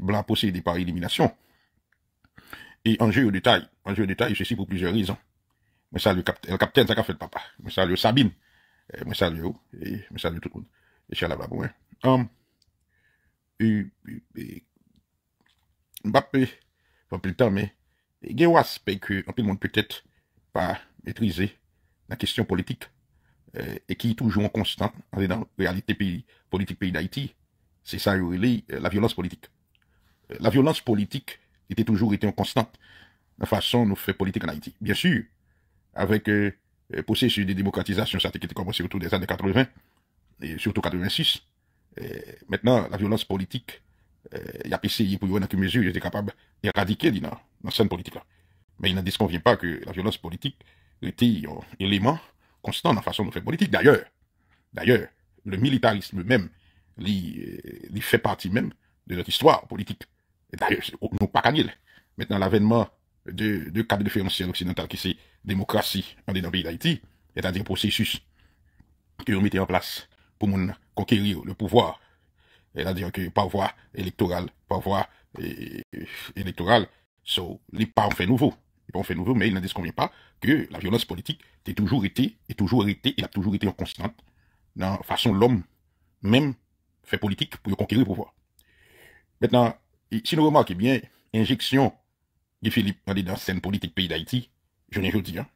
blanc possédé par élimination. Et en jeu au détail, en jeu au détail, ceci pour plusieurs raisons. Mais ça, le, capitaine, le ça qu'a fait papa. Mais ça, le Sabine. Eh, mais ça, le et eh, mais tout le monde. Et c'est là pour moi. Um, et, Mbappé, plus le mais il y a un aspect que, tout le monde peut-être pas maîtriser la question politique eh, et qui est toujours en constante dans la réalité pays, politique pays d'Haïti. C'est ça, la violence politique la violence politique était toujours été constante. La façon nous fait politique en Haïti. Bien sûr, avec le euh, euh, processus de démocratisation, ça a été commencé autour des années 80, et surtout 86. maintenant, la violence politique, euh, il y a essayé pour mesure, il était capable d'éradiquer dans, la scène politique. Mais il ne disconvient pas que la violence politique était un élément constant dans la façon de faire politique. D'ailleurs, d'ailleurs, le militarisme même, il fait partie même de notre histoire politique d'ailleurs, nous pas gagné. Maintenant, l'avènement de, de cadre différentiel occidental qui c'est démocratie en le pays d'Haïti, c'est-à-dire processus que vous mettez en place pour conquérir le pouvoir, c'est-à-dire que par voie électorale, par voie euh, électorale, ce n'est pas un fait nouveau. pas en fait nouveau, mais il ne disconvient pas que la violence politique a toujours été, et toujours été, il a toujours été en constante dans la façon l'homme même fait politique pour conquérir le pouvoir. Maintenant, et si nous remarquons bien, injection de Philippe dans la scène politique pays d'Haïti, je ne dis dire hein,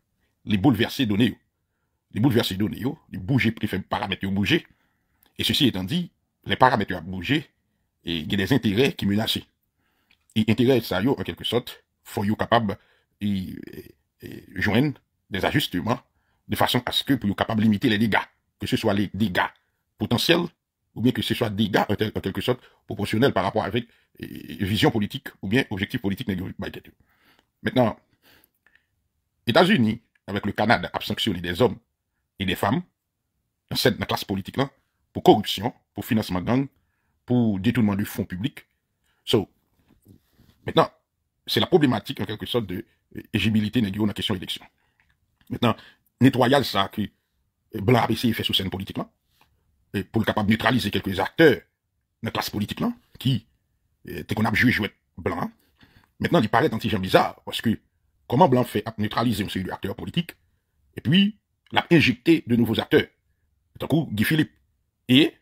les bouleversés donnés, les bouleversés donnés, les bouger, les paramètres bouger. Et ceci étant dit, les paramètres à bouger, et il y a des intérêts qui menacent. Et intérêts, ça, en quelque sorte, faut être capable de joindre des ajustements de façon à ce que pour capable de limiter les dégâts, que ce soit les dégâts potentiels ou bien que ce soit des gars en, quelque sorte proportionnel par rapport avec vision politique ou bien objectif politique bah, Maintenant, États-Unis, avec le Canada, a sanctionné des hommes et des femmes dans cette classe politique pour corruption, pour financement de gang, pour détournement du fonds public, maintenant, c'est la problématique en quelque sorte de euh, éligibilité dans la question élection. Maintenant, nettoyage ça que euh, Blanc a essayé sous scène politique pour le capable de neutraliser quelques acteurs de la classe politique qui, était qu'on a joué blanc, hein. maintenant il paraît petit bizarre, parce que comment blanc fait à neutraliser un nombre acteurs politiques, et puis l'a injecter de nouveaux acteurs. D'un coup, Guy Philippe. Et,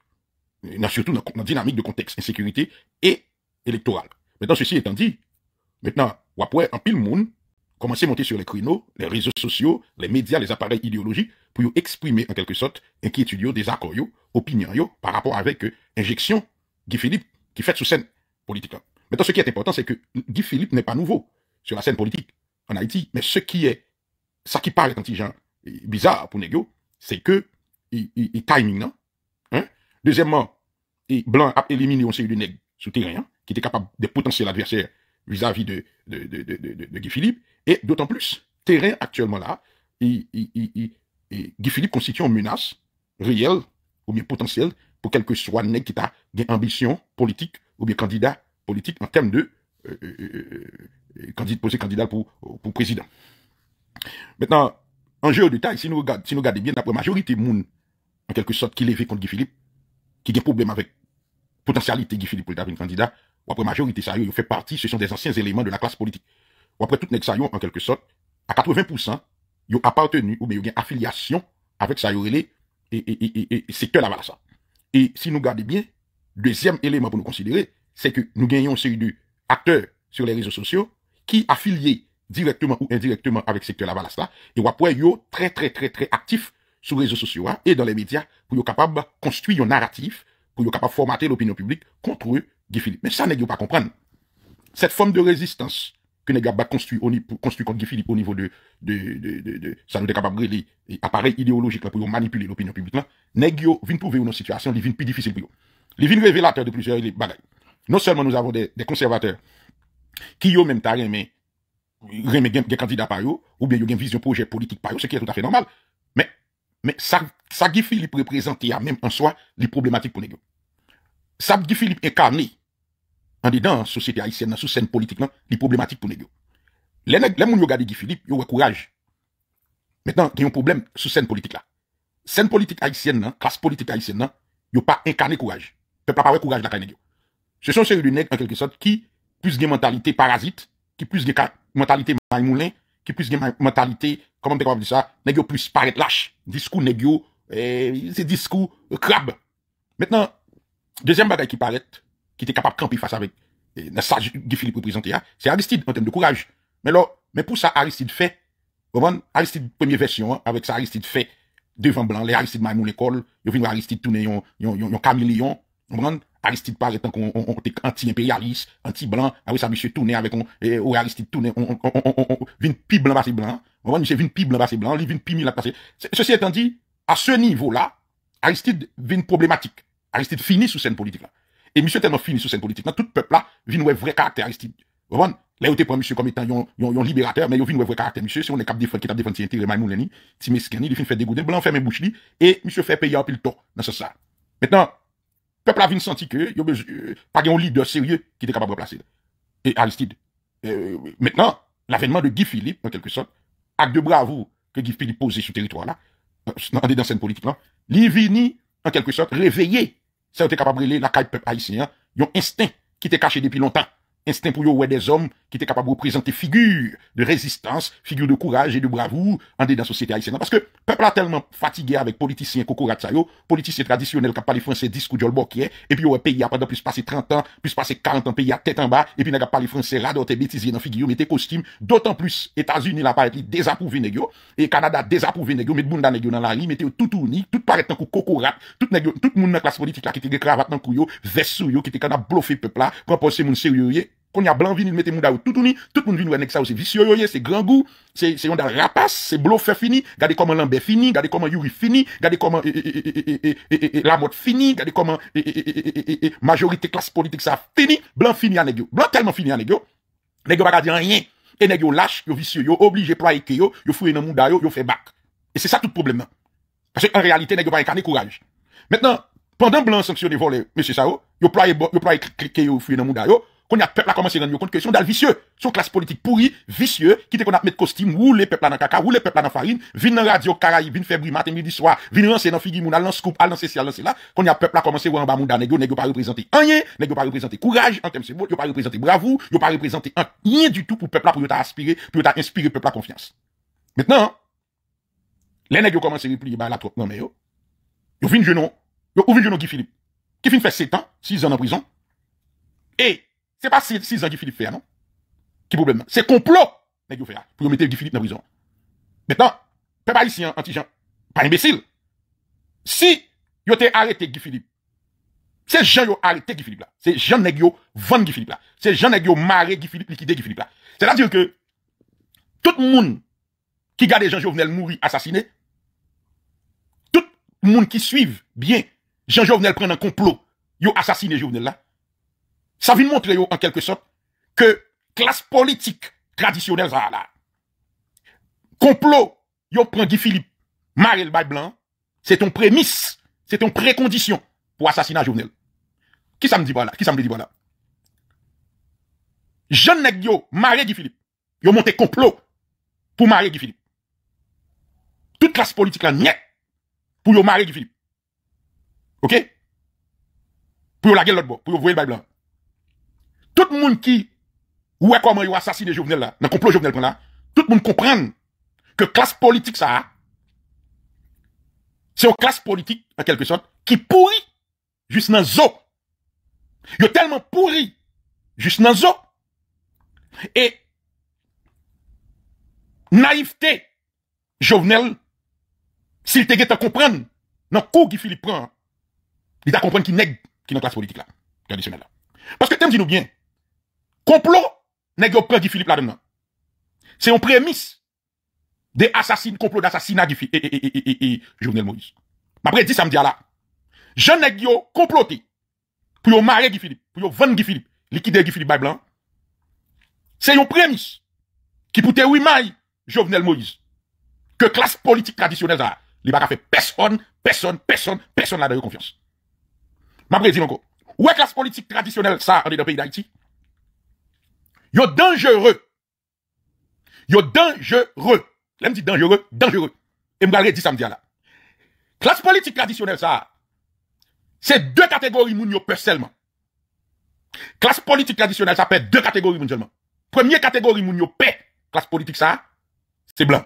surtout dans la dynamique de contexte, insécurité et électorale. Maintenant, ceci étant dit, maintenant, on en pile monde commencer à monter sur les créneaux, les réseaux sociaux, les médias, les appareils idéologiques pour exprimer en quelque sorte inquiétude, désaccord, opinion par rapport avec euh, injection Guy Philippe qui fait sous scène politique. Maintenant, ce qui est important, c'est que Guy Philippe n'est pas nouveau sur la scène politique en Haïti, mais ce qui est, ça qui paraît gens bizarre pour Negio, c'est que il, timing, non? Hein? Deuxièmement, il, Blanc a éliminé aussi série de nègres souterrains hein, qui était capable de potentiels adversaires vis-à-vis de, de, Guy Philippe, et d'autant plus, terrain actuellement là, il, Guy Philippe constitue une menace réelle ou bien potentielle pour quelque soit qui a des ambition politique ou bien candidat politique en termes de euh, euh, euh, poser candidat pour, pour président. Maintenant, en jeu de taille, si nous regardons, si nous regardons bien, la majorité monde, en quelque sorte, qui fait contre Guy Philippe, qui a un problème avec potentialité Guy Philippe pour devenir candidat, ou après majorité ça y fait partie, ce sont des anciens éléments de la classe politique. Ou après tout nèg en quelque sorte, à 80%, yo appartenu ou bien une affiliation avec ça et, et, et, et, secteur là Et si nous gardons bien, deuxième élément pour nous considérer, c'est que nous gagnons une série de acteurs sur les réseaux sociaux qui affiliés directement ou indirectement avec secteur Lavalassa. là, et après sont très très très très actifs sur les réseaux sociaux hein, et dans les médias pour capable construire un narratif, pour capables capable formater l'opinion publique contre eux Guy Mais ça, n'est pas comprendre. Cette forme de résistance que les gars construit, construit contre Guy Philippe au niveau de, de, de, de, ça nous est capable de appareil idéologique pour manipuler l'opinion publique là, vient trouver une situation qui plus difficile pour eux. Ils viennent révélateur de plusieurs bagages. Non seulement nous avons des, conservateurs qui ont même taré mais des candidats par eux, ou bien ont une vision projet politique par eux, ce qui est tout à fait normal. Mais mais ça ça Guy Philippe représente même en soi les problématiques pour nous. Sab Guy Philippe incarné en dedans société haïtienne sous scène politique les problématiques pour les gens. Les nèg les moun yo Guy Philippe, yo courage. Maintenant, il y a un problème sous scène politique là. Scène politique haïtienne la classe politique haïtienne là, yo pas incarné courage. Peuple pas courage la Négio Ce sont ceux de nèg en quelque sorte qui plus une mentalité parasite, qui plus une mentalité maïmoulin, qui plus une mentalité comment on peut dire ça, nèg plus paraître lâche, discours nèg eh, c'est discours euh, crabe. Maintenant Deuxième bagaille qui paraît, qui était capable de camper face avec la sage Guy Philippe représenté, hein, c'est Aristide en termes de courage. Mais là, mais pour ça, Aristide fait, vous Aristide, première version, hein, avec ça, Aristide fait devant Blanc, les Aristide m'a l'école, ils viennent Aristide tourner ils ont un caméléon, vous Aristide paraît tant qu'on anti-impérialiste, anti-blanc, avec ah ça, monsieur tourner avec, oh, on, Aristide tourner, on, on, on, vient pi blanc passer blanc, vous monsieur vient pi blanc passer blanc, il vient pimi mille passer. Ceci étant dit, à ce niveau-là, Aristide vient problématique. Aristide finit sous scène politique là. Et monsieur tellement fini sous scène politique là, tout peuple là, vient un vrai caractère Aristide. Vous voyez Là, vous pas monsieur comme étant un libérateur, mais y a un vrai caractère monsieur, si on est de défendre, qui cap défendre, intérêt les Leni, si mesquini, il fait faire dégouder, blanc, ferme bouche li, et monsieur fait payer un pile temps dans ce ça. Maintenant, peuple a vient sentir que, il besoin, euh, pas un leader sérieux qui était capable de placer. Et Aristide. Euh, maintenant, l'avènement de Guy Philippe, en quelque sorte, acte de vous que Guy Philippe posait sur territoire là, euh, dans scène politique là, l'Ivini, en quelque sorte, réveiller ça a été capable de la caille peuple haïtien, un instinct qui t'est caché depuis longtemps instinct pour ouais des hommes qui étaient capables de représenter figure de résistance, figure de courage et de bravoure en dedans société haïtienne. Parce que peuple a tellement fatigué avec politiciens yo, politiciens traditionnels qui parlent français discours jolbokier, et puis ouais pays a pendant plus passer 30 ans, plus passer 40 ans pays à tête en bas, et puis n'a pas les français radote bêtisier dans figure, mettez costume, d'autant plus États-Unis la paraît désapprouvé négio, et Canada désapprouvé négio, met bunda négio dans la rue, mettez tout tourni, tout paraît tant kokorat, tout négio, tout monde dans classe politique là qui était cravate dans couillot, veste yo qui était capable bluffer peuple là, proposer moun sérieux qu'on y a blanc vini, mettez mouda ou tout ni, tout le monde vient en ça aussi. Vicieux, c'est grand goût, c'est, c'est on rapace, c'est blo fait fini, regardez comment Lambert fini, regardez comment Yuri fini, regardez comment, la mode fini, regardez comment, majorité classe politique ça fini, blanc fini à Blanc tellement fini à négio. Négio pas dire rien. Et négio lâche, yo vicieux, yo obligé ployer que yo, yo fouye dans mouda yo, yo fait bac. Et c'est ça tout problème, Parce qu'en réalité, a pas incarné courage. Maintenant, pendant blanc sanctionné voler, monsieur Sao, yo ployer, yo ployer que yo fouye dans mouda yo, qu'on y a peuple là commencé à rendre compte que son dal vicieux, son classe politique pourrie, vicieux, qui te qu'on a mettre costume, rouler les peuples là dans caca, rouler les peuples là dans farine, vin dans radio Caraïbe, vin février matin midi soir, vin lancer dans figui moun, dans scoop, dans ceci, dans là, qu'on y a peuple là commencé à en bas moun dans négo, pas représenter rien, négo pas représenter courage, en termes de yo pas représenter bravo yo pas représenter rien du tout pour peuple là pour yo aspirer, pour yo inspirer peuple à confiance. Maintenant, les nègres commencent à replier bah, la trop non mais yo. Yo fin jeune, yo ou qui Philippe. Qui fin fait 7 ans, 6 ans en prison. Et c'est pas 6 ans Guy Philippe fait, non? Qui problème? C'est complot, n'est-ce pour mettre Guy Philippe dans prison. Maintenant, peuple ici, anti-jean, pas imbécile. Si, a été arrêté Guy Philippe, c'est Jean qui a arrêté Guy Philippe là. C'est Jean qui a vendu Guy Philippe là. C'est Jean qui a marré Guy Philippe, liquidé Guy Philippe là. C'est-à-dire que tout le monde qui garde Jean Jovenel mourir, assassiné, tout le monde qui suit bien Jean Jovenel prendre un complot, il a assassiné Jovenel là. Ça vient montrer en quelque sorte que classe politique traditionnelle ça là. Complot, yo prend Guy Philippe, le Bail Blanc, c'est ton prémisse, c'est ton précondition pour assassinat Jovenel. Qui ça me dit voilà? Qui ça me dit voilà? Jean nèg yo, marié Guy Philippe. Yo monté complot pour marier Guy Philippe. Toute classe politique là, pour yo marier Guy Philippe. Ok? Pour la guerre l'autre bord, pour yo voyer le bail blanc tout le monde qui ouais comment ils a assassiné Jovenel là, dans le complot Jovenel là, tout le monde comprend que classe politique ça, c'est une classe politique en quelque sorte qui pourrit juste dans Il est tellement pourri juste dans zo. Et naïveté Jovenel s'il te guette à comprendre dans coup qui Philippe prend, il t'a comprendre qu'il n'est pas dans classe politique là, traditionnelle là. Parce que t'aimes dis nous bien, Complot, nèg yo prend Guy Philippe là dedans. C'est une prémisse des assassins, complot d'assassinat Guy Philippe et, et, et, et, Jovenel Moïse. dit samedi ah là. Je nèg yo comploté pour marrer Guy Philippe, pour vendre Guy Philippe, liquider Guy Philippe blanc. C'est une prémisse qui peut te oui maille Jovenel Moïse. Que classe politique traditionnelle ça, li pas fait personne, personne, personne, personne n'a de confiance. Ma dit encore. la classe politique traditionnelle ça on est dans le pays d'Haïti yo dangereux. Yo dangereux. L'aime dit dangereux, dangereux. Et mga dit samedi à la. classe politique traditionnelle, ça. C'est deux catégories moun yo seulement. seulement. classe politique traditionnelle, ça perd deux catégories moun seulement. Première catégorie moun yo paix, classe politique ça, c'est Blanc.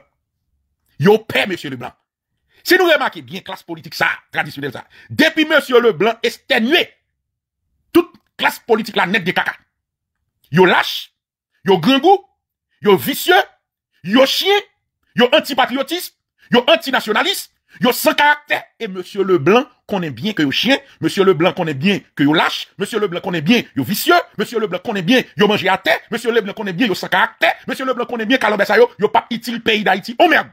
Yo paix, Monsieur le Blanc. Si nous remarquons bien classe politique ça, traditionnelle, ça, depuis Monsieur le blanc Toute toute classe politique la net de caca. Yo lâche, yo gringou, yo vicieux, yo chien, yo antipatriotisme, yo antinationaliste, yo sans caractère. Et monsieur Leblanc connaît bien que yo chien, monsieur Leblanc connaît bien que yo lâche, monsieur Leblanc connaît bien yo vicieux, monsieur Leblanc connaît bien yo manger à terre, monsieur Leblanc connaît bien yo sans caractère, monsieur Leblanc connaît bien qu'à yo, yo pas utile pays d'Haïti. Oh merde!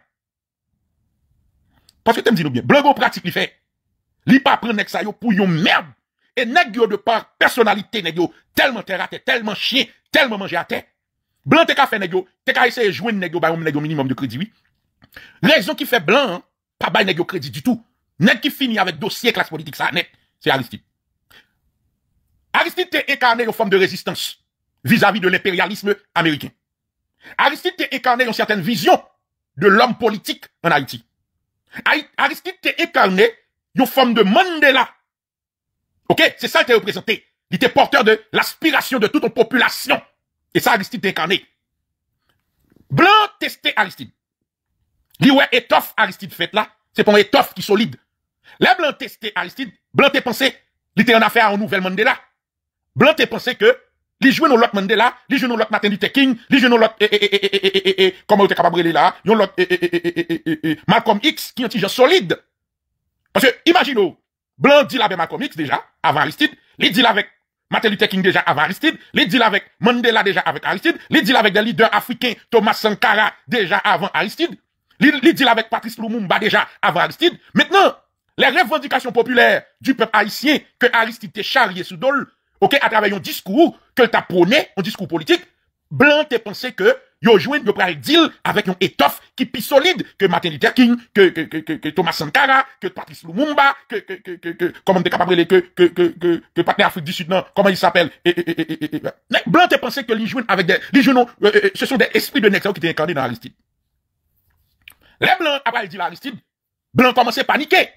Parce que tu me nous bien, blanc pratique il fait. Li pas prendre ça yo pour yon merde. Et nèg yo de par personnalité nèg yo tellement terre à terre, tellement chien, tellement manger à terre. Blanc t'es qu'à faire yo, t'es qu'à essayer joindre yo ba négo minimum de crédit oui. Raison qui fait blanc, hein, pas bail négo crédit du tout. négo qui finit avec dossier classe politique ça net, c'est Aristide. Aristide te incarné une forme de résistance vis-à-vis de l'impérialisme américain. Aristide te incarné une certaine vision de l'homme politique en Haïti. Aristide te incarné une forme de Mandela. OK, c'est ça qu'il est représenté. Il était porteur de l'aspiration de toute une population et ça, Aristide incarné. Blanc testé Aristide. Li ouais, étoffe Aristide fait là, c'est pour un étoffe qui solide. Les blanc testé Aristide, blanc t'es pensé, Lui était en affaire à un nouvel Mandela. Blanc t'es pensé que, li joué dans l'autre Mandela, li joué dans l'autre Martin Luther King, li joué dans l'autre, comment il était capable de là, yon l'autre, Malcolm X, qui est un solide. Parce que, imaginez, blanc dit là avec Malcolm X déjà, avant Aristide, il dit là avec Martin Luther King déjà avant Aristide, les deals avec Mandela déjà avec Aristide, les deals avec des leaders africains, Thomas Sankara déjà avant Aristide, les deals avec Patrice Lumumba déjà avant Aristide. Maintenant, les revendications populaires du peuple haïtien que Aristide t'a charrié sous dol, ok, à travers un discours que t'as prôné, un discours politique, Blanc t'es pensé que yo jouen, yo pral deal avec un étoffe qui est solide que Martin Luther King, que, que, que, que, Thomas Sankara, que Patrice Lumumba, que, que, que, que, comment capable de, que, que, que, que, que Afrique du Sud, non, comment il s'appelle, et, et, et, Blanc pensé que les jouen avec des, les ce sont des esprits de Nexon qui étaient incarnés dans Aristide. Les Blancs, après dit Aristide, Blancs commençaient à paniquer.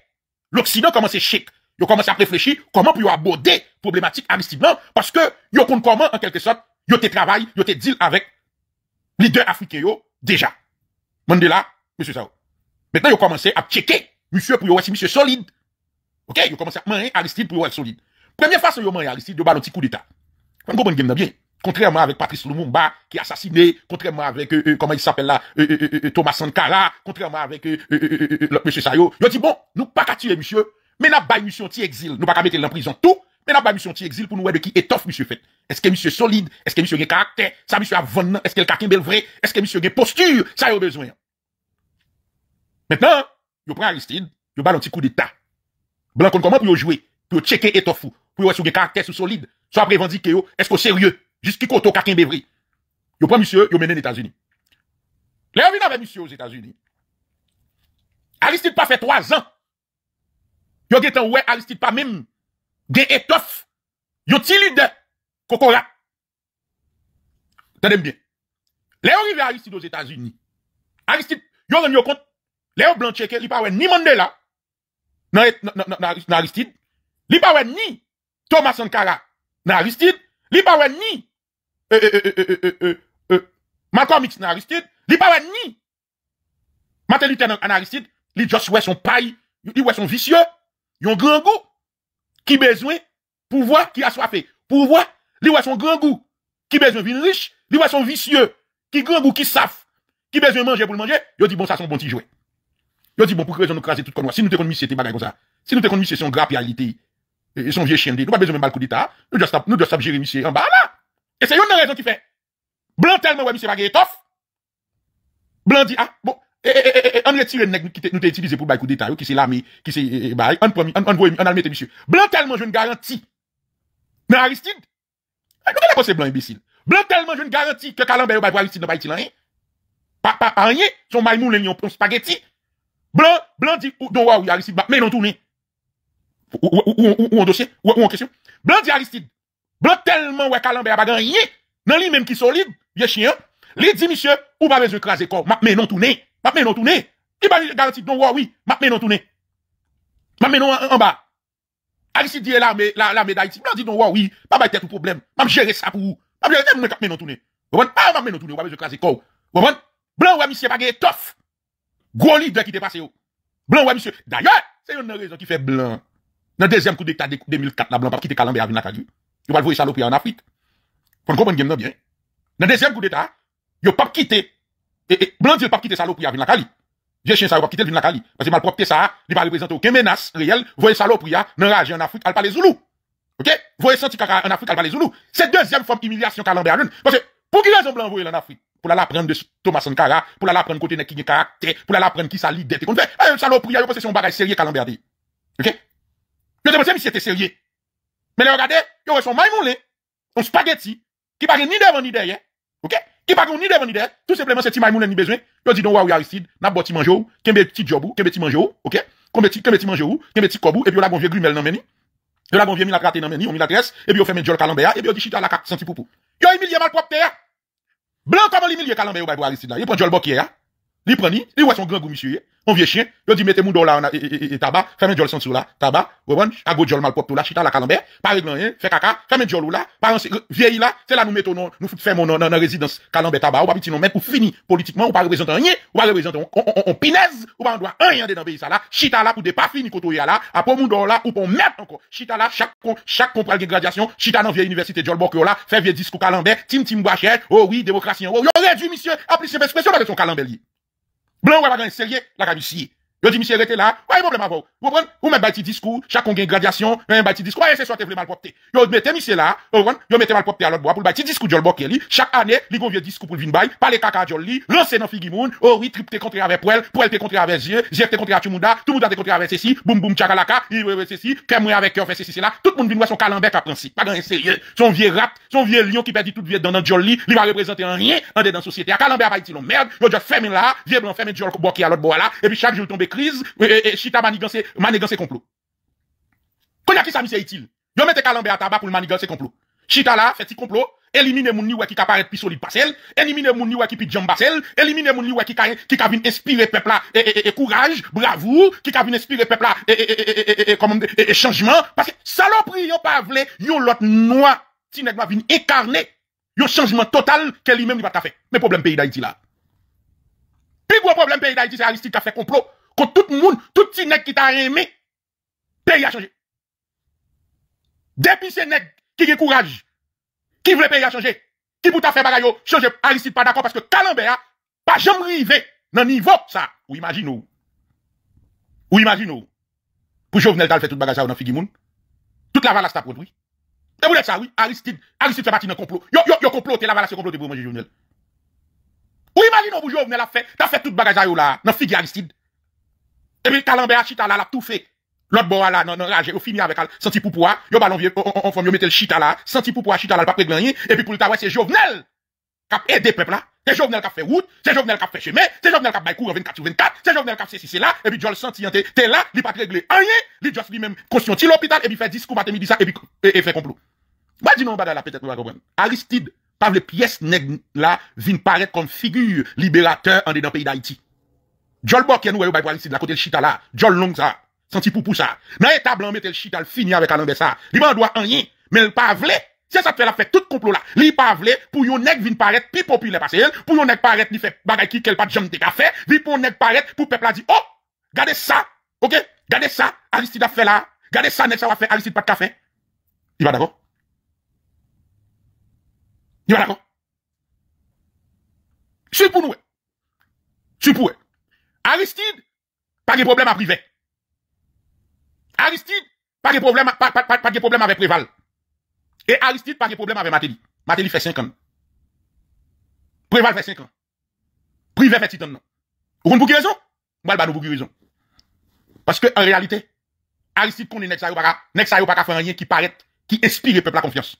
L'Occident commençait chic. Ils commençaient à réfléchir comment pour aborder problématique Aristide Blanc, parce que ils ont comment, en quelque sorte, ils ont travaillé. ils ont deal avec leader africain, déjà. Mandela, monsieur Sao. Maintenant, ils ont commencé à checker, monsieur, pour voir si monsieur solide. Ok, ils ont commencé à manger Aristide pour voir solide. Première façon, ils ont manié Aristide, ils ont un petit coup d'État. Vous comprenez bien. Contrairement avec Patrice Lumumba, qui est assassiné, contrairement avec, euh, euh, comment il s'appelle là, euh, Thomas Sankara, contrairement avec, monsieur Sayo. Ils ont dit, bon, nous pas qu'à tuer monsieur, mais nous pas mission exil, nous pas mettre en prison tout, Mwen ap ba misyon ti exil pou nou wè de ki etof misyon fet Eske misyon solide, eske misyon gen karakter Sa misyon avon nan, eske l kakin bel vre Eske misyon gen postur, sa yo bezwen Mwen an Yo pre Aristide, yo balon ti kou de ta Blan kon koman pou yo jwe Pou yo cheke etof ou, pou yo wè sou gen karakter sou solide So ap revandike yo, esko serye Jiski koto kakin bel vre Yo pre misyon, yo menen Etasuni Le yo vinan be misyon os Etasuni Aristide pa fè 3 an Yo gen tan wè Aristide pa mèm De etof. Yot si lide. Kokora. Tade mbyen. Le ou rive Aristide ou Etats-Unis. Aristide, yo ren yokont. Le ou blancheke, li pa we niman de la. Nan Aristide. Li pa we ni. Thomas Sankara. Nan Aristide. Li pa we ni. E, e, e, e, e, e, e. e Markomix nan Aristide. Li pa we ni. Matelite nan Aristide. Li jous we son pay. Li we son visye. Yon grangou. qui besoin pouvoir qui a soifé. Pouvoir, lui son grand goût qui besoin vin riche, lui son vicieux qui grand goût qui saf, qui besoin manger pour le manger, yo dit bon ça son bon petit jouet. Yo dit bon pourquoi raison nous craser tout comme Si nous te c'est c'était bagaille comme ça. Si nous te c'est son grappe et son vieux chien nous pas besoin même mal coup d'état, nous doit nous doit gérer monsieur en bas là. Et c'est une raison qui fait blanc tellement ouais monsieur bagaille étoffe. Blanc dit ah bon E, en retire nèk nou te itilize pou ba kou detay ou ki se lamè, ki se, eh, ba, en promi, en almetè, misyè, blan telman joun garanti nan Aristide. Eh, nou kanè kon se blan imbesil? Blan telman joun garanti ke kalan beyo ba yon Aristide nan ba itil anye. Pa, pa, anye, son maimoun lènyon pon spageti. Blan, blan di, don wawou, Aristide, ba, menon toune, ou, ou, ou, ou, ou en dosye, ou, ou en kèsyon. Blan di Aristide, blan telman wè kalan beyo ba ganye, nan li mèm ki solide, ye chien, li di, misyè, m'a non tourner. Il va garantir non oui, m'a menon tourner. M'a menon en, bas. Alice dit la la la médaille, m'a dit non oui, pas ba tête problème. M'a gérer ça pour vous. M'a gérer même m'a menon tourner. Vous pas m'a non tourner, on va craser corps. Vous Blanc ouais monsieur pas gagné tof. Gros leader qui t'est passé Blanc ouais monsieur. D'ailleurs, c'est une raison qui fait blanc. Dans deuxième coup d'état de 2004 la blanc pas quitter calambe à Vinakadu. il va le voir saloperie en Afrique. on comprendre bien. Dans deuxième coup d'état, il pas quitter et, blanc Dieu pas quitter ça pour y la Cali. Vieux chien ça va quitter la Cali. Parce que malpropre ça, il pas représenter aucune menace réelle. Voyez saloperie, dans rage en Afrique, elle parle Zoulou. OK? Voyez senti caca en Afrique, elle parle Zoulou. C'est deuxième forme d'humiliation qu'elle a Parce que, pour qui raison blanc voyez en Afrique? Pour la prendre de Thomas Sankara, pour la prendre côté qui caractère, pour la prendre qui sa l'idée. Qu'on fait, eh, saloperie, que c'est un bagage sérieux qu'elle a OK? Je te demande mais c'était sérieux. Mais regardez, yo, son maïmoulé, un spaghetti, qui pas ni devant ni derrière. OK? qui pas ni devant ni derrière, tout simplement c'est Timaï ni besoin. Yo dit donc waouh Aristide, n'a pas ti manger ou, petit job ou, kembe petit OK Qu'un petit, qu'un petit manger ou, petit ti et puis la bon vieux grumel nan meni. Yo la bon vieux mi la gratte nan meni, on mi la tresse et puis on fait men jol calambea et puis on dit chita la 4 senti pou poupou. Yo humilié mal propre terre. Blanc comme l'humilier calambea ou ba Aristide là. Il prend jol bokier, hein. il prend ni, il voit son grand goût monsieur. Hein. On vieux chien, yo dit mettez mon là en tabac, fais jol sans sous là, tabac, bon, à go jol mal propre là, chita la calambert, pas règle rien, fait caca, fais jol là, pas euh, vieille là, c'est là nous mettons nous faisons dans dans résidence calambert tabac, ou pas petit nous mettre pour fini politiquement, ou pas représentant rien, ou pas représentant, on pinaise, ou pas on doit rien dans pays ça là, chita là pour des pas fini côté là, après moudon là ou pour mettre encore. Chita là chaque chaque compral graduation, chita dans vieille université jol bokyo là, fait vieux discours calambert, tim tim bachet, oh oui, démocratie, oh yo réduit monsieur, appliquer expression avec son calambert Blanc, on va pas gagner sérieux, la camisier. Yo dit, monsieur, arrêtez là. Quoi, y'a problème avant? Vous comprenez? Vous mettez bâti discours, chaque on gagne discours, quoi, c'est soit t'es mal propre. Yo mettez, monsieur, là, vous comprenez? Yo mettez mal propre à l'autre bois pour le bâti discours, j'ai le Chaque année, l'y vieux discours pour le vinbaï, pas les caca joli, lancez dans figimoun, oh oui, trip contre avec poil, poil t'es contre avec yeux, zier t'es contre à tout tout monde t'es contre avec ceci, boum boum, tchakalaka, il veut ceci, qu'aime avec cœur, fait ceci, là, tout le monde vinois son calambec à principe, pas grand sérieux, son vieux rat, son vieux lion qui perdit toute vieux dans un joli, il va représenter un rien, en dedans société. À calambec à pas merde, yo, je ferme là, vieux blanc, ferme joli, boqué à l'autre bois là, et puis chaque jour tombe crise, et, chita manigance, manigancé complot. Quand y a qui ça, monsieur, est-il? Yo mette calambé à tabac pour le ce complot. Chita là, fait complot, éliminer moun niwe qui apparaissent plus solide parcelle, éliminer moun niwe qui pi jam parcelle, éliminer moun niwe qui qui ka vinn inspirer peuple et, courage, bravoure, qui ka vinn inspirer peuple et, changement parce que saloperie yon pas vle, yon l'autre noir n'est pas vinn incarner yon changement total que lui-même ni va ta fait. Mais problème pays d'Haïti là. Plus gros problème pays d'Haïti c'est Aristide qui a fait complot quand tout le monde, tout le monde qui t'a aimé, pays a changé. Depuis ce nègres qui ont courage, qui veulent pays a changé, qui pour faire bagaille, changer, Aristide pas d'accord parce que Calambert, pas jamais arrivé dans niveau ça. Ou imaginez-vous. Ou imaginez Pour Jovenel, t'as fait tout bagage là dans Figimoun. Toute la valasse t'a produit. Et vous dites ça, oui. Aristide, Aristide fait partie d'un complot. Yo, yo, comploté, la valasse c'est comploté pour manger Jovenel. Ou imaginez pour Jovenel a fait, t'as fait tout bagage là, dans figi Aristide. Et puis Calambé Chita là, l'a tout fait. L'autre bon là, non, non, là au fini avec elle, senti pour poids, yo ballon vieux, on on forme, on, mette le chita là, senti pour poids, chita là, pas régler rien, et puis pour le tawa, c'est Jovenel, qui aide peuple là, c'est Jovenel qui a fait route, c'est Jovenel qui fait chemin, c'est Jovenel qui a bail cours 24 sur 24, c'est Jovenel qui fait ceci, c'est là, et puis Joel senti, t'es là, il pas réglé rien, il just lui-même, conscient, l'hôpital, et puis fait discours, matin, midi, ça, et puis, et, fait complot. Bah, dis non, là peut-être, vous comprendre. Aristide, parle les pièces nègres là, vient paraître comme figure libérateur en dedans pays d'Haïti. Jol Bokien e ou bay ici de la côté le chita la, Jol Long ça, senti poupou ça. Dans état blanc le chita l fini avec Alambert ça. Li man doit rien, mais il pas vle. C'est ça fait la fête tout complot là. Li pas vle pour yon nèg vinn paraître pi populaire pase que pour yon nèg paraître li fait bagay ki quel pa de jambe ka café, vi pour nèg paraître pour peuple a dit "Oh, garde ça." OK garde ça, Aristide a fait là. garde ça, nèg ça va faire Aristide pas ka café. Il va d'accord Il va d'accord C'est pour nous. E? C'est pour e? Aristide, pas de problème à privé. Aristide, pas de problème, pas, pas, pas, de problème avec Préval. Et Aristide, pas de problème avec Matéli. Matéli fait 5 ans. Préval fait 5 ans. Privé fait 6 ans. Vous avez pour raison? Moi, je pour raison. Parce que, en réalité, Aristide connaît Nexa Yopaka, pas pas fait rien qui paraît, qui inspire le peuple la confiance.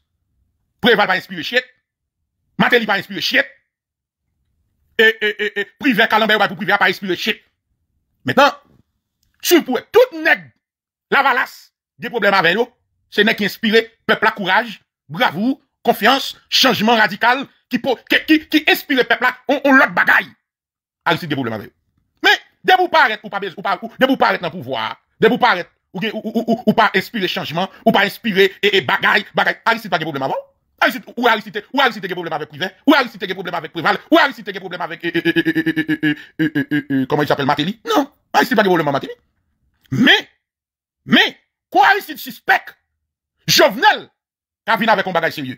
Préval pas inspire chier. Matéli pas inspire chier. Eh, eh, eh, privé à et, privé calambé pour privé à pas inspirer shit. Maintenant, tu pourrais, tout nèg, la valasse, des problèmes avec eux, c'est nèg qui inspire, peuple à courage, bravoure, confiance, changement radical, qui, qui, peuple à, on, l'autre bagaille. l'issue des problèmes avec vous. Mais, dès vous arrêter, ou pas, ou pas, vous arrêter dans pouvoir, dès vous paraître, ou, ou, pas inspirer changement, ou pas inspirer, et, et bagaille, bagaille, Alcide pas problèmes problème avant. Ou Aristide, ou Aristide a problème avec Privé, ou Aristide gen problem avec Préval, ou Aristide gen problem avec... Comment y s'appelle Matéli? Non, Aristide pa des problèmes avec Matéli. quoi mè, kwa Aristide suspect, jovenel, un avèk sérieux, bagay serye,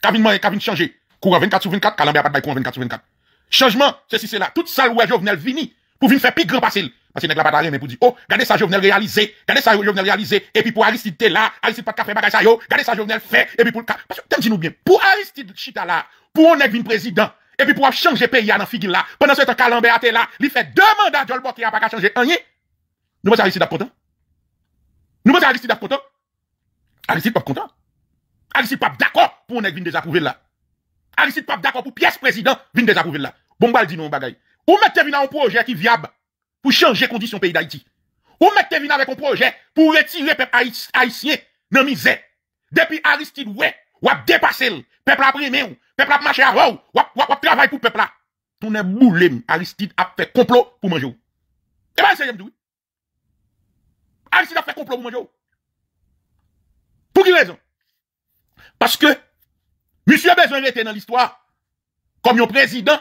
qui changé, courant 24 sur 24, à pas de courant 24 sur 24. Changement, c'est si toute là. tout sal jovenel vini, pour venir faire plus grand pasel. Parce que nèg la pas rien mais pour dire oh, regardez ça Jovenel réalisé, regardez ça Jovenel réalisé et puis pour Aristide là, Aristide pas café bagage ça yo, regardez sa Jovenel fait et puis pour le parce que dis nous bien, pour Aristide chita là, pour on nèg vin président et puis pour changer pays dans figure là, pendant ce temps Calambé était là, il fait deux mandats de Boké a pas changer rien. Nous pas Aristide content. Nous pas Aristide content. Aristide pas content. Aristide pas d'accord pour on nèg vin désapprouver là. Aristide pas d'accord pour pièce président vin désapprouver là. Bon bal dit nous bagay. Ou mettez vin un projet qui viable pour changer condition pays d'Haïti. Ou mettez vin avec un projet pour retirer peuple haïtien dans misère. Depuis Aristide, ouais, ou a dépassé le peuple a primé, peuple a marché à ou, ou travail pour peuple là. On est boulé, Aristide a fait complot pour manger. Et eh bien, c'est oui. Aristide a fait complot pour manger. Pour quelle raison? Parce que, monsieur a besoin d'être dans l'histoire comme un président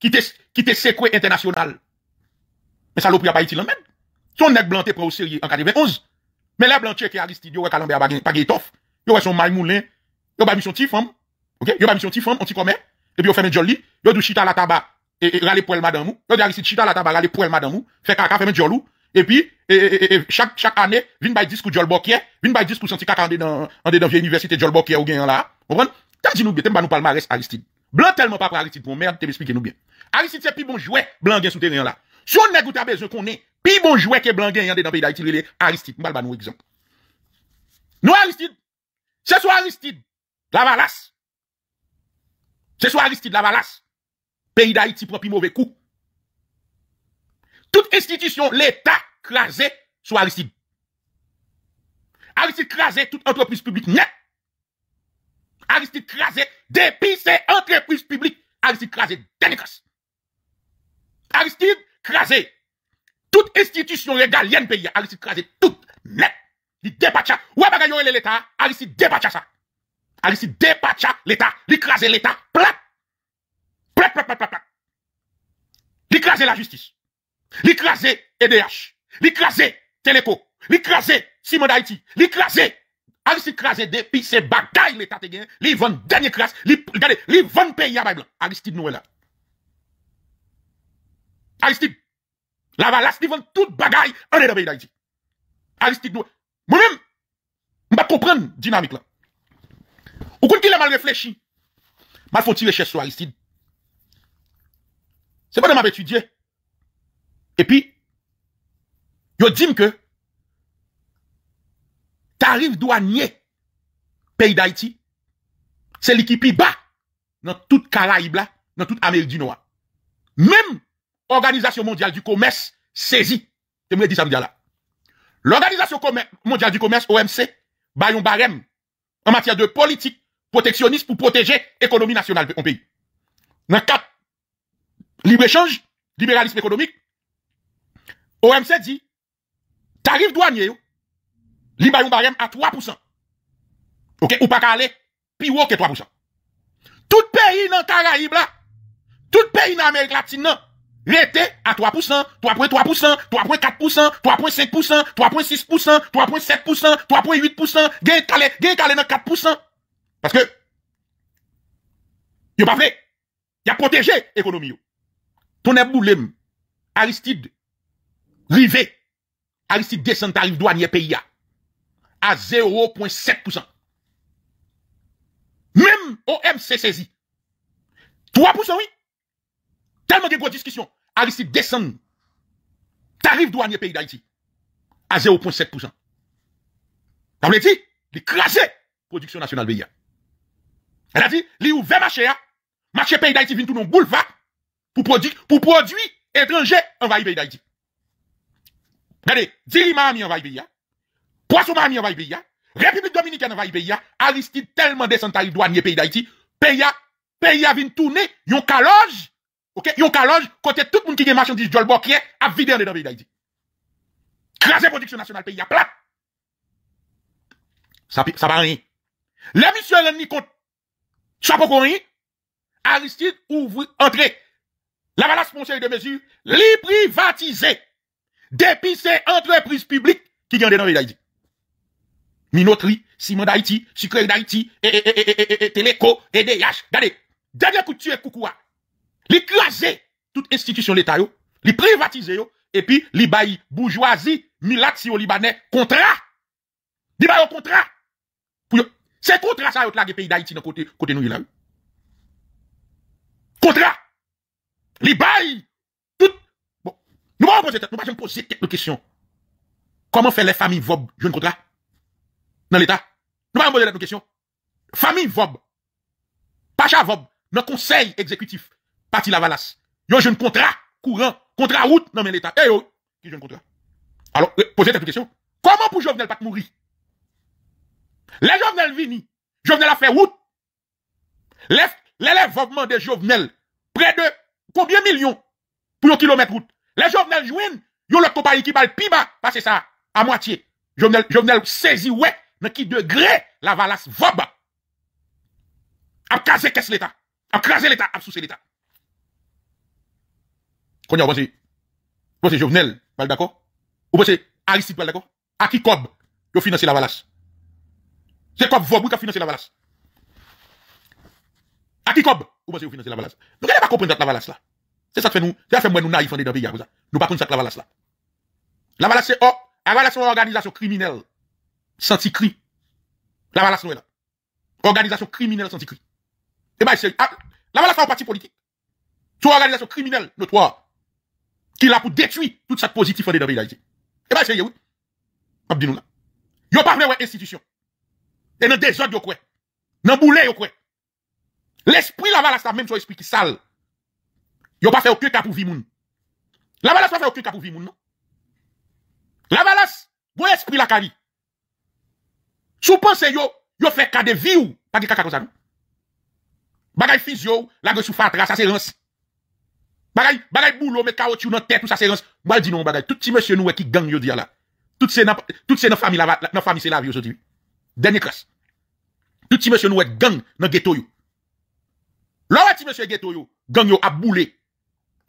qui était, qui international. Mais ça a pas été l'emmène. Ton nèg blanc prend au sérieux en 91. Mais la blancs qui Aristide, yo Calambert pas Il y a son Maïmoulin, yo pas mission tifam. OK, yo pas mission femme, on t'y commet. Et puis on fait un jolly, yo du chita la tabac et, et râler pour elle madame ou. Yo Aristide chita la tabac râler pour elle madame ou. Fait caca fait un jolou. Et puis et, et, chaque chaque année, vin by disque jol bokier, vin bay disque senti caca en dans en dans vieille université jol bokier ou gagnant là. Comprendre T'as dit nous bien, t'es pas nous palmarès Aristide. Blanc tellement pas pour Aristide pour merde, t'es expliqué nous bien. Aristide c'est plus bon jouet blanc gain sous terrain là. Sou nè gouta bezè konè, pi bonjouè ke blan gen yande nan peyi da iti, li lè Aristide. Mbal ba nou ekzank. Nou Aristide, se sou Aristide, la valas. Se sou Aristide, la valas. Peyi da iti, propi mowe kou. Tout istitisyon, l'Etat, krasè, sou Aristide. Aristide krasè, tout entreprise publik, nyè. Aristide krasè, depise entreprise publik, Aristide krasè, denikos. Aristide, craser toute institution régalienne pays, a, Aristide craser. tout net. Li dépatcha. ou bagay yon l'état a Aristide dépatcha ça Aristide depatcha l'État! l'état il l'État. plat. Plat, plat, plat, plat, plat. la justice Il craser EDH. Il craser Telepo. Il craser Simon il Li krasè Aristide craser depuis ces bagailles l'État te gen. Il yon denye il li yon a à Aristide nou nous Aristide. valasse qui vend tout bagaille, en est dans le pays d'Haïti. Aristide nous. Moi-même, je comprends la dynamique là. Ou quand il a mal réfléchi, mal faut tirer chez sur Aristide. C'est pas de m'a étudié. Et puis, je dit que tarif douanier pays d'Haïti, c'est l'équipe bas dans toute Caraïbe là, dans toute Amérique du Nord. Même Organisation mondiale du commerce saisi. Je me dis ça là. L'Organisation mondiale du commerce, OMC, baille un barème en matière de politique protectionniste pour protéger l'économie nationale de pays. Dans cadre libre-échange, libéralisme économique, OMC dit, tarif douanier, li bayon un barème à 3%. Ok, ou pas aller plus haut que 3%. Tout pays dans Caraïbes là, tout pays dans Amérique latine Non Rete a 3%, 3.3%, 3.4%, 3.7%, 3.6%, 3.7%, 3.8%, gen kalen, gen kalen a 4%. Paske, yo pa vle, ya poteje ekonomi yo. Tonè boulèm, Aristide, rive, Aristide Descent arrive douan ye pe ya, a 0.7%. Mèm OM se sezi, 3%. tellement de grosses discussions. Aristide descend. Tarif douanier pays d'Haïti. À 0,7%. veut dire, il L'écraser. Production nationale pays. Elle a dit, les ouvert marché, hein. marché pays d'Haïti vient tout non boulevard pour produire, pour étrangers étranger envahi pays d'Haïti. Regardez, Dirima ami envahi pays, Poisson ami envahi pays, République Dominicaine envahi pays, Aristide tellement descend tarif douanier pays d'Haïti, pays, pays vint tourner, yon kaloge. Ok, yon kalonj, kote tout moun ki gen marchandise Jolbo kre, ap vide an de nan ve yi da iti. Krasè prodiksyon nasyonal pe, ya plat. Sa pa an yi. Le misyon an ni kont, sa pa kon yi, Aristide ouvre, entre, lavala sponsor de mesur, li privatize, depise entreprise publik, ki gen de nan ve yi da iti. Minotri, Simon da iti, Sikler da iti, Teleko, Edeyash, gade. Dade koutu e koukoua, toutes toute institution l'État yo, et puis les bourgeoisie, milat libanais, contrat. Li un contrat. C'est contrat ça yo la pays d'Haïti dans côté côté nous Contrat. Li tout bon, nous allons poser nous pas poser quelques questions. Comment faire les familles vob jeune contrat dans l'État Nous allons poser la question. Famille vob Pacha vob dans conseil exécutif parti la valasse. Yon jeune contrat courant, contrat route non mais l'état. Eh yo, qui jeune contrat. Alors eh, posez cette question. Comment pour Jovenel pas mourir Les Jovenel vini, Jovenel a fait route. L'élèvement des Jovenel près de combien millions pour un kilomètre route. Les Jovenel jouent, yo le compagnie qui balle piba passez ça à moitié. Jovenel Jovenel saisi ouais mais qui degré la valasse va A casé quest l'état A l'état, a l'état. Qu'on y a, pensez, pensez Jovenel, pas d'accord? Ou pensez Aristide, pas d'accord? À qui Cob, qui finance la valasse? C'est Cob Vobou qui a financé la valasse. À qui Cob, ou pensez vous financez la valasse? Nous, ne pas comprendre la valasse là. C'est ça que fait nous, c'est ça fait moi nous naïfs dans le pays, Nous pas comprendre la valasse là. La valasse c'est, oh, la valasse c'est une organisation criminelle. Santi cri. La valasse nous là. Organisation criminelle santi cri. Et eh ben, c'est, ah, la valasse c'est un parti politique. C'est une organisation criminelle notoire qui là pour détruire toute ça positif dans le pays Eh ben c'est oui. Pas nous là. pas vrai, ouais, institution. Et dans désordre autres, quoi. Dans boulet, yo quoi. L'esprit là-bas, là, même chose esprit qui sale. Y'ont pas fait aucun cas pour vivre moun. La valas pas fait aucun cas pour vivre moun, non. La valas, bon esprit la kari. Sou pense yo, yo fait cas de vie ou, pas de caca comme ça, non. Bagay physio, la gosse ou fatra, ça c'est lance. Bagay, bagay boulot, mais caoutchouc dans tête, tout ça, c'est Moi, dis non, bagay. Tout petit monsieur nous, qui gang, yo, dia là. Tout c'est toutes tout c'est famille, la, dans famille, c'est la vie, aujourd'hui. Dernier classe. Tout petit monsieur nous, gang, dans ghetto, yo. Là, monsieur ghetto, yo, gang, yo, a boulé.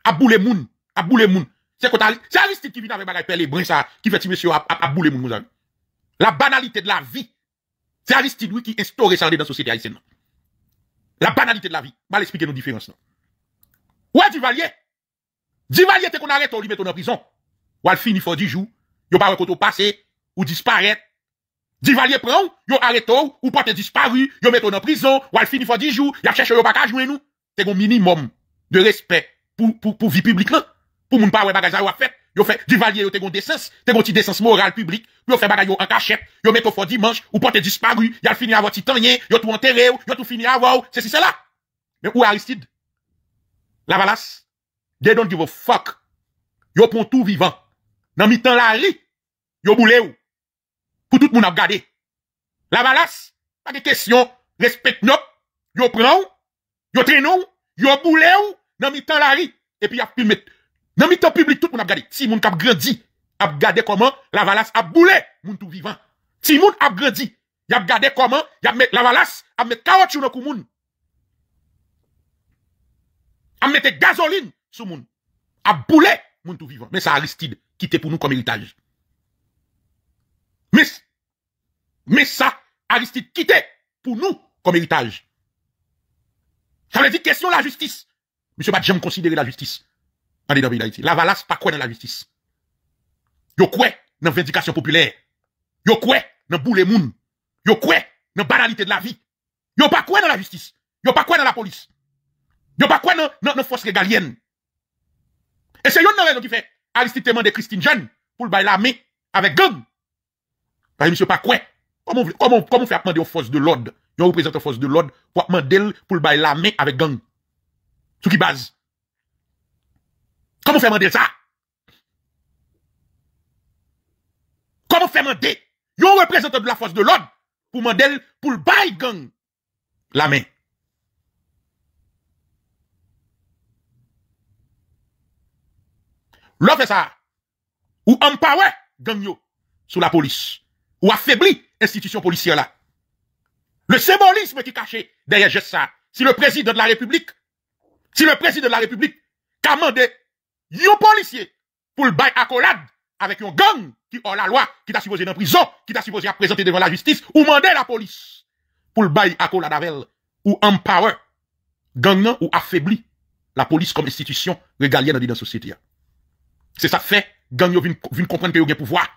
A boulé moun. A moun. C'est quoi c'est Aristide qui vient avec bagay pelle Brin, ça, qui fait petit monsieur a, a, a moun, La banalité de la vie. C'est Aristide, qui instaure ça dans la société haïtienne. La banalité de la vie. Mal expliquer nos différences, non. Ouais, Duvalier. Duvalier, t'es qu'on arrête, ou lui met en prison. Ou elle finit fois 10 jours. y'a pas un passé, ou disparaître. Duvalier prend, y'a arrêté ou pas disparu, yo met en prison, ou elle finit pour 10 jours, y'a cherché, yo pas qu'à jouer nous. T'es un minimum de respect pour, pour, pour vie publique là. Pour moun pas ouais bagage à fait. Yo fait, valier, yo t'es un décence, t'es un petit décence morale publique, yo fait bagage en cachette, yo met au fort dimanche, ou pas disparu, y'a fini avant titanien, yo tout enterré, yo tout fini avant, c'est si c'est là. Mais où Aristide? la valasse, they don't give a fuck. Yo pon tout vivant. Nan mi la ri, yo boule ou. Pou tout moun ap gade. La valasse, pas ke kesyon, respect nop, yo pran ou, yo tren ou, yo ou, nan mi tan la ri. et pi y'a filmé. Nan mi tan public, tout moun ap gade. Si moun kap grandi, ap gade comment, la valasse a boulé moun tout vivant. Si moun a grandi, gade Y ya met la valasse a met nan à mettre gasoline sur moun. À bouler moun tout vivant. Mais ça Aristide qui pour nous comme héritage. Mais, mais ça Aristide quittez pour nous comme héritage. Ça veut dire question la justice. Monsieur pas jamais considérer la justice. La valasse pas quoi dans la justice. Yo quoi dans vindication populaire. Yo quoi dans boule moun. Yo quoi dans banalité de la vie. Yo pas quoi dans la justice. Yo pas quoi dans la police. Yo pas quoi non, non, force régalienne. Et c'est une qui fait Aristide demande Christine Jeanne pour le la main avec gang. Par ne sais pas quoi. Comment, comment, comment fait demander aux forces de l'ordre, yon représente force de l'ordre pour demander pour le bail main avec gang. Sous qui base? Comment fait demander ça? Comment faire demander Un représentant de la force de l'ordre pour demander pour le bail gang main. l'offre ou empower yo sous la police, Ou affaibli l'institution policière là Le symbolisme qui caché derrière juste ça, Si le président de la République, si le président de la République kamande yon pour bail à accolade avec yon gang qui ont la loi, qui ta supposé en prison, qui ta supposé à présenter devant la justice, ou mandé la police pour le bail accolade avec ou empower gang ou affaibli la police comme institution régalienne dans la société c'est ça fait gang yo vin comprendre que yo gen pouvoir.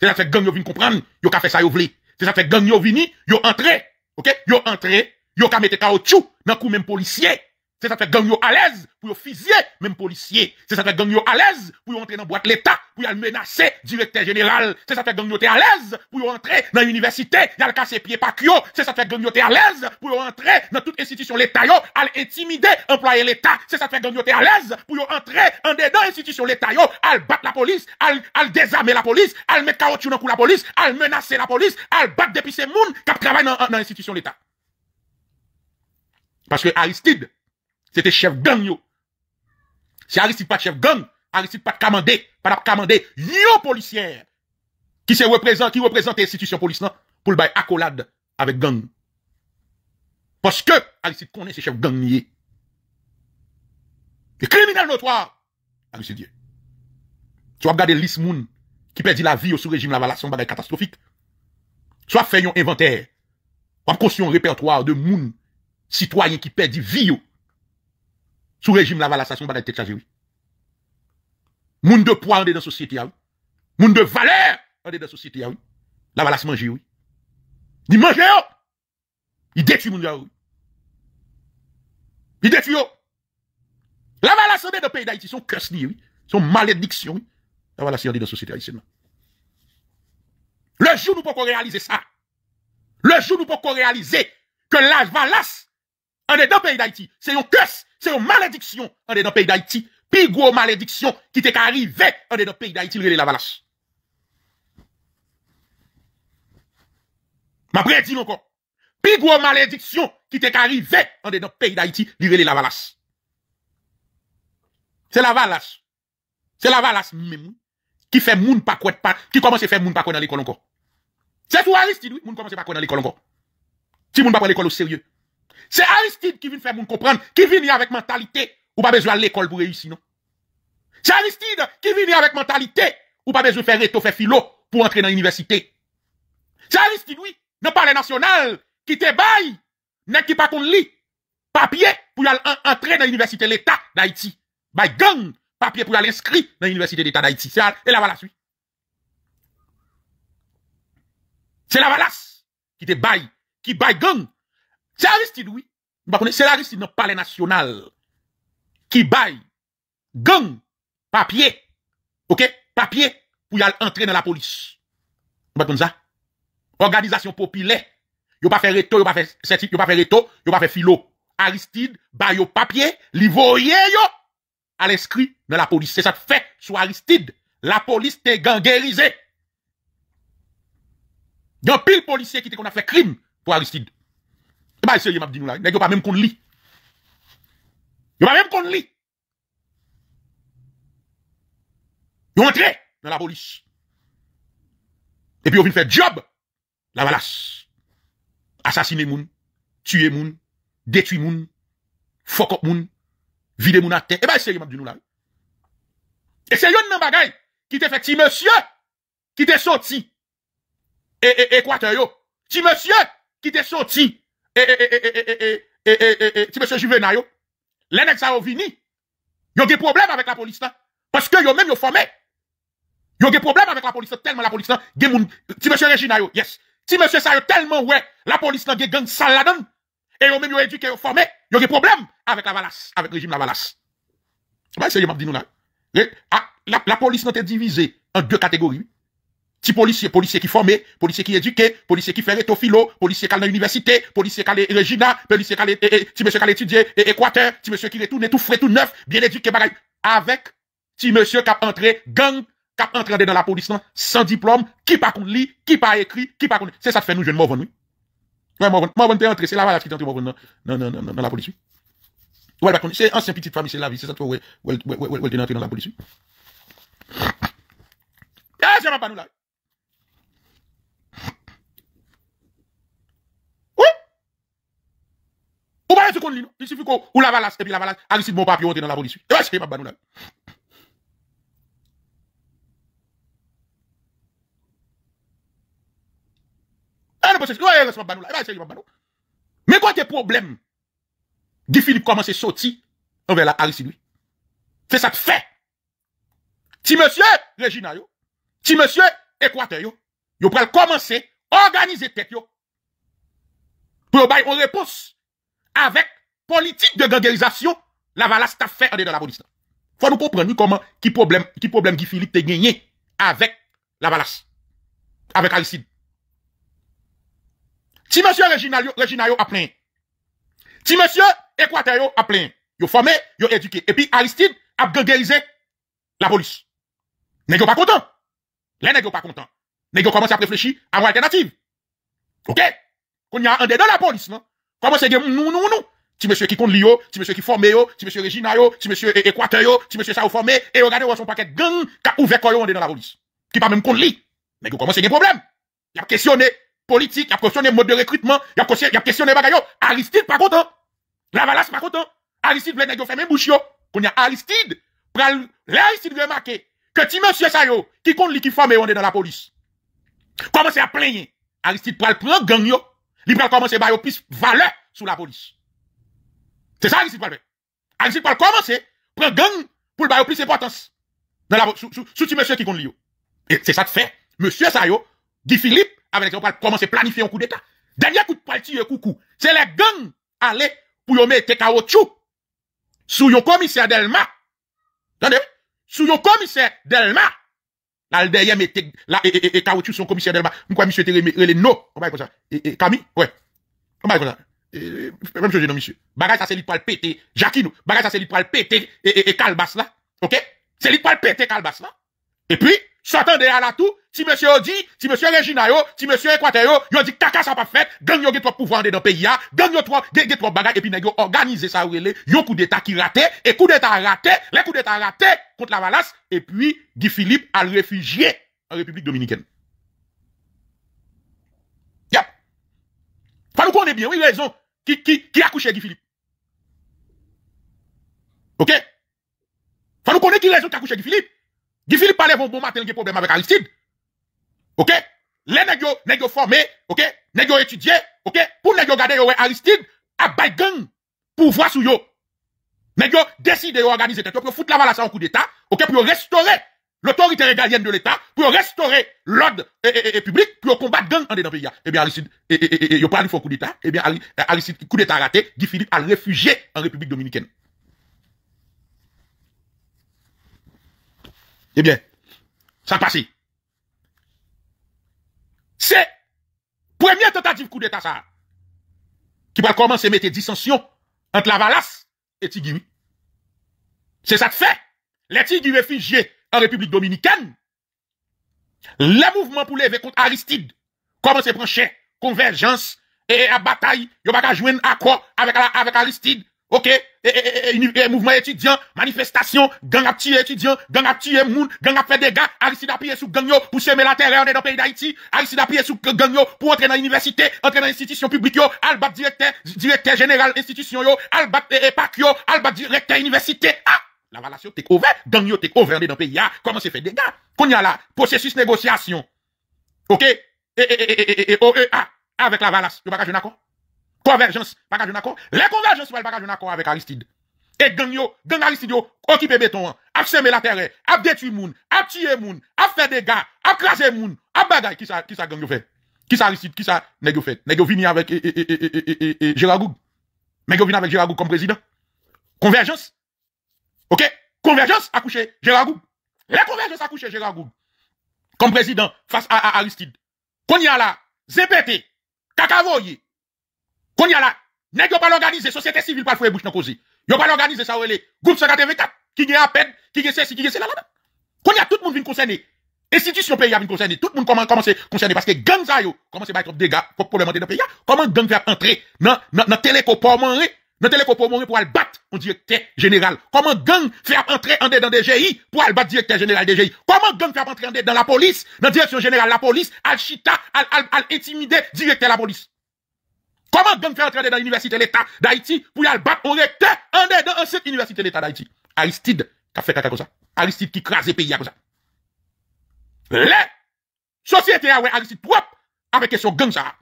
C'est ça fait gang yo vin comprendre, yo ka fait ça vous voulez. C'est ça fait gang yo yo entré. OK? Yo entré, yo ka mette caoutchouc dans coup même policier. C'est ça fait gang yo à l'aise pour fusiller même policier. C'est ça fait gang yo à l'aise pour entrer dans boîte l'État, pour y menacer directeur général. C'est ça fait gang yo à l'aise pour entrer dans l'université, y a casser pied pas yo. C'est ça fait gang yo à l'aise pour entrer dans toute institution l'État yo, à intimider employé l'État. C'est ça fait gang yo à l'aise pour entrer en dedans institution l'État yo, à battre la police, Al désarmer la police, à mettre caoutchouc dans la police, Al menacer la police, Al battre depuis ces moun qui travaillent dans l'institution l'État. Parce que Aristide, c'était chef gang yo. Si Aristide pas chef gang, Aristide pas commandé, pas commandé, yo policière. Qui se représente, qui représente l'institution policière, Pour le bail accolade avec gang. Parce que Aristide connaît ses chefs gang Les criminels notoires. Aristide Dieu. Tu vas regarder l'is qui perdit la vie au sous-régime la valation être catastrophique. Soit fait un inventaire. Ou un répertoire de moun citoyens qui la vie sous régime la valassation, pas d'être chargé, oui. Monde de poids, on est dans la société, oui. Hein. Monde de valeur, on est dans la société, hein, oui. La valasse mange, oui. Il mange, Il détruit monde, oui. Il détruit, La valasse, on est dans le pays d'Haïti, son curse, oui. Son malédiction, oui. La valasse, on est dans la société haïtienne. Le jour nous pouvons réaliser ça. Le jour nous pouvons réaliser que la valasse, en est dans le pays d'Haïti. C'est une curse c'est une malédiction en dedans pays d'Haïti. Plus gros malédiction qui t'est arrivé en dedans pays d'Haïti, la valache. Ma prédit encore. Plus gros malédiction qui t'est arrivé en dedans pays d'Haïti, la valache. C'est la valache, C'est la valache même qui fait moun pas quoi pas qui commence à faire moun pas quoi dans l'école encore. C'est tout Aristide, oui, moun commence pas quoi dans l'école encore. Si moun pas à l'école au sérieux, c'est Aristide qui vient faire mon comprendre, qui vient avec mentalité, ou pas besoin à l'école pour réussir, non? C'est Aristide qui vient avec mentalité, ou pas besoin de faire réto, faire philo, pour entrer dans l'université. C'est Aristide, oui, le national, qui te baille, ne qui pas qu'on lit, papier, pour aller entrer dans l'université de l'État d'Haïti. Bay gang, papier pour aller inscrit dans l'université l'État d'Haïti. C'est la et là, suite. C'est la valasse qui te baille, qui baille gang c'est Aristide, oui. Bah, c'est Aristide dans le palais national qui baille gang, papier, ok, papier pour y aller entrer dans la police. Vous ça? Organisation populaire. Yo pas fait reto, pas fait réto, yo pas faire pas fait filo. Aristide baille au papier, li voye yo à l'inscrit dans la police. C'est ça fait sur Aristide. La police y a un pile policier qui te qu'on a fait crime pour Aristide. Et eh bien, c'est ce qui m'a dit Il n'y a pas même qu'on lit. Il n'y a pas même qu'on lit. Ils sont entrés dans la police. Et puis, ils a fait un job, la valasse. Assassiner les gens, tuer les gens, détruire les gens, focoter les gens, vider les gens à terre. Et eh bien, c'est ce qui m'a dit Et c'est ce qui m'a dit nous Et c'est ce qui m'a dit nous là. qui m'a dit Et là. C'est ce qui m'a dit C'est ce qui qui m'a dit et, et, et, et, et, et, et, et, et, et, et, et, et, et, et, et, et, et, et, même et, et, Yo gen problème avec la police là, tellement la police là, gen moun ti monsieur Regina yo yes ti monsieur ça tellement ouais la police là gen gang sale là-dedans et yo même yo éduqué yo formé yo gen problème avec la valas, avec régime la valas. Mais c'est m'a dit nous là la, la police là t'est divisé en deux catégories Ti policier, policier qui formé, policier qui éduqué, policier qui fait rétophilo, policier qui a l'université, policier qui a régina, policier qui a les eh, monsieur qui a étudié équateur, ti monsieur qui retourne tout frais, tout neuf, bien éduqué, bagaille. Avec, ti monsieur qui a entré, gang, qui a entré dans la police, non sans diplôme, qui pas qu'on lit, qui pas écrit, qui pas connu. C'est ça qui fait nous, jeune m'en oui. Ouais, m'en m'en m'en entré, c'est la valeur qui t'entre, m'en non, non, non, non, dans la police. Ouais, bah, c'est ancien petit famille, c'est la vie, c'est ça que ouais, ouais, ouais, ouais, ouais, ouais, ouais, dans la police. Ah, c'est ma panou là. Ouais, c'est qu'on Il suffit qu'on ou la valasse, et puis la valasse. Aristide bon papier, on est dans la police. Et eh va ben, c'est pas banou là. Mais quoi tes problèmes? Guy Philippe commence à sortir envers la Aristide, lui. C'est ça que fait. Si monsieur, Regina, yo. monsieur, Équateur, yo. Yo commencer à organiser tête, yo. Pour avoir une réponse avec politique de gangérisation... la valasse t'a fait de la police. Faut nous comprendre comment, qui problème, qui problème Guy Philippe t'a gagné avec la valasse. Avec Aristide... Si monsieur Réginalio... yo a plein. Si monsieur Équateurio a plein. Yo formé, yo éduqué. Et puis Aristide a gangérisé... la police. N'est pas content. Les n'est pas content. N'est commence à réfléchir à une alternative. Ok? Qu'on y a un dedans la police, non? Comment c'est que nous, nous, nous. monsieur qui compte lio, ti monsieur qui forme yo, monsieur Régina, yo, monsieur e- Équateur si monsieur ça ou formé, et regardez où son paquet gang qui a ouvert quoi est dans la police. Qui pas même compte li. Mais vous c'est des problèmes. Y a questionné politique, y a questionné mode de recrutement, y a questionné, de bagayo. Aristide pas content. La valasse pas content. Aristide vle nègre fait même bouche y a Aristide, pral, l'Aristide remarquer que si monsieur ça yo, qui compte li qui forme est dans la police. Comment Commencez à plaigner. Aristide pral prendre gang yo. Il pral commencer à plus valeur sous la police. C'est ça Aristide Valbert. Aristide pour commencer prendre gang pour bio plus importance dans la sous sous monsieur qui compte Et c'est ça que fait monsieur Sayo Guy Philippe avec les pral commencer planifier un coup d'état. Dernier coup de parti coucou. C'est les gangs aller pour mettre mettre caoutchoucs sous yon commissaire Delma. Attendez, sous yon commissaire Delma Là, le était... là, et, et, et, son commissaire d'Elba. pourquoi quoi, monsieur, t'es relé, non. On va comme ça. Et, et, Camille, ouais. On va comme ça. Même chose, non, monsieur. Bagage, ça, c'est lui pour le péter. Jacquino. Bagage, ça, c'est lui pour le péter. Et, et, et, Calbas, là. OK? C'est lui pour le péter, Calbas, là. Et puis, s'attendait à la tout, si monsieur Odi, si monsieur Regina si monsieur Equateur yo, yo dit caca ça pas fait, gang yo trois pouvoir dans pays a, gang yo trois bagages et puis nèg yo organisé ça relé, un coup d'état qui raté et coup d'état raté, les coups d'état raté contre la Valasse et puis Guy Philippe a réfugié en République dominicaine. Yep. Faut nous bien, oui raison qui qui qui a couché Guy Philippe. OK Faut nous connaître qui raison qui a couché Guy Philippe. Guy Philippe pas bon matin, il y a problème avec Aristide. OK Les nègres yo, nèg yo OK OK Pour les garder Aristide à bay gang pouvoir sous yo. Les yo décide d'organiser organiser pour foutre la ça en coup d'état, OK pour restaurer l'autorité régalienne de l'état, pour restaurer l'ordre public, pour combattre gang en dedans pays. Eh bien Aristide eh, eh, eh, il et, a pas pas de coup d'état, eh bien Aristide coup d'état raté, Guy Philippe a réfugié en République dominicaine. Eh bien, ça passe. C'est première tentative coup d'état ça. Qui va commencer à mettre dissension entre la Valas et Tigui. C'est ça qui fait. Les Tigui réfugiés en République Dominicaine. Le mouvement pour lever contre Aristide commence à prendre Convergence et à bataille. Yo pas jouer un accord avec, avec Aristide. Ok? Eh, eh, eh, un mouvement étudiant, manifestation, gang a tué étudiant, gang a tué moun, gang a faire des gars, Aristide a sous gang pour semer la terre, on est dans le pays d'Haïti, Aristide a d'appuyer sous gang pour entrer dans l'université, entrer dans l'institution publique yo, battre directeur, directeur général institution yo, Alba et PAC yo, directeur université, ah! La yo t'es ouvert, gang yo t'es ouvert, on est dans le pays, ah! Comment c'est fait des gars? Qu'on y a là, processus négociation. Ok? Et, eh, oh, ah! avec la valance, yo pas d'accord? Convergence, pas qu'à accord. Les convergences, pas qu'à accord avec Aristide. Et gang yo, gang Aristide yo, occupe béton, a semé la terre, a détruit moun, a tué moun, a fait des gars, a crasé moun, a bagay, qui ça, qui ça fait? Qui ça Aristide, qui ça nèg fait? Nèg yo vini avec, Gérard Goug. Nèg yo vini avec Gérard comme président. Convergence. Ok? Convergence a Gérard Goub. Les convergences a Gérard Goub. Comme président face à, Aristide. Qu'on y a là, kakavoye, qu'on y a là, nèg pas l'organiser, société civile pas le bouche dans cause. Yo pas l'organiser ça relé. Groupe 184 qui gagne à peine, qui gagne ceci, qui gagne cela là. Qu'on y a e tout le monde vient concerner. Institution pays a vient concerner, tout le monde commence être concerné, parce que gang ça yo, c'est à trop dégâts, faut problème dans pays. Comment gang fait entrer dans dans télécoport Nan dans pour aller battre un directeur général. Comment gang fait entrer en dedans DGI pour aller battre directeur général DGI. Comment gang fait entrer en dans la police, dans direction générale la police, al chita, al al, intimider directeur la police. Comment gang faire entrer dans l'université de l'État d'Haïti pour y aller battre un recteur en dedans dans cette université de l'État d'Haïti? Aristide, qui a fait caca comme ça. Aristide qui crase pays comme ça. Les sociétés à ah Aristide propre avec question gang ça.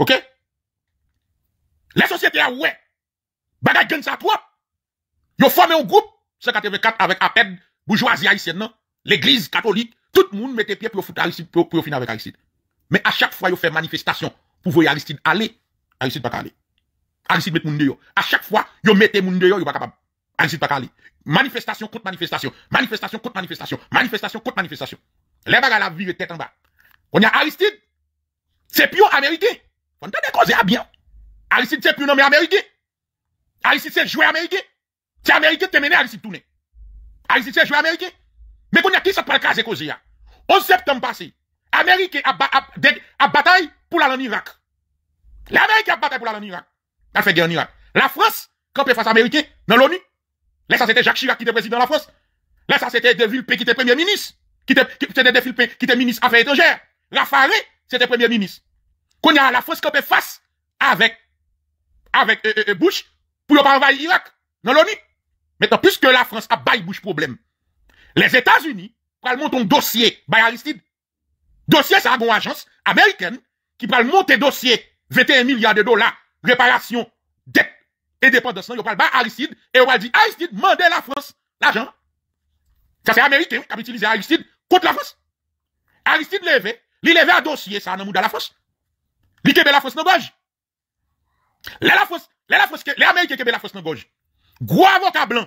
OK? Les sociétés à ah ouais, bagay gang ça propre. ont formé un groupe, 54 avec APED, bourgeoisie haïtienne, L'église catholique, tout le monde mettait pied pour, foutre finir avec Aristide. Mais à chaque fois, ils fait manifestation pour voir Aristide aller, Aristide pas aller. Aristide met moun yo. À chaque fois, yo mette moun de yo pas capable. Aristide pas aller. Manifestation contre manifestation, manifestation contre manifestation, manifestation contre manifestation. Les bagarres la vie tête en bas. On y a Aristide, c'est plus américain. On t'a décausé à bien. Aristide c'est plus nommé américain. Aristide c'est joué américain. C'est américain t'es mené Aristide tourner. Aristide c'est joué américain. Mais qu'on y a qui ça parle causer causé Au septembre passé, américain a, a, a, a bataille pour la en Irak. L'Amérique a bataille pour la en Irak. Elle fait guerre en Irak. La France, quand face l'Amérique, dans l'ONU, là ça c'était Jacques Chirac qui était président de la France. Là ça c'était De Villepin qui était premier ministre. Qui était, qui, De Villepin qui était ministre affaires étrangères. Raffarin, c'était premier ministre. Qu'on a la France qui face avec, avec euh, euh, Bush pour ne pas envahir Irak dans l'ONU. Maintenant, puisque la France a bail Bush problème, les États-Unis, pour monter un dossier, bail Aristide. Dossier, ça a une agence américaine qui parle monter dossier 21 milliards de dollars, réparation, dette, indépendance. Ils parlent à Aristide et va dire, Aristide, mandez la France l'argent. Ça c'est américain qui a utilisé Aristide contre la France. Aristide levé, il levé à dossier ça dans la France. Il la France dans gauche. la France, la France, les américains qui la France dans gauche. Gros avocat blanc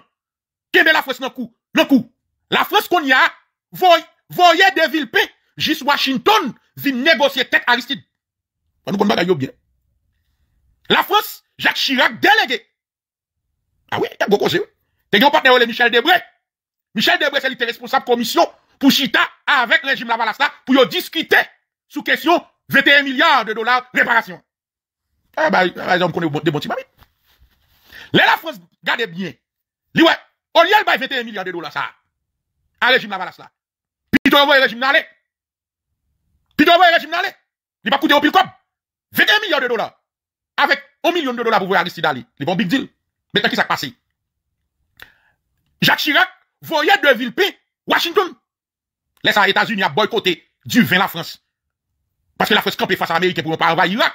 kebe la France dans cou, dans cou. La France qu'on y a voyait des de Villepin juste Washington ils négocier tête Aristide. nous connaissons bien. La France, Jacques Chirac délégué. Ah oui, t'as beaucoup T'es un partenaire, Michel Debré. Michel Debré, c'est responsable commission pour Chita avec le régime Lavalas là, pour discuter sous question 21 milliards de dollars réparation. Eh ben, eh ben on connaît des bons Là, la France, gardez bien. Lui, ouais, on y a 21 milliards de dollars ça. À régime Lavalas là. Puis tu envoies le régime d'aller. Puis tu voyez le régime d'aller. Il va coûter au pile 21 milliards de dollars. Avec 1 million de dollars pour voir Aristide Il C'est bon big deal. Maintenant, qui s'est passé? Jacques Chirac voyait de Villepin, Washington. Laisse les États-Unis à boycotter du vin la France. Parce que la France campait face à l'Amérique pour ne pas avoir l'Irak.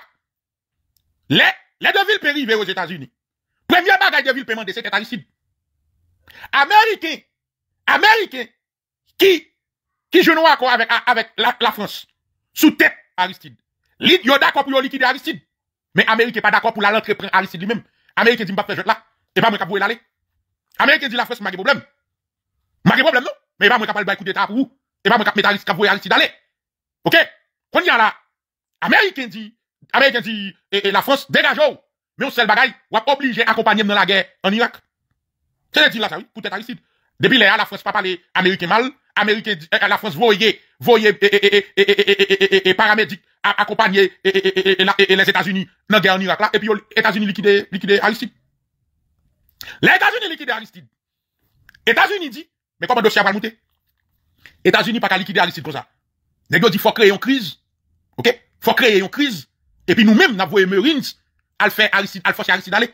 Les, les deux villes aux États-Unis. Premier bagage de ville paiement de c'était Aristide. Américain, Américain, qui, qui je quoi avec, avec la France sous tête Aristide. Lid yo d'accord pour liquider Aristide. Mais n'est pas d'accord pour la l'entrée prendre Aristide lui-même. Amérique dit pas faire là et pas moi capable aller Amérique dit la France pas de problème. Pas de problème non mais pas moi capable bail coup d'état pour vous et pas moi capable mettre Aristide capable Aristide aller. OK Qu'on y a là Amérique dit Amérique dit et, la France dégage mais on le bagaille est obligé accompagner dans la guerre en Irak. C'est dit là ça oui, pour être Aristide. Depuis là la France pas parler américain mal, américain, la France voyait, voyait, et, paramédic accompagner les États-Unis dans la guerre en Irak et puis les États-Unis liquider, liquider Aristide. Les États-Unis liquider Aristide. États-Unis dit, mais comment dossier va monter? États-Unis pas liquider Aristide comme ça. Les gars dit, faut créer une crise. OK? Faut créer une crise. Et puis nous-mêmes, nous avons Marines, à faire Aristide, à forcer Aristide aller.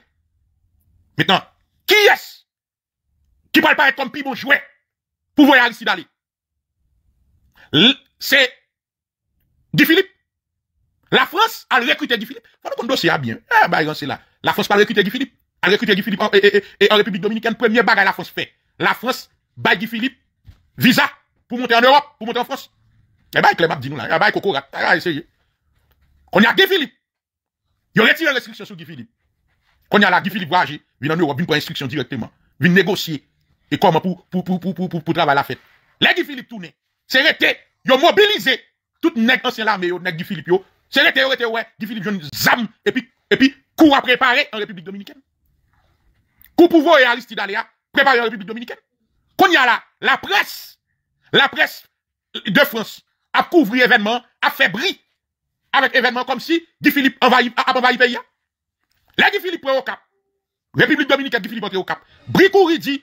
Maintenant, qui est-ce qui parle pas être comme plus bon jouet? pour voyager ici d'aller. C'est Guy Philippe. La France a recruté Guy Philippe. Faut nous dossier à ah, bien. Ah, bah, là. La France pas recruté Guy Philippe. A recruté Guy Philippe en, et, en République Dominicaine. Premier bagage la France fait. La France, bah, Guy Philippe, visa pour monter en Europe, pour monter en France. Et eh bah, il dit nous là. Eh bah, Coco, ah, On y a Guy Philippe. Il ont retiré l'inscription sur Guy Philippe. Quand y a la Guy Philippe voyager, venir en Europe, une pour instruction directement. venir négocier. Et comment pour, pour, pour, travailler la fête? Les Guy Philippe tourne. C'est Ils ont mobilisé. Tout nek ancien l'armée yo, nek Guy Philippe C'est l'été yo ouais. Guy Philippe zam. Et puis, et puis, coup à préparer en République Dominicaine. Coup pour voir Aristide Aléa, préparer en République Dominicaine. Qu'on y a là, la presse, la presse de France a couvert l'événement, a fait bris avec événement comme si Guy Philippe envahit, a envahi pays. Là, Guy Philippe est au cap. République Dominicaine, Guy Philippe est au cap. Bricouri dit,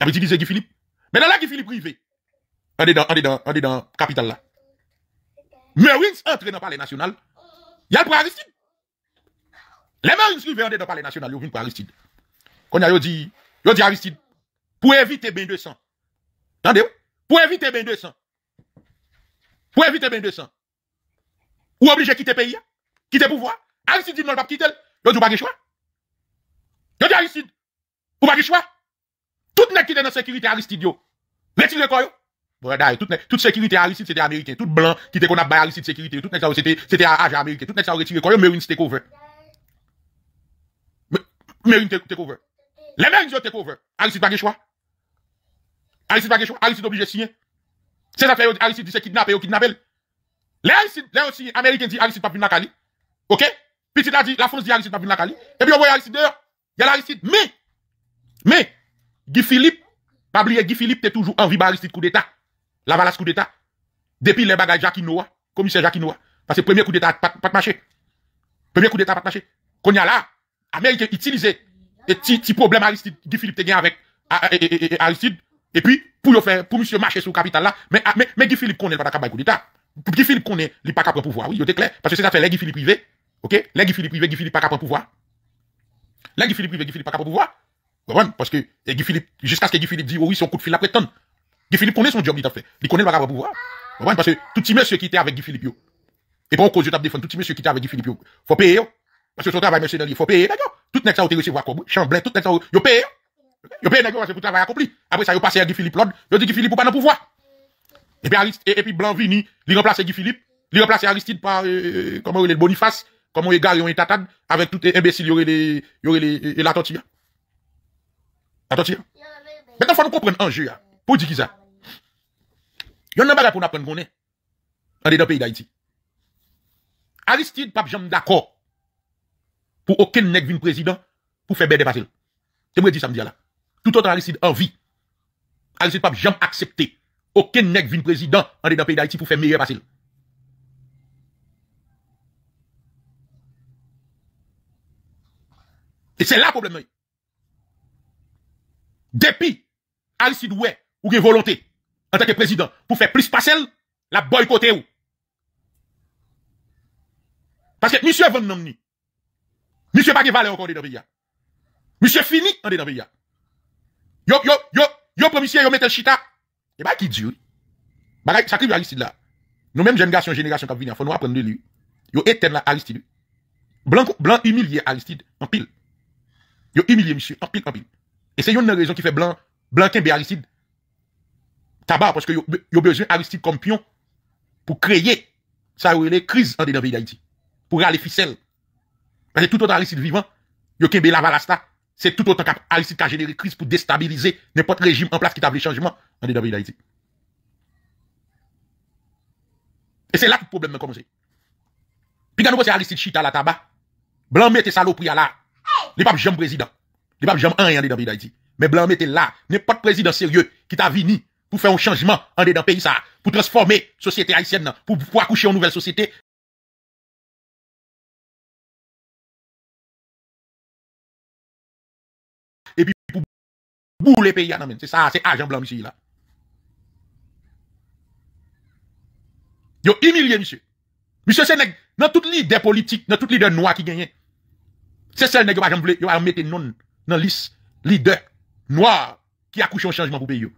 a utilisé Guy Philippe. Maintenant là, Guy Philippe privé. On est dans, on est dans, on est dans Mais là. Merwins entre dans palais national. Il y a le Aristide. Les Marines viennent dans le palais national, ils viennent pour Aristide. Quand ils dit, dit Aristide, pour éviter Ben 200. Attendez, Pour éviter Ben 200. Pour éviter Ben 200. Ou obligé de quitter le pays, quitter le pouvoir. Aristide dit non, pas quitter. Ils dit pas de choix. Ils dit Aristide, ou pas de choix. Tout nèg qui était dans sécurité Aristide yo. Retirez quoi yo? Brother, tout nèg, toute sécurité Aristide c'était américain, tout blanc qui était qu'on a bail Aristide sécurité, tout ça c'était c'était âge américain. Tout ça ça retiré quoi yo, Marine c'était cover. Marine c'était cover. Les Marines c'était cover. Aristide pas de choix. Aristide pas de choix, Aristide obligé signer. C'est ça fait Aristide dit c'est kidnappé ou kidnappé. Les Aristide, les aussi américains dit Aristide pas plus la OK Petit a dit la France dit Aristide pas plus la Et puis on voit Aristide dehors. Il y a l'Aristide mais mais Guy Philippe, pas oublier Guy Philippe, t'es toujours en vie baristide coup d'État. La valasse coup d'État. Depuis les bagages Jacques Noah, commissaire Jacques Noah. Parce que le premier coup d'État, pas marché. marché. Premier coup d'État, pas marché. marché. il y a là, Américain utilisé. Et petit problème Aristide, Guy Philippe te gagné avec Aristide. Et puis, pour faire, pour monsieur marcher sur le capital là, ah, mais, Guy Philippe connaît pas de coup d'État. Guy Philippe connaît, il pas capable pouvoir. Oui, il était clair. Parce que c'est ça fait les Philippe privé. Ok? Guy Philippe privé, Guy Philippe pas capable pouvoir. le Philippe privé, Guy Philippe pas capable pouvoir. Bah parce que Guy Philippe, jusqu'à ce que Guy Philippe dise, oh oui, son coup de fil après ton Guy Philippe connaît son job, il t'a fait. Il connaît le bagage pouvoir. Bah parce que tout petit monsieur qui était avec Guy Philippe, Et pas au cause de défendre, tout petit monsieur qui était avec Guy Philippe, il Faut payer, Parce que son travail mercenaire, il faut payer, d'accord. Tout n'est ça, vous recevoir quoi toutes tout n'est que ça, yo paye. Yo paye, d'accord, c'est pour travail accompli. Après ça, yo passé à Guy Philippe l'autre. Yo dit Guy Philippe ou pas dans pouvoir. Et puis, Aristide et, puis Blanc vini, il remplace Guy Philippe. Il remplace Aristide par, euh, euh, comment il est Boniface. Comment il est Gary, et Avec tout imbécile, y aurait les, il y aurait les, la tortilla. Attention. Maintenant, il faut nous comprendre jeu. Hein, pour dire qui ça. Il y a un bagage pour nous apprendre qu'on est. On est dans le pays d'Haïti. Aristide, pape, j'aime d'accord. Pour aucun nègre vin président, pour faire bête passer. C'est moi dit samedi là. Tout autre Aristide en vie. Aristide, pape, j'aime accepter. Aucun nègre vin président, on est pays d'Haïti pour faire meilleur passer. Et c'est là le problème. Hein. Depuis Aristide Oué, ou une volonté, en tant que président, pour faire plus passer, la boycotter ou. Parce que monsieur Van ni monsieur pas valeur encore dans le pays. Monsieur fini en dans pays. Yo, yo, yo, yo, monsieur, yo mette le chita. Et eh bah, ben, qui dit, bah, ça crie Aristide là. Nous-mêmes, génération, génération qui vient, faut nous apprendre de lui. Yo éteint la Aristide. Blanc, blanc humilié Aristide, en pile. Yo humilié monsieur, en pile, en pile. Et c'est une raison qui fait blanc, qui et Aristide. Tabac, parce que a besoin d'Aristide comme pion pour créer ça ou les crises dans les pays d'Haïti. Pour aller ficelle. Parce que tout autant Aristide vivant, yo kembe la valasta, c'est tout autant qu'Aristide qui a généré crise pour déstabiliser n'importe régime en place qui le changement dans les pays d'Haïti. Et c'est là que le problème a commencé. Puis quand nous c'est Aristide Chita la tabac, blanc mette saloperie à la, les papes jambes président. Il n'y a jamais rien dans le pays d'Haïti. Mais blanc mettez là, n'est pas de président sérieux qui t'a venu pour faire un changement en dans le pays ça, pour transformer la société haïtienne, pour pouvoir accoucher une nouvelle société. Et puis pour bouler le pays, c'est ça, c'est agent blanc, monsieur, là. Yo humilié, monsieur. Monsieur, c'est dans toute l'idée politique, dans les l'idée noire qui gagne. C'est celle qui va va mettre non nan lis qui noir ki akouche yon changement pour pays yo.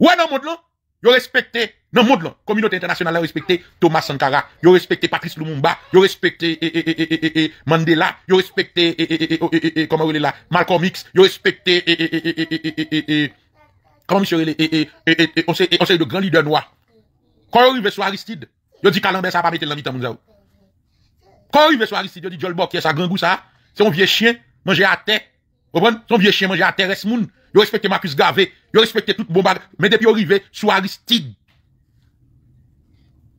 Ouè nan moun lan, yo respecte nan monde, lan, communauté internationale, la respecté Thomas Sankara, yo respecté Patrice Lumumba, yo respecte Mandela, Mandela, yo respecte la, Malcolm X, yo respecté comment monsieur on sait de grand leader noir. Quand on arrive sur Aristide, yo dit Calambert ça pas mettre dans mitan moun Quand on arrive sur Aristide, yo dit Jolbo qui est sa grand goût ça, c'est un vieux chien, manger à terre, Comprenez Son vieux chien manger terre, moun. Yo respecté Marcus Gavé, yo respecté tout bon mais depuis arrivé sur Aristide.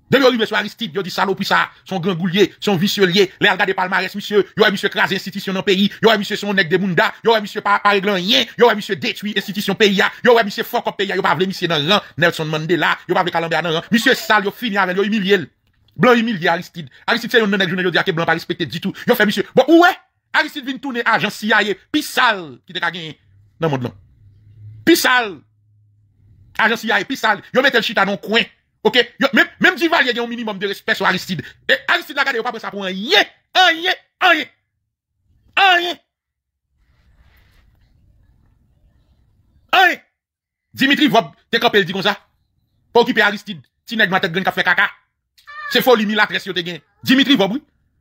Depuis arrivé sur Aristide, yo dit salope ça, son grand goulier, son viciolier, les regarder palmarès monsieur, yo a monsieur crasé institution dans pays, yo a monsieur son nèg de munda, yo a monsieur pas réglant rien, yo a monsieur détruit institution pays, yo a monsieur fort comme pays, yo pas vle monsieur dans rang, Nelson Mandela, yo pas vle Kalambia dans rang. Monsieur sale yo fini avec yo humilié. Blanc humilié Aristide. Aristide c'est un nèg journée yo dit que blanc pas respecté du tout. Yo fait monsieur, bon ouais Aristide vin toune a jan siya ye, pisal ki te kagen nan mand lan. Pisal! A jan siya ye, pisal, yo met el chita nan kwen. Ok, menm di val ye gen yon minimum de respes yo Aristide. E Aristide la gade yo pa pre sa pou an ye, an ye, an ye. An ye! An ye! Dimitri Vob, te kapel di kon sa? Pa okipe Aristide, ti neg nou a te gen kafe kaka? Se foli mi la tres yo te gen. Dimitri Vob, oui?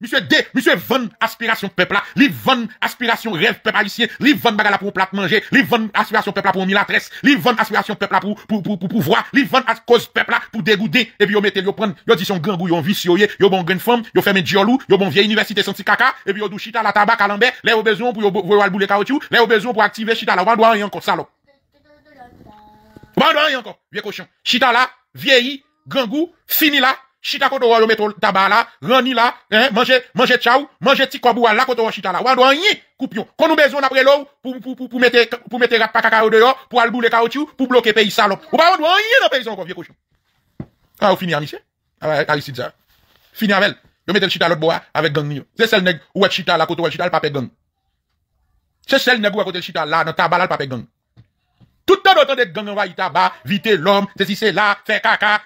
Monsieur D, monsieur vend aspiration peuple là, li vend aspiration rêve peuple haïtien, li vend bagala pour plat manger, li vend aspiration peuple là pour milatresse, li vend aspiration peuple là pour pour pour pour pouvoir, li vend à cause peuple là pour dégoûter et puis yo mettez yo prendre, yo dit son grand goût, yo vice yo, bon une femme, yo ferme diolou, yo bon vieille université sans caca et puis yo dou chita la tabac à l'envers les au besoin pour yo boulot bouler caoutchouc, les besoin pour activer chita la, on doit rien encore salope. On doit rien encore, vieux cochon. Chita là, vieilli, grand fini là, chita koto wa yo meto rani la, hein, eh, manger, manger tchao, manger ti à la koto wa chita la Wa do rien, coupion. Kon nous besoin après l'eau pour pour pour pour mettre pour mettre pa pakaka dehors, pour aller bouler caoutchouc, pour bloquer pays salope. Ou pas on do rien dans pays encore vieux cochon. Ah, ou fini amis? Ah, Aristide ça. Fini avec Yo chita l'autre bois avec gang C'est celle nèg ou chita la koto wa chita le pape gang. C'est celle nèg ou à côté chita la dans tabala pape gang. Tout le temps autant de gang waitaba, vite viter l'homme, ceci c'est là, fait caca,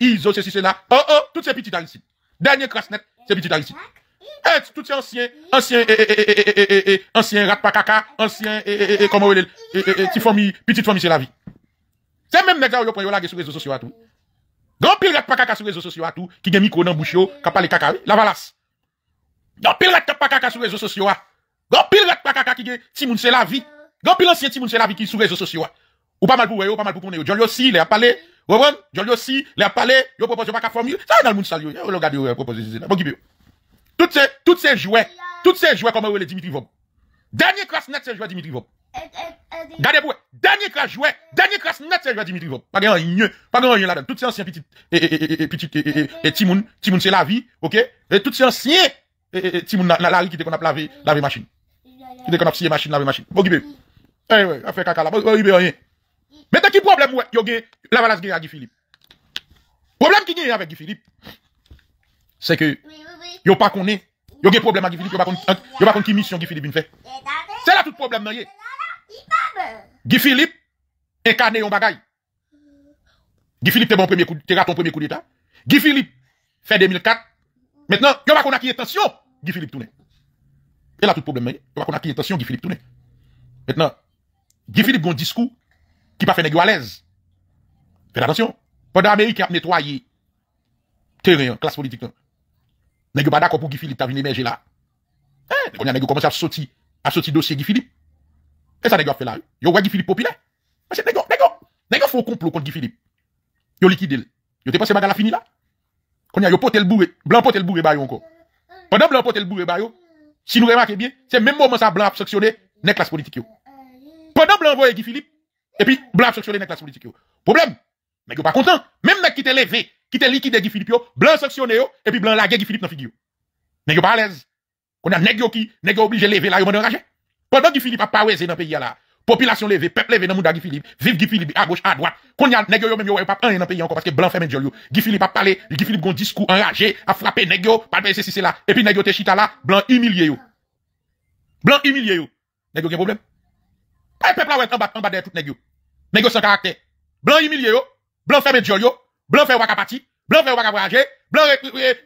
iso, ceci c'est là. Oh oh, toutes ces petites ici. Dernier crasse net, ces petites ici. Eh, tout ces anciens, anciens, anciens rat pas caca, anciens, comment est petite famille, petite famille c'est la vie. C'est même nèg gars yo de la sur les réseaux sociaux à tout. Grand pile rat pas caca sur les réseaux sociaux à tout, qui est micro dans le qui parle caca, la valasse. Grand pile rat pas caca sur les réseaux sociaux à. Grand pile rat pas caca qui dit, si moun c'est la vie. Gon pilon Timoun c'est la vie qui sous réseaux sociaux. Ou pas mal pour eux ou pas mal pour vous. John aussi, il a parlé. Vous comprenez? aussi, il a parlé. Il a proposé pas qu'à formule. Ça, dans le monde salut. Il a regardé, il a proposé. Toutes ces, toutes ces jouets, toutes ces jouets, comme vous Dimitri Vob. Dernier classe net, ces jouets Dimitri Vob. Gardez vous Dernier classe jouet, dernier classe net, ces jouets Dimitri Vob. Pas grand rien, pas grand rien là-dedans. Toutes ces anciens petits, et, et, et, Timoun, Timoun, c'est la vie, ok? Et toutes ces anciens, et, Timoun, la, la, qui qu'on machine. Qui était qu'on machine, machine. Eh oui, a fait caca là, on ribe rien. Mais t'as qui problème ouais, yo gen, la valance de Guy Philippe. Problème qui gagne avec Guy Philippe, c'est que, yo pas connaît, yo gen problème avec Guy Philippe, yo pas connaît, yo pas connaît qui mission Guy Philippe fait. C'est là tout problème là. Guy Philippe, incarné en bagay. Guy Philippe, t'es bon premier coup, t'es ton premier coup d'état. Guy Philippe, fait 2004. Maintenant, pas pas connaître qui attention, Guy Philippe tourne. C'est là tout problème nan Yo pas connaître qui attention, Guy Philippe tourne. Maintenant, Guy Philippe bon discours qui pas fait nèg à l'aise. Faites attention. Pendant qui a nettoyé terrain classe politique. Hein. Nèg pas d'accord pour Guy Philippe t'a venir émerger là. Eh, on hein? a nèg commencé à sortir à sortir dossier Guy Philippe. Et ça a fait là. Yo Guy Philippe populaire. Parce que nèg nèg nèg font complot contre Guy Philippe. Yo liquidé. Yo t'es passé bagarre la fini là. Qu'on a yo le bourré, blanc potel bourré baillon encore. Pendant blanc le bourré baillon, si nous remarquons bien, c'est même moment ça blanc a sanctionné la classe politique pendant blanc envoyé Guy Philippe, et puis blanc sanctionné dans la classe politique. Problème. Mais n'êtes pas content. Même mec qui était levé, qui t'est liquidé Guy Philippe, blanc sanctionné, et puis blanc lagué Guy Philippe dans figure. vous pas à l'aise. y a nèg qui, nèg obligé de lever là, yo enragé. Pendant Guy Philippe a pas dans le pays là, population levée, peuple levé dans le monde Guy Philippe, vive Guy Philippe à gauche, à droite. Qu'on y a yo même yo pas un dans le pays encore parce que blanc fait même yo. Guy Philippe a parlé, Guy Philippe un discours enragé, a frappé nèg yo, pas de c'est là. Et puis nèg chita là, blanc humilié yo. Blanc humilié yo. Nèg yo problème. Pay peuple là, en bas, en bas tout nèg Nèg yo sans caractère. Blanc humilié yo, blanc fait médiol yo, blanc fait wakapati, blanc fait wakabrage, blanc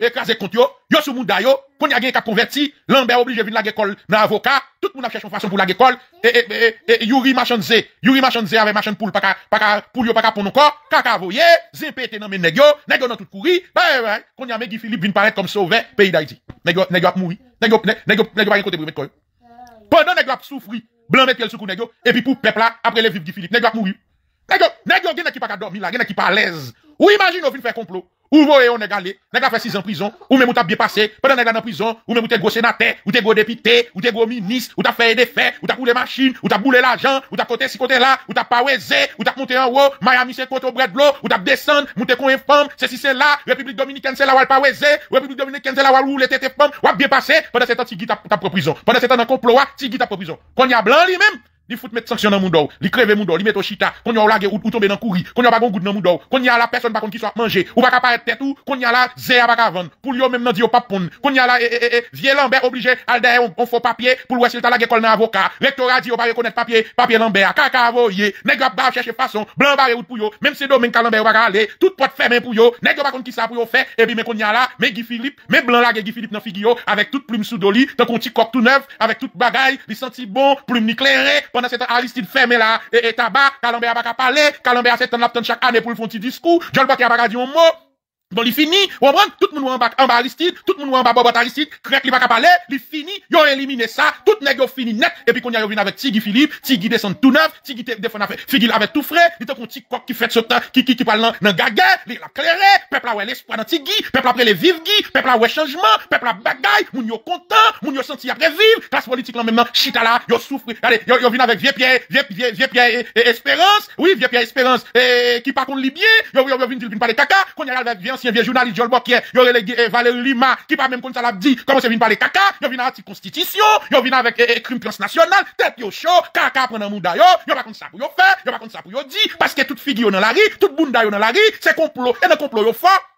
écrasé contre yo, yo sou moun yo, kon y a gen ka converti, Lambert obligé venir la l'école avocat, tout le monde a cherché une façon pour la l'école, et, et, et, Yuri Machanze, Yuri Machanze avec machin poule, pas pas pour yo, pas pour nous corps, kaka voye, zimpété nan men nèg yo, nèg yo nan tout couri, bah, kon y a Meggy Philippe vin paraître comme sauver pays d'Haïti. Nèg yo, nèg yo a mouri, nèg yo, nèg yo, nèg yo pas côté pour Pendant nèg yo a souffri, blanc mettre sur nèg et puis pour peuple là après les vivre Guy Philippe nèg va mourir nèg nèg qui pas dormir là nèg qui pas à l'aise ou imagine on vient faire complot ou voyez, on est galé, on a fait 6 ans en prison, ou même ou t'a bien passé, pendant n'a en prison, ou même ou t'es gros sénateur, ou t'es gros député, ou t'es gros ministre, ou t'as fait des faits, ou t'as boulé machine, ou t'as boulé l'argent, ou t'as côté si côté là, ou t'as pas ouézé, ou t'as monté en haut, Miami c'est contre au bras de ou t'as descendre, monté une femme, c'est si c'est là, République dominicaine c'est là où pas République dominicaine c'est là où les têtes femme, ou bien passé, pendant cet ans pris t'a pris prison, pendant cet temps dans complot, pris t'a pris prison. Quand y a blanc lui-même, Li fout mettre sanction dans mon li crever mon li met au chita, qu'on y a ou, ou tomber dans courri, qu'on y a pas goût dans mon kon qu'on y a la personne bakon ki qui soit manger, ou pa paraître tête ou, qu'on y a la zé à pas vendre, pour lui même nan dit yo pas poun, qu'on y a la eh, eh, eh, eh vieux Lambert obligé al derrière on, on faux papier pour le s'il t'a lagué col avocat, rectorat dit on pas reconnaître papier, papier Lambert, kaka voyer, nèg ba chercher façon, blanc barré ou pour yo, même si domaine Lambert va aller, toute porte fermée pour yo, nèg yo bakon ki ça pour yo faire, et eh puis mais qu'on y a la mais Philip, mais blanc lagué nan Philippe yo, avec toute plume sous doli, tant kon petit tout neuf, avec toute bagaille, li senti bon, plume éclairée, pendant ce temps, Aristide ferme là, et, tabac, Calambea a pas parler, Calambea a fait un chaque année pour le fond petit discours, John Bakia a pas dit un mot, Bon, il fini, on comprenez? Tout le monde en bak en bas Aristide, tout le monde en bas Bobot Aristide, Crack, il va parler, il fini, ils ont éliminé ça, tout nèg yo fini net, et puis qu'on y a avec Tigui Philippe, Tigui descend tout neuf, Tigui défend avec Figil avec tout frais, il te un petit coq qui fait ce temps, qui, qui, qui parle dans gaga, il a clairé, peuple a ouais l'espoir dans Tigui, peuple après les Vive Guy, peuple a ouais changement, peuple a bagaille, moun yo content, moun yo senti après vivre, classe politique là maintenant, chita là, yo souffre, allez, yo, yo vient avec vieux Pierre, Vie Pierre, Vie Pierre et, espérance, oui, Vie Pierre espérance, et qui par contre Libye, yo, yo, yo vient par parler caca, qu'on y a avec Vie un vieux journaliste Joel Bokier, eh, Valérie Lima, qui pas même comme ça l'a dit, comment c'est venu parler caca, yo une avec constitution, a vient avec eh, eh, crime transnational, tête yo chaud, caca prend un mouda yo, a pas comme ça pour yo faire, a pas comme ça pour yo dire, parce que toute figure dans la rue, toute bunda yo dans la rue, c'est complot, et le complot yo fort.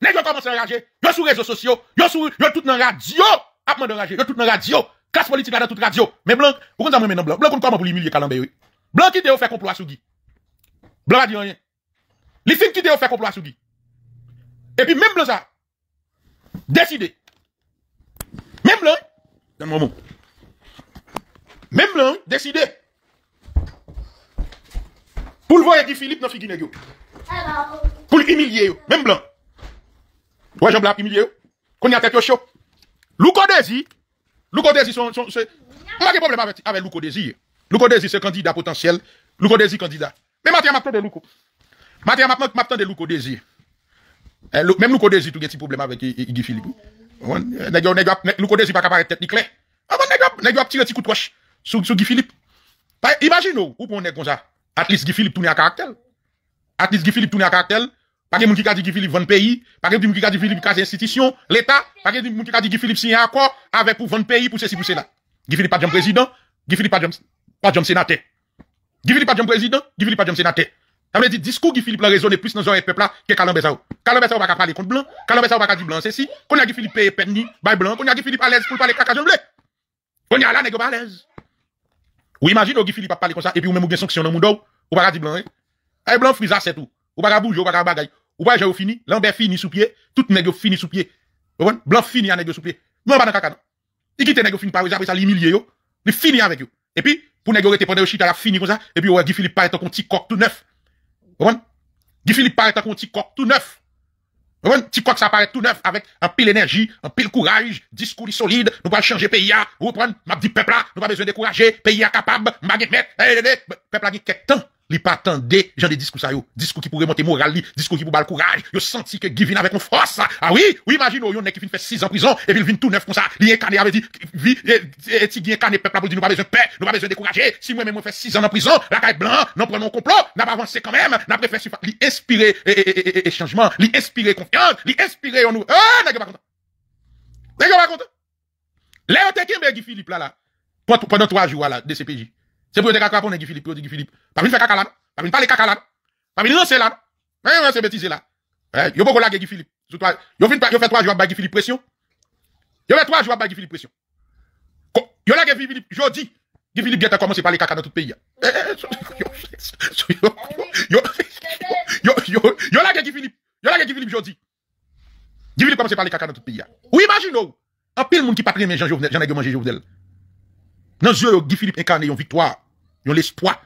Ne yon koman se raje, yon sou rezo sosyo, yon sou, yon tout nan radyo, apman de raje, yon tout nan radyo, klas politika nan tout radyo, men blan, ou kon zan mwen men nan blan, blan kon koman pou li milye kalanbe yo, blan ki deyo fe komplo a sougi, blan a di anyen, li fin ki deyo fe komplo a sougi, epi men blan sa, deside, men blan, men blan, deside, pou l voye di Filip nan figine yo, pou li milye yo, men blan, Ouais, j'en blague humilié. Qu'on y a tête au chaud. Louko Désir. Louko Désir, son, son, c'est, on a des problèmes avec, avec Louko Désir. Louko Désir, c'est candidat potentiel. Louko Désir, candidat. Mais maintenant, m'attend de Louko. Maintenant, m'attend de Louko Désir. Eh, même Louko Désir, tout un petit problème avec Guy Philippe. Louko Désir, pas capable de technique claire. Avant, ah nègre, a tiré un petit coup de croche sur, Guy Philippe. Bah, Imaginez, où on est comme ça. At least Guy Philippe tourne à caractère. At least Guy Philippe tourne à caractère. Pas de moun qui a dit Philippe 20 pays, pas de moun qui a dit Philippe institution, l'État, pas de moun qui a dit que Philippe signe un accord avec pour 20 pays, pour ceci, pour cela. Ki Philippe pas de président, ki Philippe pas de, pas de sénateur. Philippe pas de président, ki Philippe pas de sénateur. Ça veut dire, discours qui Philippe raisonné plus dans les peuple là que Calambé Sao. Calambé Sao va pas parler contre blanc, Calambé va pas dire blanc, ceci. Qu'on a dit Philippe paye penny, bail blanc, qu'on a dit Philippe à l'aise pour parler caca bleu. on a là, n'est pas à l'aise. Ou imagine, que oh, Philippe a parlé comme ça, et puis ou même ou bien sanction dans le monde, ou pas dire blanc, hein. Eh, blanc, frisa, c'est tout ou pas bouger, ou pas bagaille. Ou pas j'ai fini, Lambert fini sous pied, tout nèg fini sous pied. Blanc fini à nèg sous pied. Non pas dans caca. Il quitte nèg fini par après ça l'humilier yo. Il fini avec yo. Et puis pour nèg rester pendant chita la fini comme ça et puis ouais Guy Philippe paraît un petit coq tout neuf. Vous Guy Philippe paraît un petit coq tout neuf. Vous Petit coq ça paraît tout neuf avec un pile énergie, un pile courage, discours solide, nous pas changer pays à, hein. vous comprenez? M'a dit peuple là, nous pas besoin de décourager, pays à capable, m'a mettre, eh, eh, eh. peuple a dit quelque temps li pas attendait genre des discours ça yo, discours qui pourrait monter moral li, discours qui pourrait le courage, yo senti que Givin avec une force. Ah oui, oui imagine on est qui fin faire 6 ans en prison et puis il vient tout neuf comme ça, li incarné avait dit vi et ti incarné peuple pour dire nous pas besoin de paix, nous pas besoin de décourager. Si moi même moi fait 6 ans en prison, la caille blanc, non prenons un complot, n'a pas avancé quand même, n'a préféré li inspirer changement, li inspirer confiance, li inspirer nous. Ah, n'a pas content. N'a pas content. Léo Guy Philippe là là pendant trois jours là, DCPJ. C'est pour te caca pour Guy Philippe, pour Guy Philippe. Pas une faire caca là, pas une parler caca là. Pas une lancer là. Mais eh, ouais, c'est bêtisé là. Eh, yo pas laguer Guy Philippe. Sous toi, yo fin yo fait trois jours à Guy Philippe pression. Yo fait trois jours à Guy Philippe pression. Yo la Guy Philippe jodi. Guy Philippe bien commencer commencé parler caca dans tout pays. Hein. Eh, eh, yo yo yo yo laguer Guy Philippe. Yo la Guy Philippe jodi. Guy Philippe commence parler caca dans tout pays. Hein. Ou imagine un pile monde qui pas très Jean Jovenel, Jean Jovenel. Dans yeux Guy Philippe incarné une victoire l'espoir.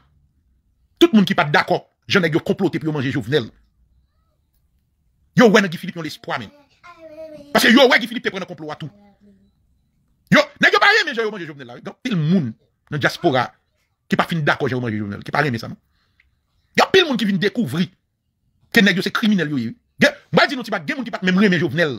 Tout le monde qui pas d'accord, n'ai ai comploté pour manger Jovenel. Yo ouais Guy Philippe yon l'espoir même. Parce que yo ouais Guy Philippe te un complot à tout. Yo, nèg yo pas mais j'ai manger Jovenel là. Donc pile monde dans diaspora qui pas fin d'accord j'ai manger Jovenel, qui pas mais ça non. plein pile monde qui vient découvrir que nèg c'est criminel yo. Moi dit non tu pas gen monde qui pas même remer Jovenel.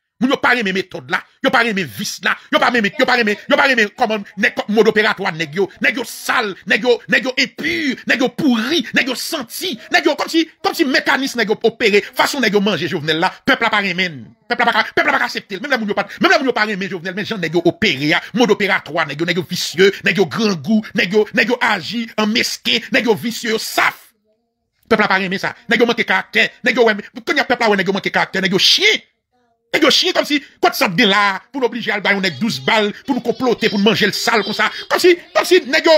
Moun yo pa reme metode la, yo pa reme vis la, yo pa reme, yo pa reme, yo pa reme mod opératoire nèg yo, nèg yo sale, nèg yo, nèg yo impur, nèg yo pourri, nèg yo senti, nèg yo comme si comme si mécanisme nèg yo opéré, façon nèg yo manje Jovenel là, peuple la pa reme, peuple pa pepla, pa accepter, même la moun yo pa, même la moun yo pa reme Jovenel, mais gens nèg yo opéré, mod opératoire nèg yo, nèg yo vicieux, nèg yo grand goût, nèg yo, nèg yo agi en mesquin, nèg yo vicieux, saf. Peuple pa reme ça, nèg yo manke caractère, nèg yo quand y a peuple wè nèg yo manke caractère, nèg yo chien. Nèk yo chine kom si kwa te sat den la pou nou obligye al bayon nek 12 bal pou nou komplote pou nou manje l sal kon sa. Kom si, kom si, nèk yo,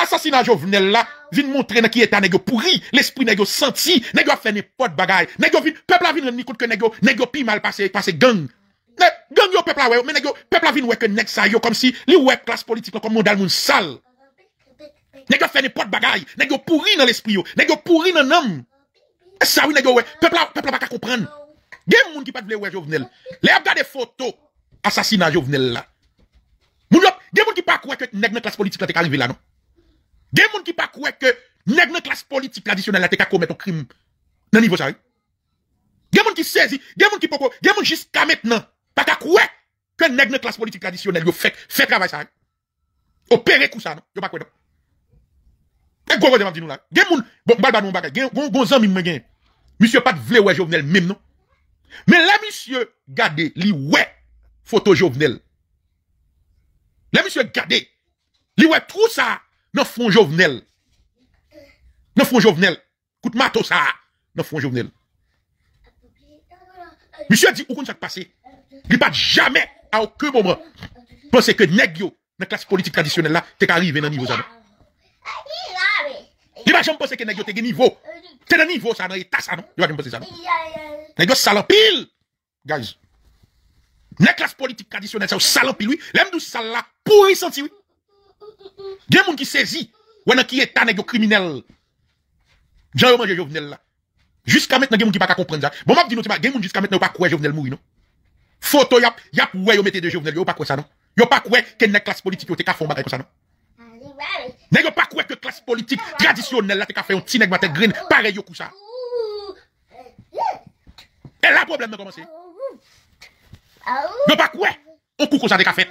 asasinan jo vnen la, vin montre nan ki eta, nèk yo, pouri, l espri, nèk yo, senti, nèk yo, fè nè pot bagay. Nèk yo vin, pepla vin nan ni koute ke nèk yo, nèk yo, pi mal pase, pase gang. Nèk, gang yo pepla wè, men nèk yo, pepla vin wè ke nèk sa yo, kom si, li wè klas politik nan kon mondal moun sal. Nèk yo fè nè pot bagay, nèk yo, pouri nan l espri yo, nèk yo, pouri nan nam. E sa Gen moun ki pat vle wè Jovenel. Le ap gade foto asasina Jovenel la. Moun yop, gen moun ki pa kwe ke neg nan klas politik la te ka rive la non. Gen moun ki pa kwe ke neg nan klas politik tradisyonel la te ka komet crime krim nan nivou sa. Gen moun ki sezi, gen moun ki poko, gen moun jiska metnen. Pa ka kwe ke neg nan klas politik tradisyonel yo fek, fek travay sa. Opere kou sa non, yo pa kwe non. E gwo gwo deman di nou la. Gen moun, bon bal ba nou bagay, gen, gon zan mi mwen gen. Misyo pat vle wè Jovenel mèm non. Mais les monsieur gardez les ouais photo jovenel. Les monsieur gardez les ouais tout ça non font jovenel. Non font jovenel. Coute mato ça non font jovenel. Monsieur a dit où ça s'est passé. Il pas jamais à aucun moment penser que négio dans la classe politique traditionnelle là t'es arrivé dans niveau ça pa jom que ke negyo te gen un niveau, niveau ça ça pile! Guys. Nè classe politique traditionnelle, ça ou salampil wè. Lèm dou sal la senti ça. Gen moun ki sezi. Wè nan ki eta yo kriminel. Jan yo manje jovenel la. Jiska met nan gen moun ki pa ka komprende Bon map di nou ma gen moun jiska jovenel mouri non. Foto yap, yap wè yo de jovenel yo pa kwe sa non. Yo pa kwe ke klas politik yo te ka fon bagay Ne yo pa kwe ke klasi politik tradisyonel la te ka feyon ti neg ba te grin pare yo kou sa? E la probleme komanse? Yo pa kwe? Ou kou kou sa de ka fet?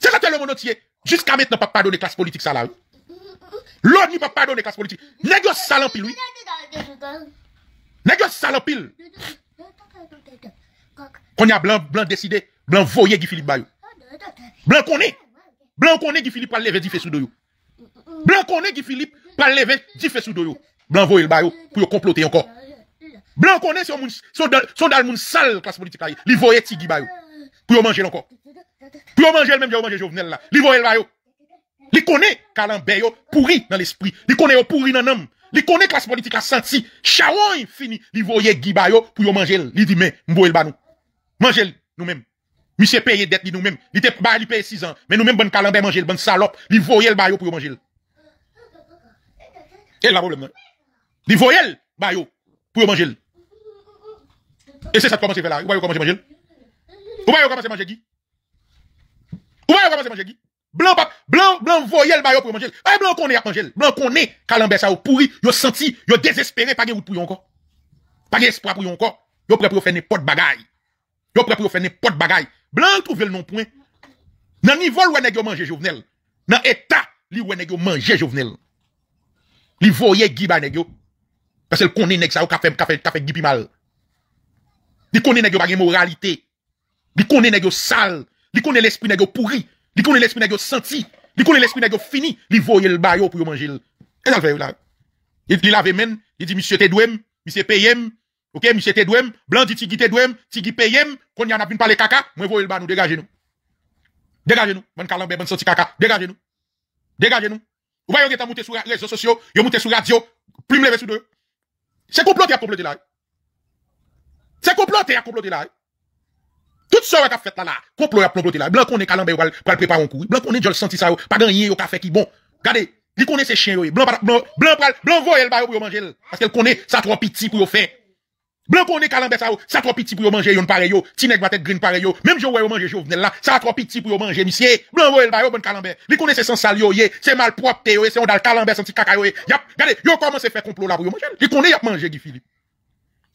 C'est ça que le monde jusqu'à maintenant, pas pardonné classe politique ça là. L'ONU pas pardonné classe politique. N'est-ce pas pile, oui? N'est-ce pas pile? y a blanc, blanc décidé, blanc voyé Guy Philippe Bayou. Blanc est. Blanc est Guy Philippe par lever 10 sous doyou. Blanc est Guy Philippe par lever 10 sous doyou. Blanc voyé le Bayou pour comploter encore. Blanc est son dans le monde sale classe politique là. Il voyait Tigui Bayou pour manger encore. Puis on mange même, on mange Jovenel là. Li voyel yo. Li connaît Calambé yo pourri dans l'esprit. Li connaît yo pourri dans l'âme. Li connaît classe politique a senti. Charon fini. Li voyait Guiba yo pour yo manger. Li dit mais le ba mange Manger nous-mêmes. Monsieur payé dette nous-mêmes. Il était pas il paye 6 ans, mais nous-mêmes bonne mange manger bonne salope, il voyait le bayo pour manger. Et la problème. Il voyait le bayo pour manger. Et c'est ça à faire là, vous voyez comment manger. Vous voyez comment manger Guy ou pas commencer à manger Blanc blanc blanc voyait le yo pour manger. ah blanc est à manger. Blanc connaît est ça au pourri, yo senti, yo désespéré pas route pour encore. Pas espoir pour encore. Yo prêt pour faire n'importe bagaille. Yo prêt pour faire n'importe bagaille. Blanc trouve le non point. Nan niveau où nèg yo manger Jovenel. Nan état li où nèg yo manger Jovenel. Li voyait gui ba nèg yo. Parce qu'il connaît nèg ça au café café café Guy mal. Li connaît nèg yo pas moralité. Li connaît nèg yo sale qu'on est l'esprit nèg yo pourri, li est l'esprit nèg yo senti, li est l'esprit nèg yo fini, li voye le bayo pour manger. Et ça fait là. Il l'avait même, il dit monsieur Tédouem, monsieur payem, OK, monsieur Tédouem, blanc dit tigi Tedwem, tu tigi payem, qu'on y en a pas parler caca, moi voye le ba nous dégagez nous. Dégagez nous, bon calambe bon senti caca, dégagez nous. Dégagez nous. Vous voyez que t'as monté sur les réseaux sociaux, vous monté sur radio, plume levé sur deux. C'est comploté à comploter là. C'est comploté à comploter là. Tout ça qu'a fait là là, complot à comploter là. Blanc on est calambé pour préparer un coup. Blanc on est le senti ça, pas gagné au café qui bon. Regardez, il connaît ces chiens blanc blanc blanc blanc voit elle pour manger parce qu'elle connaît ça trop petit pour faire. Blanc on est calambé ça, ça trop petit pour manger, yon pareil yo, Tinek va tête green pareil yo. Même je ouais manger Jovenel là, ça trop petit pour manger monsieur. Blanc voit elle ba bon calambé. Il connaît ces sans sale yo, c'est mal propre yo, c'est on dal calambé senti caca yo. Regardez, yo commence à faire complot là pour manger. Il connaît y a manger Guy Philippe.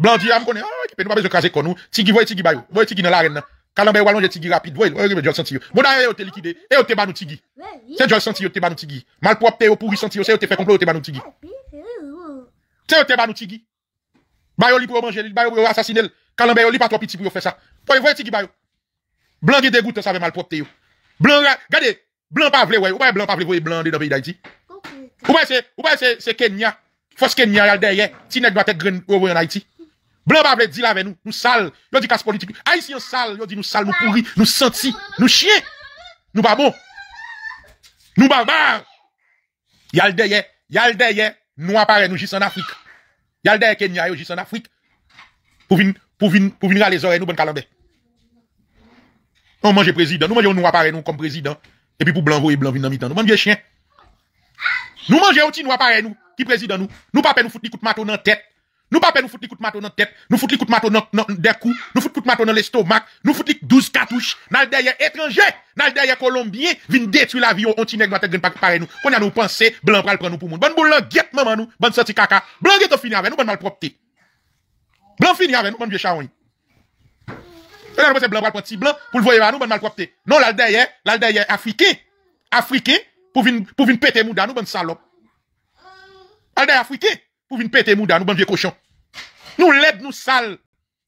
Blondie, am konen, ah, ki pas nous pas besoin de kon Tigi voye tigi bayo, voye tigi dans la ren vous tigi rapide, voye, voye voyez voyez, on te likide, on était te banou tigi. C'est au senti on tigi. voyez, senti se voyez, te fait complot on tigi. Ah, oh, oh. voyez, te banou voyez, Bayo li voyez, yo bayo pou yo voyez, l. Kalambe voyez, li patro voyez, Voye, tigi bayo. a dégoûte ça yo. gade, ou voyez blanc pas voye blan de d'Haïti. Ou pas c'est ou c'est Kenya. force Kenya yal ti doit être green oh, en Haïti. Blanc dit là, avec nous, nous sales, yo dit casse politique. Haïtien sale, yo dit nous sales, nous pourris, nous sentis, nous chiens. Nous sommes bons. Nous barbares. Yal derrière, yal derrière, nous apparaît nous juste en Afrique. Yal derrière Kenya, yo juste en Afrique. Pour venir pour les oreilles nous bon calombe. On mange président, nous mangeons nous apparaît nous comme président et puis pour blanc et blanc venir dans temps Nous mangeons chien. Nous mangeons aussi nous apparaît nous qui président nous. Nous pas nous foutre des coups de nan dans tête nous pas nous foutre les coups de maton dans tête, nous foutre les coups de maton dans des coups, nous foutre les coups de dans l'estomac, nous foutre les 12 cartouches, nous derrière étranger, nal derrière colombien, vinn détruire la vie ti nèg va tête pas pareil nous. Qu'on a nous pensé, blanc pral prendre nous pour moun, Bonne boule, guette maman nous, bonne sortie caca. Blanc guette fini avec nous, bonne malpropreté. Blanc fini avec nous, bonne vieux charon. Et là, c'est blanc pral prendre petit blanc pour le voyer à nous, bonne malpropreté. Non, là derrière, là derrière africain, africain pour vinn pour vinn péter mouda nous, bonne salope. Là derrière africain pour venir péter mouda nous, bon vieux cochon. Nous l'aide nous sale.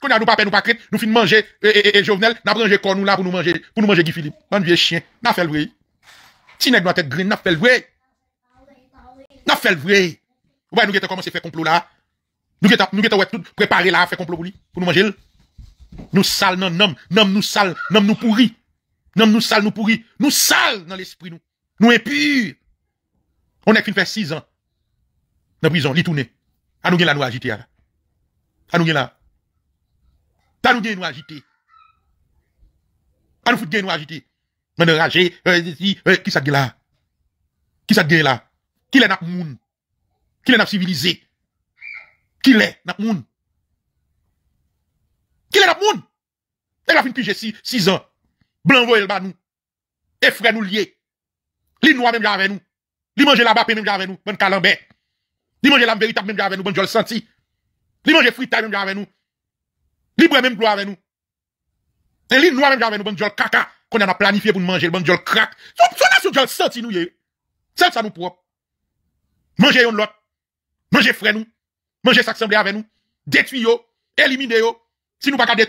Quand nous pas nous pas crête, nous fin manger et, et, et, Jovenel, n'a corps nous là pour nous manger, pour nous manger Guy Philippe. Bon vieux chien, n'a fait le vrai. Si nèg doit être green, n'a fait le vrai. N'a fait le vrai. Ou bien nous avons commencé à faire complot là. Nous avons nous tout préparé là, faire complot pour lui, pour nous manger. Nous sale non nom, nom nous sale, nom nous pourri. Nom nous sales, nous pourris. nous sales dans l'esprit nous. Nous impurs. On est fin fait 6 ans. Dans prison, li À nous la nous agiter là. An nous là. la. nous là? nous nous agite. quest nous que nous agite. Qui de Qui ça là Qui ça là Qui est notre moun? Qui est notre civilisé Qui est notre moun? Qui le nap moun? Elle la fin pije 6 ans. Blanc Blan là ba là? E même nous nous. Li noua même barbe nous même avec la bapè même nous Li mange la même avec nous Bonne senti. Li mange nous même avec nous. libre même gloire avec nous. Et nous noir même avec nous, bon jol caca, qu'on a planifié pour nous manger, bon jol crack. Son so, so, jol nous yé. ça ça nous propre. Mange yon l'autre. Mange frère nous. Mange s'assembler avec nous. Détruis yo. Si nous pas qu'à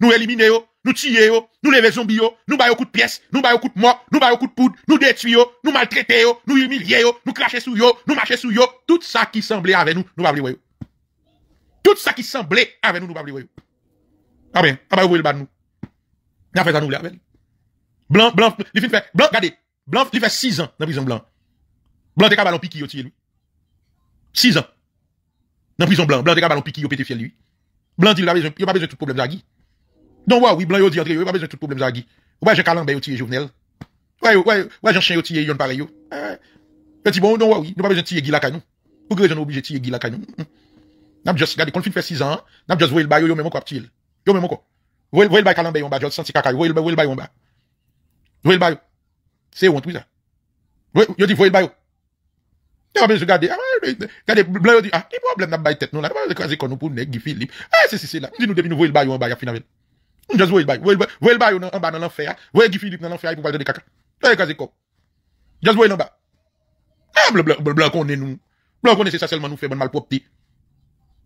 nous éliminer Nous tuer Nous lever zombie Nous baillons coup de pièce. Nous baillons coup de mort. Nous baillons coup de poudre. Nous détruis Nous maltraiter Nous humilier Nous cracher sur yo. Nous marcher sur yo. Tout ça qui semblait avec nous, nous va tout ça qui semblait avec nous, nous pas voyons. Ah ben, ah ben, vous le nous. nous. a fait ça nous, là, ben. Blanc, blanc, il fait, blanc, regardez. Blanc, il fait 6 ans dans prison blanc. Blanc, t'es capable de piquer, lui. 6 ans. Dans prison blanc. Blanc, t'es capable de piquer, pété fier lui. Blanc, il n'a pas besoin de tout problème, Zagui. Donc, ouais, oui, blanc, il dit, il n'a pas besoin de tout problème, Zagui. Ouais, j'ai Calambé, il tire Jovenel. Ouais, ouais, ouais, j'ai chien, il y Yon pareil, yo. Il dit, bon, non, ouais, oui, nous pas besoin de tirer Guy Lacanou. Pourquoi que ai obligé de tirer Guy Lacanou. N'a juste gardé conflit fait 6 ans, n'a juste il le bail yo même quoi, petit. Yo même encore. Voyé il le bail on bas, juste senti caca, il le bail on bas. le bail. C'est honte ça. Yo dit le bail. regardez dit ah, qui ah, problème n'a il tête nous là, pas écraser comme nous pour nèg Philippe. Ah c'est c'est c'est là. dis nous depuis nous voyé le bail on bas à On Juste le bail. le bail en bas dans l'enfer, Guy Philippe dans l'enfer pour parler de caca. quoi. E juste en bas. Ah blanc blanc qu'on est nous. Blanc qu'on c'est ça seulement nous fait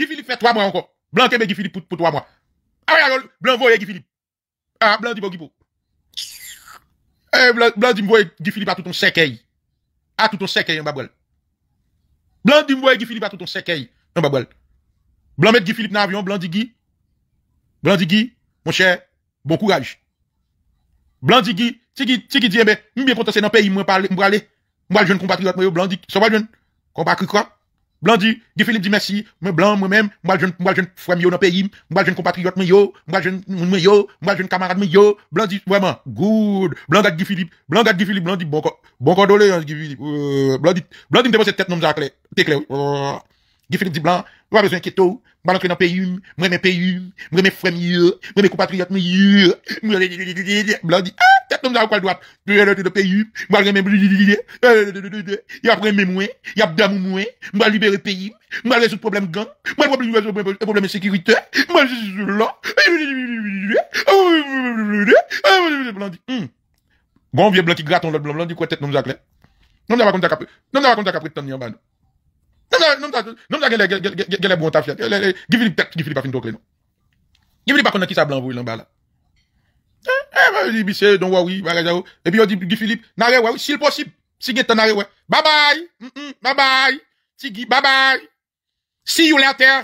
Guy Philippe fait trois mois encore. Blanc Guy Philippe pour trois mois. Ah oui, Blanc Guy Philippe. Ah, Blanc dit bon Guy Eh, Blanc, blanc dit Guy Philippe à tout ton séqueil. À tout ton séqueil en babouel. Blanc dit voyait Guy Philippe à tout ton séqueil en babouel. Blanc met Guy Philippe dans l'avion, Blanc dit Guy. Blanc dit Guy, mon cher, bon courage. Blanc dit Guy, Guy, dit, eh ben, m'bien dans le pays, m'en parler, m'en Moi, je jeune compatriote, Blanc dit, ça Combat quoi? Blandi, Guy Philippe dit merci, moi blanc, moi-même, moi jeune, moi jeune frère yo dans pays, moi jeune compatriote moi yo, moi jeune moi yo, moi jeune camarade moi yo, Blandi vraiment good. Blanc Guy Philippe, blanc Guy Philippe, Blandi bon bon condoléances hein, Guy Philippe. Euh, Blandi Blandi me cette tête nom Jacques, t'es clair. Oh. Guy Philippe dit blanc, pas besoin keto, moi rentrer dans pays, moi mes pays, moi mes frères moi mes compatriotes moi yo. Blandi ah tête nous ça quoi droite de l'autre de pays moi même il après même moins il y a d'amour moins moi libérer pays moi résoudre problème gang moi problème problème sécurité moi je suis là bon vieux blanc qui gratte l'autre blanc blanc dit quoi tête comme ça non n'a pas compte ça cap non n'a pas compte ça cap tenir en bas non ça non ça gèle gèle gèle bon taf gèle gèle pas fin de non gèle pas qu'on qui ça blanc vous là bas là eh Monsieur, eh, eh, eh, donc oui, bah, Et puis on dit, Guy Philippe, n'arrête, pas, si possible, si vous n'arrête, ouais. Bye bye, mm, mm, bye bye, bye bye. See you later.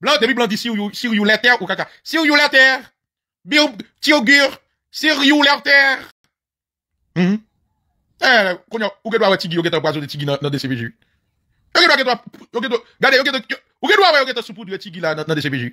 Blanc, depuis blanc dit, see you, later, ou caca. See you later. terre see you later. Mm-hmm. Eh, ou que doit ou Tigui, ou que doit avoir dans des CVJ Ou que doit avoir, ou que doit, ou que tu ou que doit ou que là dans des CVJ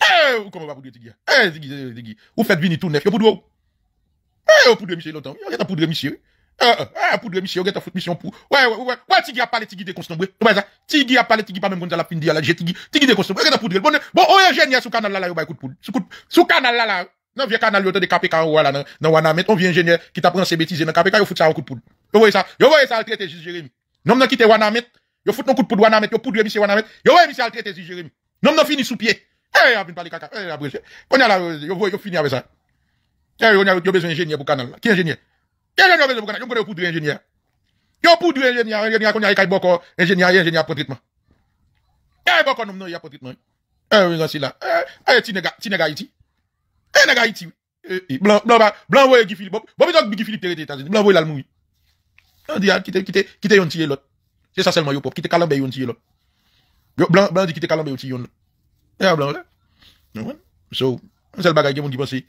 Eh, ou comment va poudre Tigui Eh, Tigui, Tigui. Ou faites venir tout neuf, y'a poudre ou oh. Eh, ou poudre monsieur longtemps. Eh, y'a eh, eh, poudre monsieur. poudre monsieur, y'a foutre mission pour. Ouais, ouais, ouais. Ouais, Tigui a parlé Tigui de monsieur, ça. Tigui a parlé Tigui pas même quand la fin la Tigui. Tigui de monsieur, poudre. Bon, bon, oh, hein, sous canal là là, bah, écoute poudre. Sous canal là là. Non, vieux canal de KPK là on vient ingénieur qui t'apprend ses bêtises dans KPK, y'a ça coup de poudre. voyez ça. voyez ça Jérémy. Non, Wanamet. non de poudre Wanamet, Y'a poudre monsieur Wanamet. Yo voyez monsieur traité Non, fini sous pied. Eh, a pas parler caca. Eh, après, là, yo voyez, yo fini avec ça. Eh, on a besoin ingénieur pour canal. Qui ingénieur Quel ingénieur besoin pour canal Yo a poudre ingénieur. Yo poudre ingénieur, ingénieur qu'on a pas ingénieur, ingénieur pour traitement. Eh, boko nom non, il y a traitement. Eh, oui, c'est là. Eh, ti nèga, ti Haïti. Eh, nèga Haïti. Blanc, blanc, blanc, voyez Guy Philippe. Bon, mais Guy Philippe, t'es États-Unis. Blanc, voyez l'Allemagne. On dit, quittez, quittez, quittez, yon C'est ça seulement, yo pop. Quittez yon Blanc, blanc dit quittez Calambé, yon c'est le bagage qui m'a dit,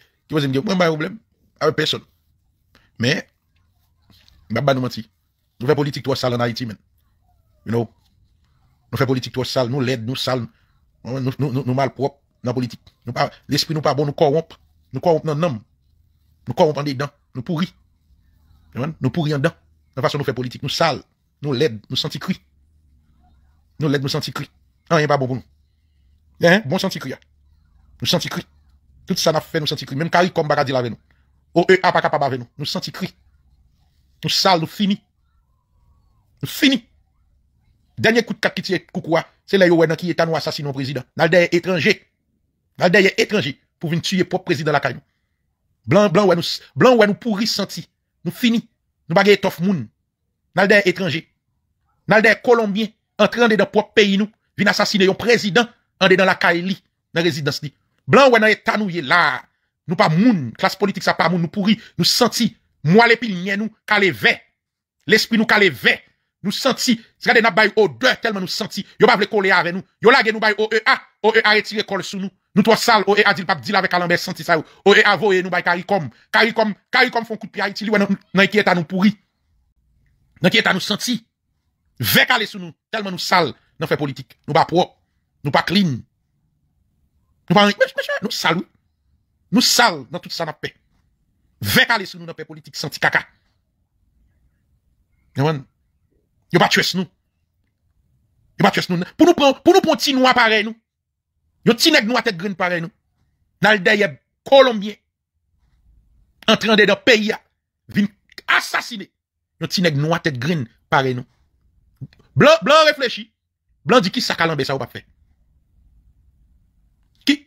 moi, pas problème avec personne. Mais, je ne vais pas nous mentir. Nous faisons politique toi sale en Haïti, Nous faisons politique toi sale, nous l'aide, nous sale, nous, nous, nous, mal propre dans la politique. Nous l'esprit nous pas bon, nous corrompons. Nous corrompons dans l'homme. Nous corrompons des dents. Nous pourrions. Nous pourrions en dedans. La façon nous faisons politique, nous sale, nous l'aide, nous sentons cri. Nous l'aide, nous sentons cri. Rien a pas bon pour nous. Hein? bon senti cri. Nous senti cri. Tout ça n'a fait nous senti cri. Même Kari comme bagadil avec nous. OEA pas capable avec nous. Nous senti cri. Nous sales, nous finis Nous finis Dernier coup de cap qui c'est là où qui est à nous assassinons président. Dans le étranger. Dans le étranger pour venir tuer propre président la caille. Blanc, blanc, ouais, nous, blanc, ouais, nous pourris senti. Nous finis Nous baguer tof moun. Dans le étranger. Colombiens en train entrant dans propre pays nous, venir assassiner un président en dans la Kaili, dans résidence li. Blanc ouais dans état nous là. Nous pas moun, classe politique ça pas moun, nous pourri, nous senti moi les pilien nous calé ve. L'esprit nous calé ve. Nous senti, regardez n'a bay odeur tellement nous senti. Yo pas vle coller avec nous. Yo lagé nous bail OEA, OEA retire col sous nous. Nous trois sales OEA dit pas dit avec Alambert senti ça. OEA voyé nous bail kari CARICOM, CARICOM font coup de pied Haïti, li dans qui état nous pourri. Dans qui état nous senti. Ve calé sous nous, tellement nous sale nan fait politique. Nous pas propre. Nous pas clean. Nous pas, nous sales, Nous sal dans tout ça dans paix. Vek aller sur nous dans la paix politique Sans caca. Nous Yo pas tuer nous. Yo pas tuer nous. Pour nous prendre, pour nous prendre petit noir pareil nous. Yo petit nèg noir tête green pareil nous. Dans le derrière colombien. En train de dans pays vin assassiner. Yo petit nèg noir tête green pareil nous. Blanc blanc réfléchit. Blanc dit qui ça calambe ça ou pas fait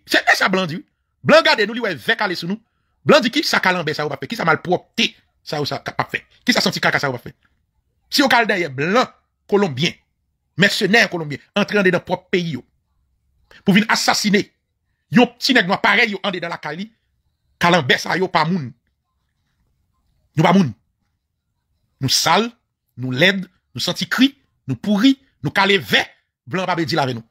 c'est ça ça blanc dit blanc ou? nous gade nou li wè sur nous. Blanc dit qui qui ki sa kalanbe sa ou pas mal Ki ça malpropte sa ou ça capable fait Ki ça senti kaka sa ou pas fait Si ou kal derrière blanc colombien mercenaires colombien entre entren de nan propre pays. Pour assassiner yon petit Yo pti neg nou aparel yo ande dans la kali. Kalanbe sa yo pa moun. nous pas moun. nous sal, nous led, nous senti cri, nous pourri nous calé ve, blanc pas be di nous.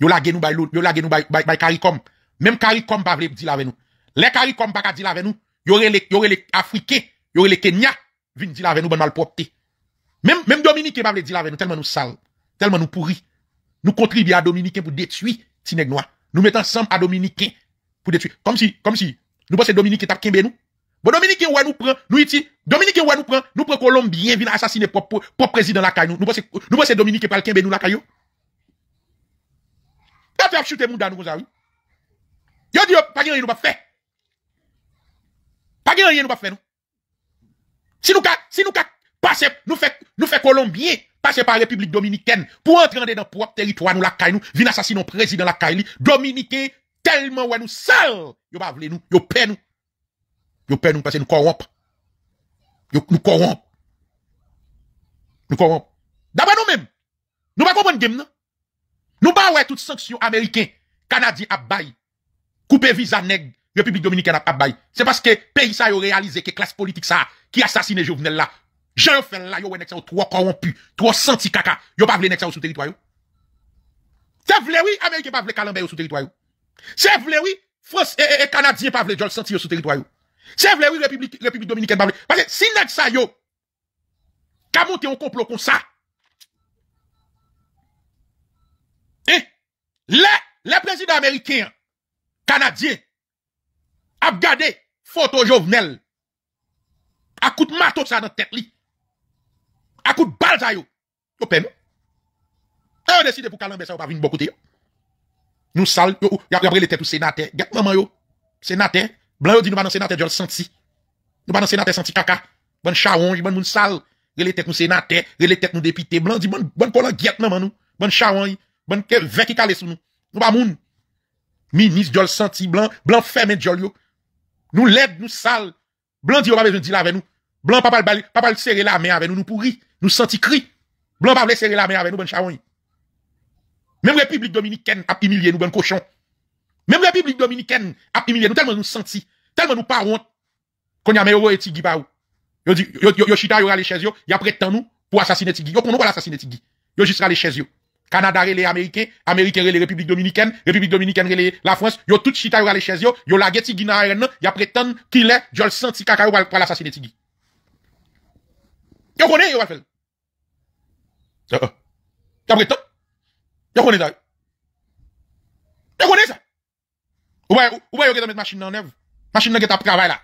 Yo la nous bay, yo la nou bay, bay, CARICOM. Même CARICOM pa vle di la avec nous. Les CARICOM pas di la avec nous. Yo les yo les africains, yo les Kenya vin di la avec nous bon malpropreté. Même même Dominique pa vle di la avec nous tellement nous sale, tellement nous pourri. Nous contribuons à Dominicain pour détruire Tineg Noir. Nous mettons ensemble à Dominicain pour détruire. Comme si, comme si, nous pensons Dominicain tape Kembe nous. Bon, Dominicain, ouais, nous prend, nous ici, Dominicain, ouais, nous prend, nous prend Colombien, vin assassiner propre, propre président la caille, nous. Nous pensons, nous pensons Dominicain pas le Kembe nous la caille, on fait chuter chute moun nous nou Yo dit pas rien, nous pas faire. pas rien nous Pas Si nous ka, si nous ka, nous nous fait nous fait Colombien, par la République Dominicaine, pour entrer territoire nous propre nous nous vin assassiner président la li, la tellement ouais nous seul yo pas nous nous yo pè nous, Yo pè nous nous Nous nous Yo, Nous corromp, nous corromp. D'abord Nous nous pas nous pas ouais toutes sanctions américaines, canadiens à bail. Couper visa nèg, République dominicaine pas bail. C'est parce que pays ça a réalisé que classe politique ça qui assassiné Jovenel là. Jean fait là yo nek ça trois corrompus, trois senti caca. Yo pas vle nek ça sur territoire C'est vrai, oui, américain pas vle Calambert sur territoire C'est vrai, oui, France et, eh, eh, eh, canadien pas vle Jol senti sur territoire C'est vrai, oui, République République dominicaine pas vle. Parce que si pas ça yo ka monter un complot comme ça, Les, les présidents américains, canadiens, a gardé photo Jovenel. À coup de matos ça dans tête li. À coup de balle ça yo. Yo Et eh, on décide pour calamber ça ou pas beaucoup bon côté. Nous sal yo, y a les têtes sénateur. Gat maman yo. Sénateur, blanc yo dit nous pas dans sénateur Joel senti. Nous pas dans sénateur senti caca. Bon charon, bon moun sale. Rele tête nous sénateur, rele tête nous député blanc dit bon, bon colonne guette maman nous. bon charonge. Bon, quel vin qui kale sous nous. Nous pas moun. Ministre Jol senti blanc, blanc ferme Jol yo. Nous l'aide, nous sale. Blanc dit, on pas besoin de dire avec nous. Blanc, papa le papa serrer la main avec nous, nous pourri. Nous senti cri. Blanc, pas serrer la main avec nous, bon charon. Même République Dominicaine a humilié nous, bon cochon. Même République Dominicaine a humilié nous, tellement nous senti, tellement nous pas honte. Qu'on y a meilleur et Tigui Baou. Yo dit, yo, yo, yo, chita, yo, allé chez yo, ont prêté prétend nous pour assassiner Tigui. Yo, pour nous va l'assassiner Tigui. Yo, juste allé chez yo. Canada relé américain, américain relé République dominicaine, République dominicaine relé la France, yo tout chita yo les chez yo, yo la geti gina y a prétend qu'il est, yo le senti kaka yo pour l'assassiner Tigui. Yo connais yo va ah, ah. faire. Yo prétend. Yo connaît ça. Yo connaissez ça. Ou ba ou ba yo geta mettre machine en œuvre. Machine nan geta travail là.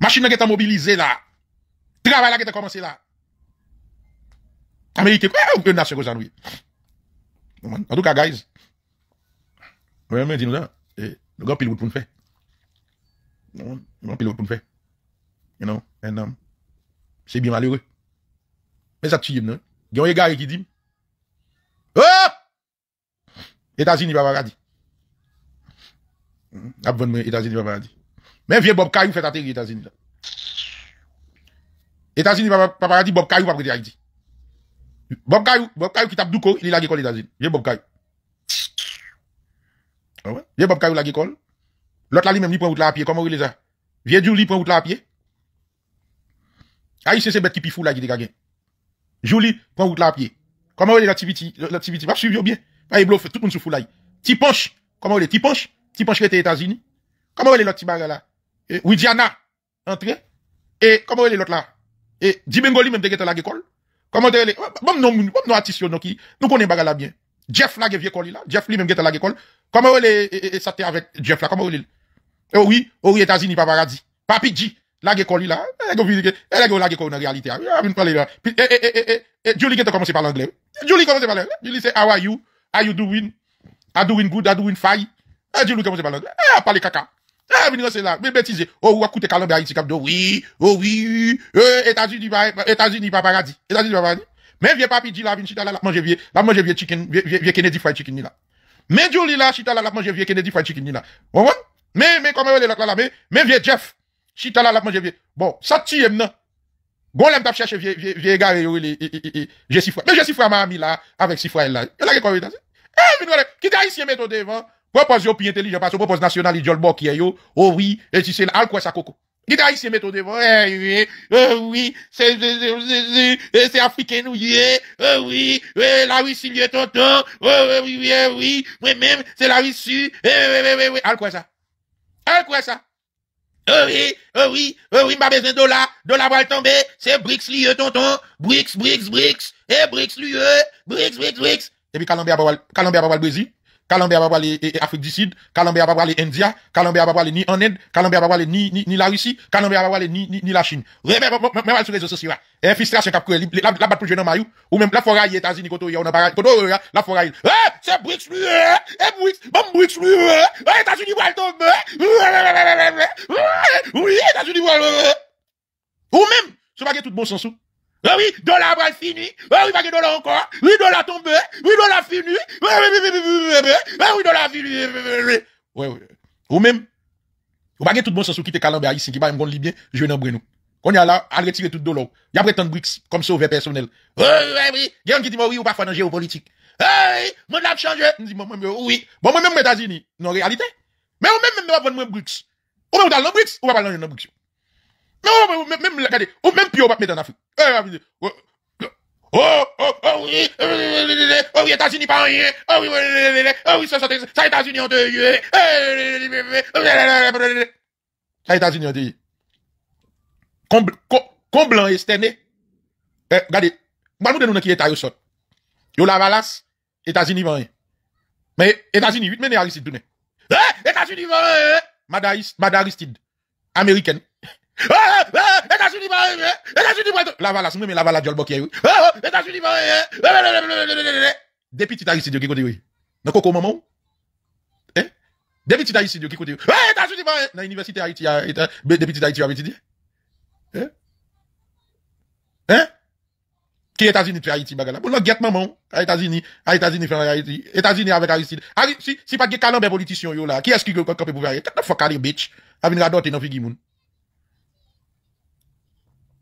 Machine nan geta mobiliser là. Travail là geta commencé là. Américains, ou que nation vous ennuyez En tout cas, guys, vraiment, dis-nous là, et nous, e, on pile où tout le monde fait. Nous, on pile où tout le monde fait. You know, un um, homme, c'est bien malheureux. Mais ça, tu y non Il y a un égard qui dit, oh états unis il va avoir dit. Il va avoir mais les unis ils vont avoir dit. Mais vieux Bob Caïn, fait atterrir les Etats-Unis, là. Etats-Unis, il va avoir dit, Bob Caïn, il va avoir dit. Bob Kayou, Bob Kayou qui tape Douko, il est à l'école des États-Unis. J'ai Bob Kayou. Ah ouais? a Bob Kayou à l'école. L'autre là, lui-même, il prend route là à pied. Comment il les a? Vieux Julie prend route là à pied. Ah, ici c'est bête qui pifou là qui dégage. Julie prend route là à pied. Comment il est l'activité? L'activité, va suivre bien. Va y bluffer, tout le monde se fout là. Tiponche. Comment il est? Tiponche. Tiponche qui était États-Unis. Comment il est l'autre bagarre là? Louisiana, entrée. Et comment il est l'autre là? Et Dibengoli même, est à l'école. Comment dire, bon, non, bon, non, artiste, non, qui, nous connaît bagarre bien. Jeff là, qui est vieux là. Jeff lui-même qui est à la Comment elle est, ça t'est avec Jeff là, comment il est? Oh oui, oh oui, États-Unis, pas paradis. Papi dit là, qui est là. Elle est là, qui est en réalité. Et, et, et, et, Julie qui commence par l'anglais. Julie commence par l'anglais. Julie c'est how are you? Are you doing? Are doing good? Are doing fine? Eh, Julie commence par l'anglais. Eh, elle parle caca. Ah, eh, venez c'est là, mais bêtisez. Oh, ou à calambe oui, oh oui, euh, États-Unis bah, États-Unis paradis. États-Unis paradis. Mais vieux papi dit la chita la manger vieux, la manger vieux chicken, vieux Kennedy fried chicken Mais Julie là, chita la la manger vieux Kennedy fried chicken ni Bon, Mais, mais, comment elle est là, mais, mais vieux Jeff, chita la la manger vieux. Bon, ça tue maintenant. Bon, l'aime cherché vieux, vieux, vieux gars, j'ai six Mais j'ai six ma amie là, avec six fois elle là. Elle eh, qui Propose yo pi intelligent pas propose qui oh oui, et si sais, al quoi ça coco? Gita se eh oui, eh oui, C'est oui, oui, oui, la Russie eh, Oui, tonton, oui, oui, oui, oui, Oui même, la oui oui oui al quoi ça? Al quoi ça? oui, oui, oui, m'a besoin de dollars. tomber. C'est BRICS oui, tonton. BRICS, BRICS, BRICS. et BRICS lieu. BRICS, BRICS, Et puis, Brésil. Kalambe a pas parlé Afrique du Sud, Kalambe a pas parlé India, Kalambe a pas parlé ni en Inde, Kalambe a pas parlé ni, ni, ni la Russie, Kalambe a pas parlé ni, ni, ni la Chine. même sur les réseaux sociaux. Infiltration cap courir, la, la batte pour jeune en maillot, ou même la forêt États-Unis, côté, on a pas, côté, la forêt. Eh, c'est BRICS, lui, eh, BRICS, bon BRICS, lui, eh, États-Unis, voilà, tomber. Oui, États-Unis, voilà. Ou même, ce que tout bon sens ah oui, dollar va fini. Ah oui, pas que dollar encore. Oui, dollar tombé. Oui, dollar fini. Oui, oui, oui Oui, oui, oui Ou même, ou pas que tout le monde oui qui te à ici qui va me libyen, je n'en nous. Quand y a là, à retirer tout dollar. Y a de BRICS comme oui personnel. Oui, oui, oui. oui qui dit, oui, ou pas oui géopolitique. Oui, oui, oui, oui, oui, oui oui. Bon, moi-même, oui États-Unis. Non, réalité. Mais oui même, même, oui oui oui Ou même, oui oui oui ou pas dans oui oui oui même, oui ou même, oui oui oui oui en Afrique. Eh, oh, oh, oh oui, oh oui, États-Unis pas rien, oh oui, oh oui, ça, ça, États-Unis ont deux yeux, ça, États-Unis en deux yeux. Comblant esterné, regardez, moi bah, nous qui est à sort. Yo la valas, États-Unis pas rien. Mais États-Unis 8 mené Aristide Tounet. Eh, États-Unis pas rien, eh. Madaristide, américaine. États-Unis pas rien. États-Unis pas La vala, sous même la vala Jolbok oui. États-Unis pas rien. Depuis tu t'as ici de côté oui. Dans coco maman. Hein Depuis tu t'as ici de qui côté. États-Unis pas rien. Dans l'université Haïti depuis tu t'as Haïti étudié. Hein Hein Ki Etasini fè Haiti baga la. Bon, à États-Unis, à États-Unis Etasini Haïti, États-Unis avec Aristide. Ari, si, pas pa ge kalan bè politisyon yo la. Ki eski yo kope pou fè Haiti? Tèk nan fò kare bitch. Avin radote nan figi moun.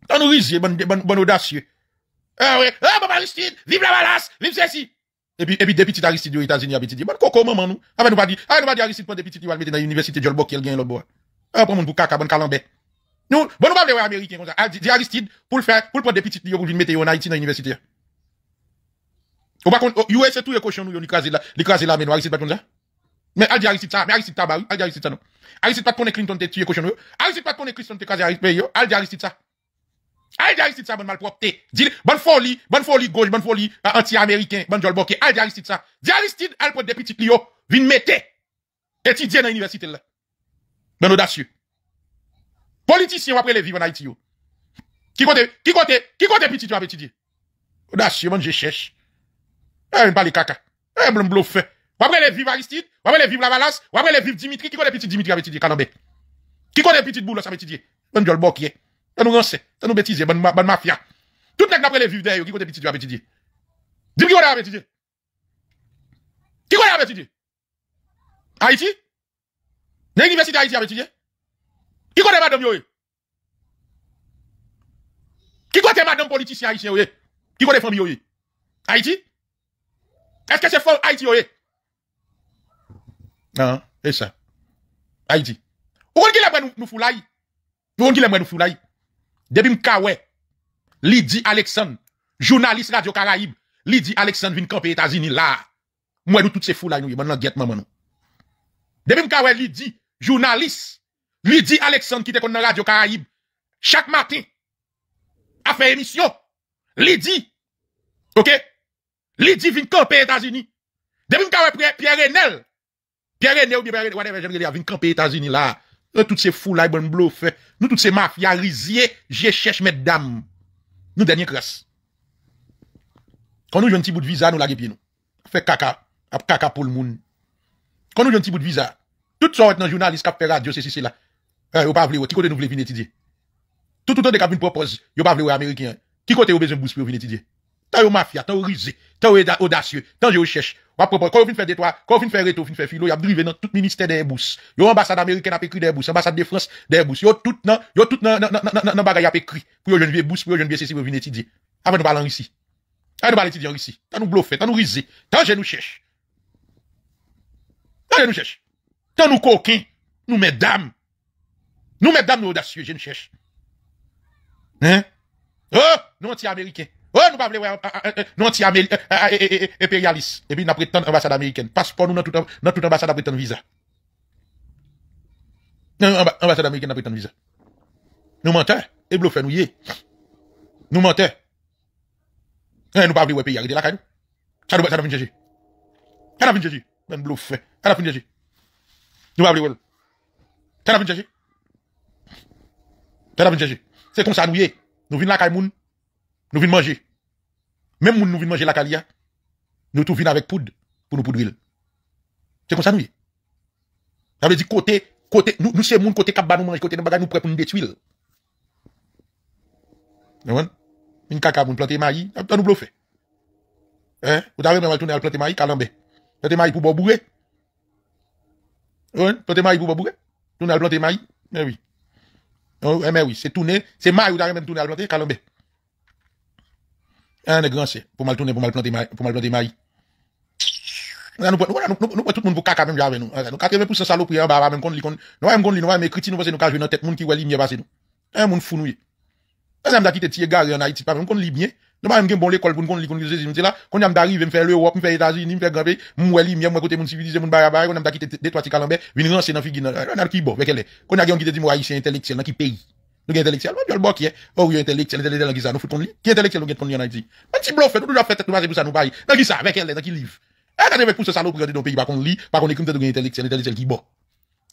T'en nourrisier, bon, bon, bon audacieux. Ah ouais, ah, papa Aristide, vive la balasse, vive ceci. Et puis, et puis, des petites Aristides aux États-Unis, à petit, bon, coco, maman, nous. Ah, ben, nous pas dit, ah, nous pas dit Aristide, pas des petites, il va mettre dans l'université, Jolbok, qui gagne le bois. Ah, pour mon boucaca, bon calambé. Nous, bon, nous pas les Américains comme ça. Ah, dit Aristide, pour le faire, pour le prendre des petites, pour le mettre en Haïti dans l'université. Ou par oh, US, tout est cochon nous, l'écraser là, l'écraser là, mais nous, Aristide, pas comme ça. Mais Aldi ah, Aristide ça, mais Aristide ça, bah, ah, Aristide ça, non. Aristide pas connaît Clinton, t'es tué cochon, Aristide pas connaît Clinton, t'es casé Aristide, Aldi ah, Aristide ça. Aïe Aristide ça, bonne malpropreté. Dis, bonne folie, bonne folie gauche, bonne folie anti-américain, bonne jol boké. Aïe Aristide ça. Dis Aristide, elle prend des petits clients, vin mettre, Étudier dans l'université là. Ben audacieux. Politicien, après les vivre en Haïti. Qui compte, qui compte, qui compte petit, tu vas étudier. Audacieux, bon je cherche. Eh, pas les caca. Eh, blum bluff. Après les vivre Aristide, après les vivre Lavalas, après les vivre Dimitri, qui compte petit Dimitri avec étudier, Canambé. Qui compte petit boulot, ça va étudier. Bonne jol boké. T'as nous rancé, t'as nous bêtise, bonne, bonne mafia. Tout le n'est qu'après les vivre d'ailleurs, qui côté petit Dieu Dis-moi qui a à petit Qui a à petit Dieu? Haïti? L'université Haïti a petit Qui côté madame yoé? Eh? Qui côté madame politicien haïtien yoé? Eh? Qui côté famille yoé? Eh? Haïti? Est-ce que c'est fort Haïti yoé? Non, c'est ah, ça. Haïti. Où est-ce qu'il a nous foulaille? Où est-ce qu'il a nous foulaille? Depuis Mkawe, Lydie Alexandre, journaliste Radio Caraïbe, Lydie Alexandre vient camper États-Unis là. Moi, nous, toutes ces fous là, nous, maintenant, guette maman, nous. Depuis Mkawe, Lydie, journaliste, Lydie Alexandre qui était dans Radio Caraïbe, chaque matin, a fait émission. Lydie, ok? Lydie vient camper États-Unis. Depuis Mkawe, Pierre Renel, Pierre Renel ou bien Pierre Renel, vient camper États-Unis là. Euh, nous tous ces fous là, bon nous tous ces mafias risiers, je cherche dames, Nous dernier crasse. Quand nous un petit bout de visa, nous la pied nous. Fait caca, ap caca pour le monde. Quand nous un petit bout de visa, tout ça est dans journaliste qui fait radio ceci là. Euh, pas vle, qui côté nous voulez venir étudier. Tout tout temps de qui propose, n'avez pas vle américain. Qui côté vous besoin bourse pour venir étudier. Tant yon mafia, tant yo risé, tant yo audacieux, tant à chèche. Quand on fin faire des toits, quand on fin faire réto, fin faire filo, y a drivé dans tout ministère des bous. Yo ambassade américaine a écrit des ambassade de France des bous. Yo tout nan, yo tout nan, nan, nan, nan, nan bagay a écrit. Pour yon jeune vieux bous pour yon jeune vieux ceci, pour venir étudier. Avant ah, nous parler en Russie. Avant ah, nous parler étudier en Russie. Tant nous bluffer, tant nous risé, tant je nous cherche. Tant je nous cherche. Tant nous coquins, nous mesdames. Nous mesdames, nous audacieux, je ne cherche. Hein? Oh, nous anti-américains. Oh, nous pas euh, euh, euh, non anti Et puis, nous prétendons ambassade américaine. Passeport, nous, dans toute, ambassade toute ambassade, visa. Ambassade américaine, nous visa. Nous mentons. Et bluffons, nous y Nous mentons. Nous pas voulons pays, arrêtez la caille. Ça nous va, ça nous Ça nous vient Ben Ça nous Nous pas voulons. Ça C'est comme ça, nous y Nous venons la caille, nous venons manger. Même moun nous vient manger la calia, nous tout vient avec poudre pour nous poudrer. C'est comme ça nous. Ça veut dire côté côté nous nous c'est moun côté cap nous manger côté bagage nous prêt pour nous détruire. Vous Une caca pour nous planter maïs, nous bluffer. Hein, vous avez même tourner à planter maïs calambé. Planter maïs pour bourrer. Oui, planter eh, maïs pour bourrer. Tourner à planter maïs, mais oui. Mais oui, c'est tourner, c'est maïs vous avez même tourner à planter calambé. Un nègre ancien, pour mal tourner, pour mal planter, pour mal planter maï. Nous prenons tout le monde pour caca même avec nous. Nous 80% saloperie en bas, même quand nous même quand nous même critique nous parce nous jouer dans tête monde qui voit lumière passer nous. Un monde fou nous. Nous avons quitté tirer garé en Haïti pas même quand bien. Nous même gain bon l'école pour nous qu'on nous c'est là quand nous d'arriver me faire l'Europe, me faire États-Unis, me faire grand pays moi lumière, moi côté monde civilisé, monde baga baga, m'a quitté des trois calambes, venir lancer dans figure. dans a qui bon avec elle. Quand nous qui dit moi haïtien intellectuel dans qui pays. Nous sommes intellectuels. Nous bon qui est. Oh, oui, intellectuel, intellectuel, qui ça, nous foutons lui. Qui intellectuel, nous foutons lui en Haïti. Un petit bluff, nous devons faire tête, nous pour ça, nous bailler. Dans qui ça, avec elle, dans qui livre. Elle a pour ce salaud pour regarder dans le pays, par contre, lit, par contre, les crimes de intellectuel, intellectuel qui bon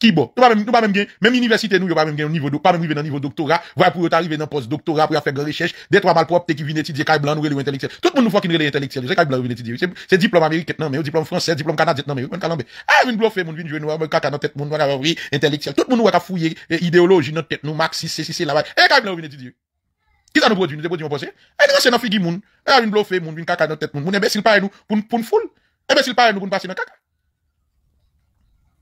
qui bon. Nous pas même, pas même même université, nous, pas même gain niveau, pas même arriver dans niveau doctorat, voilà pour arriver dans poste doctorat, pour faire des recherche, des trois malpropres qui viennent étudier caille blanc, ou intellectuel. Tout le monde nous faut qu'il intellectuel, c'est caille blanc, étudier. C'est diplôme américain, non, mais diplôme français, diplôme canadien, non, mais, ah, une bluffé, mon vin jouer noir, caca dans tête, mon noir, oui, intellectuel. Tout le monde va fouiller fouillé, eh, idéologie, notre tête, nous, marxiste, c'est, c'est, là-bas. eh caille blanc, étudier. Ki ça nous produit nous produit mon moun eh nous nou se nan figi moun. E ah, a vin blofe caca, vin kaka nan tet moun. Moun e besil pour nou pou nou foul. E besil pare nou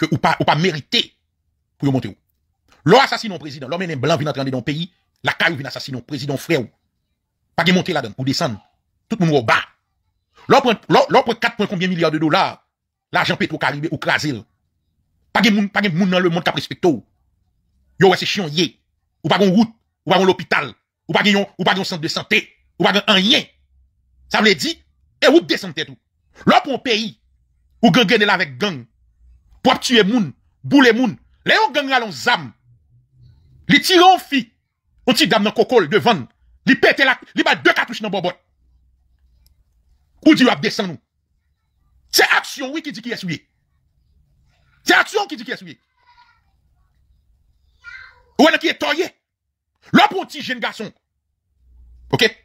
que ou pas ou pas mérité pour monter. L'homme assassine un président, l'homme est blanc vient entrer dans le pays, la caille vient assassiner un président frère. Pas de monter là-dedans ou descendre. Tout le monde au bas. L'homme prend 4 combien milliards de dollars l'argent au caribé ou crasé. Pas de monde pas dans le monde qui respecte. Yo c'est chiant yé. Ou pas de route, ou pas l'hôpital, ou pas un ou pas un centre de santé, ou pas un rien. Ça veut dire et où descendre tout. L'homme prend un pays ou gang là avec gang pour tuer moun, boule moun. Les gens gang ralon zam. Li tire en fi. On tire dame nan cocole devant. Li pète la, li bat deux cartouches nan bobot. Ou di ap descend C'est action oui qui dit qui est C'est action qui dit qui est Ou en qui est toyé. on jeune garçon. OK?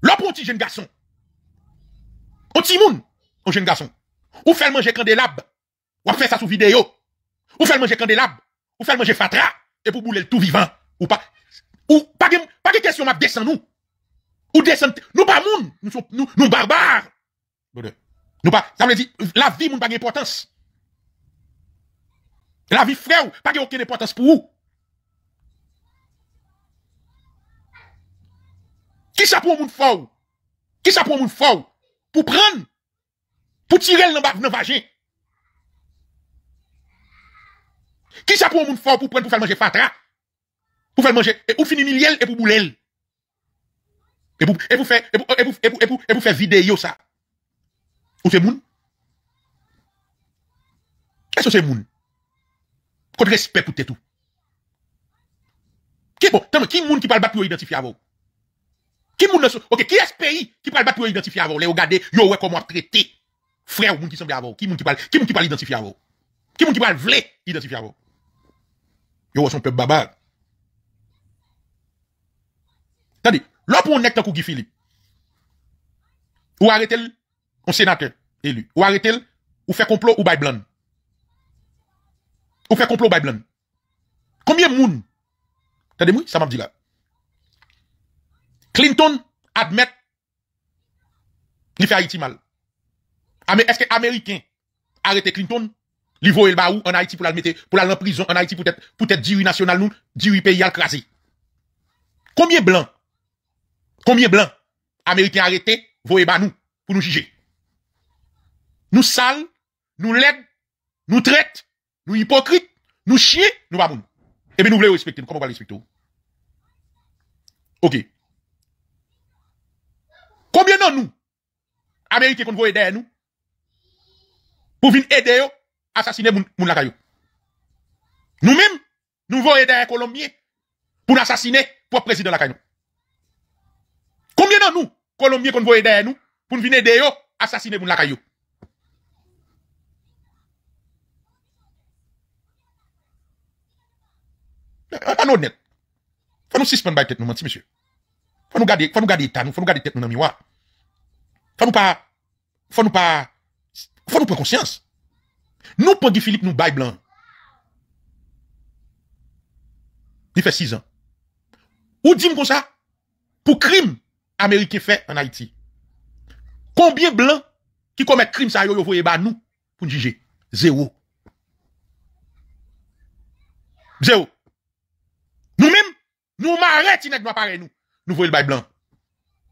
Le jeune garçon. On moun, un jeune garçon. Ou fait manger labes. On fait ça sous vidéo. Ou fait manger candélab. Ou fait manger fatra. Et pour bouler le tout vivant. Ou pas. Ou pas de, pas de question, m'a descend nous. Ou descend. Nous pas moun. Nous nous, barbares. Nous pas, ça veut dire, la vie moun pas d'importance. La vie frère, pas aucune importance pour vous. Qui ça pour moun fort? Qui ça pour moun fort? Pour prendre? Pour tirer le dans bah, vagin? Qui ça pour un monde fort pour prendre pour faire manger fatra? Pour faire manger, et vous finir miel et pour bouler. Et vous, et vous faites, et vous, et vous, et vous, et vous, et vous faites vidéo ça. Ou c'est moun? Est-ce que c'est moun? Quand respect pour tout. Qui bon, tant qui moun qui parle pas pour identifier à vous? Qui moun, ok, qui est ce pays qui parle pas pour identifier à vous? Les regardez, yo, ouais, comment traiter frère ou moun qui semble à vous? Qui moun qui parle, qui moun qui parle identifier à vous? Qui moun qui parle vlé identifier à vous? yo son peuple babal. Tandis, là pour on est Guy Philippe, ou arrêter un sénateur élu, ou arrêtez ou fait complot ou by blanc. Ou fait complot ou by blanc. Combien de monde? des moi, ça m'a dit là. Clinton admet qu'il fait Haïti mal. Ah, est-ce que Américain arrêter Clinton Li voye le baou en Haïti pour la mettre, pour la en prison en Haïti pour être, peut être diri national nous, pays à craser. Combien blancs, combien blancs, américains arrêtés, voye ba nous, pour nous juger. Nous sales, nous laides, nous traites, nous hypocrites, nous chiens, nous baboun. Et eh bien, nous voulons respecter, comment on va respecter? Ok. Combien de nous, Américains, qu'on aider derrière nous, pour venir aider assassiner moun lakayou. Nous-mêmes, nous voyons les Colombiens pour assassiner pour président lakayou. Combien de nous, Colombiens, qu'on voyons aider nous pour venir d'ailleurs assassiner moun lakayou? An honnête. Faut nous suspendre tête nous, menti, monsieur. Faut nous garder, faut nous garder l'état nous, faut nous garder tête nous dans le miroir. Faut nous pas, faut nous pas, faut nous prendre conscience. Nous, pour Philippe, nous baille blanc. Il fait 6 ans. Où dis-moi ça, pour crime américain fait en Haïti, combien de blancs qui commettent crime ça, vous voyez, bah, nous, pour nous juger Zéro. Zéro. Nous-mêmes, nous m'arrêtons, nous nous. Nous voyons le bail blanc.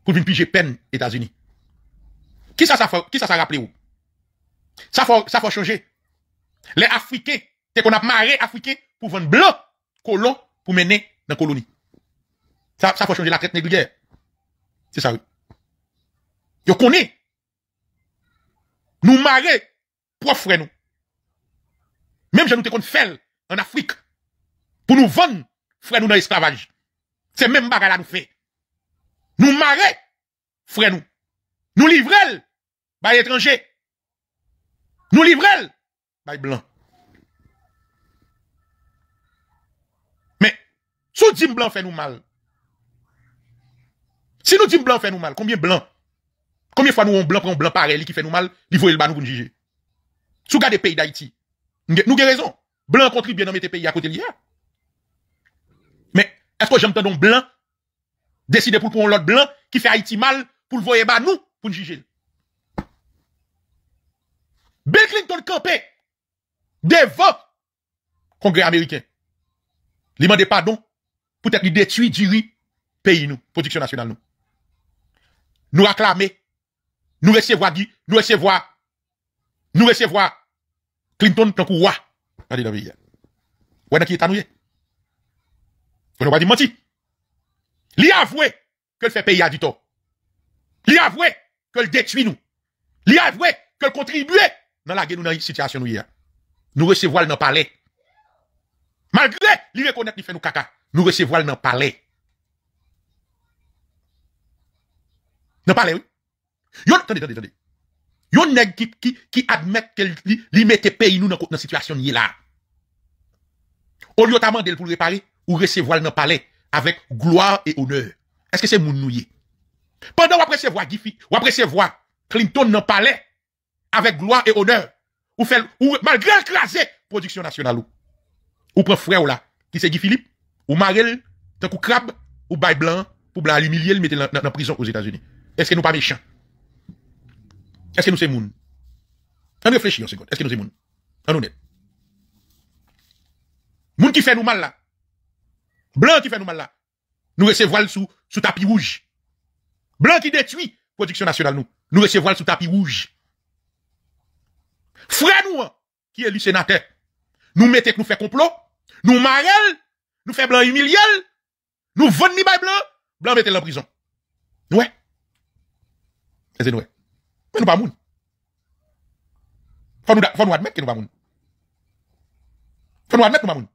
Pour nous piger peine, aux États-Unis. Qui ça, ça, qui ça, ça ça faut changer. Les Africains, c'est qu'on a marré Africains pour vendre blanc, colon, pour mener dans la colonie. Ça, ça faut changer la traite négrière. C'est ça, oui. Vous connaissez Nous marrer, pour frère nous. Même je nous te qu'on fait en Afrique pour nous vendre frère nous dans l'esclavage. C'est même bagarre à nous fait. Nous marrer, frère nous. Nous livrer, à étranger. Nous livrer, blanc. Mais, si nous disons blanc fait nous mal, si nous disons blanc fait nous mal, combien blanc Combien fois nous on blanc prend blanc pareil qui fait nous mal, il faut le nous pour nous juger. Si des pays d'Haïti, nous avons raison. Blanc contribue dans mettre pays à côté de Mais, est-ce que j'entends donc blanc décider pour prendre l'autre blanc qui fait Haïti mal pour le voyez bas nous pour nous juger? Bill Clinton campé devant Congrès américain. Il demande pardon pour être détruit du pays nous, production nationale nous. Nous acclamer, nous recevoir nous recevoir, nous recevoir Clinton tant quoi? roi. est dans nous? Ouais, qui est pas On va dire mentir. Li avoué que le fait pays à du tort. Li avoué que le détruit nous. Li avoué que le dans la guerre nous dans la situation nous Nou resevo al nan palè. Malgré li rekonèk ni fè nou kaka. Nou resevo al nan palè. Nan palè ou? Yon, tande, tande, tande. Yon neg ki admèk li mette pe inou nan kote nan situasyon yé la. Ou yotaman del pou lè parè, ou resevo al nan palè avèk gloa e onèr. Eske se moun nou yè? Pendan wap resevo a Gifi, wap resevo a Clinton nan palè avèk gloa e onèr. ou fait, malgré classer production nationale ou. Ou prend frère ou là, qui c'est Guy Philippe, ou Marel, tant ou crabe, ou bail blanc, pour blanc l'humilier, le mettre dans prison aux États-Unis. Est-ce que nous pas méchants? Est-ce que nous sommes? moun? On réfléchit un seconde. Est-ce que nous sommes moun? En honnête. Moun qui fait nous mal là. Blanc qui fait nous mal là. Nous recevons sous, sous tapis rouge. Blanc qui détruit production nationale nous. Nous recevons sous tapis rouge. Frère nous, hein, qui est le sénateur, nous mettez que nous faisons complot, nous marrel, nous faisons blanc humiliel, nous vendons ni blanc, blanc mettez en prison. Ouais. c'est nous. Mais nous pas moun. Faut nous, faut nous admettre que nous pas moun. Faut nous admettre que nous pas moun.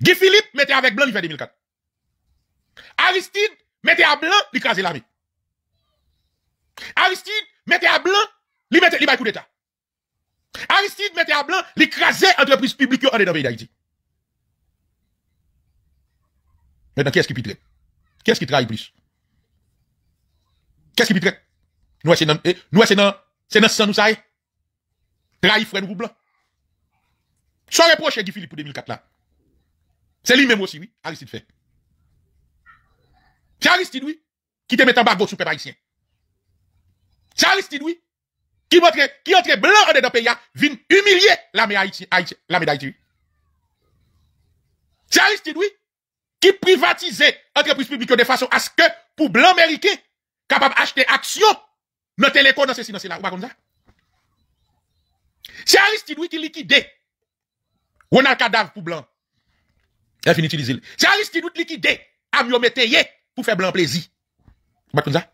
Guy Philippe mettait avec blanc, il fait 2004. Aristide mettait à blanc, il crase l'armée. Aristide mettait à blanc, Li mette, li coup d'État. Aristide mettait à blanc, l'écraser entreprise publique en est dans d'Haïti. Maintenant, qui est-ce qui pitrait quest ce qui trahit plus? Qu'est-ce qui pite Nous, c'est dans, eh, nous, c'est dans, c'est dans nous ça Trahit frère nous blanc. Sans reproché, Guy Philippe pour 2004 là. C'est lui-même aussi, oui, Aristide fait. C'est Aristide, oui, qui te met en sur sous peuple haïtien. C'est Aristide, oui, qui entre, qui entre blanc dans dedans pays, vient humilier l'armée Haïti, d'Haïti. C'est Aristide, oui, qui privatise l'entreprise publique de façon à ce que, pour blanc américain, capable d'acheter action, dans téléco dans ceci, dans cela, ou pas comme ça. C'est Aristide, oui, qui liquide Ronald Cadavre pour blanc. Elle finit utiliser. C'est Aristide, oui, qui liquide à Métayer pour faire blanc plaisir. Ou pas comme ça.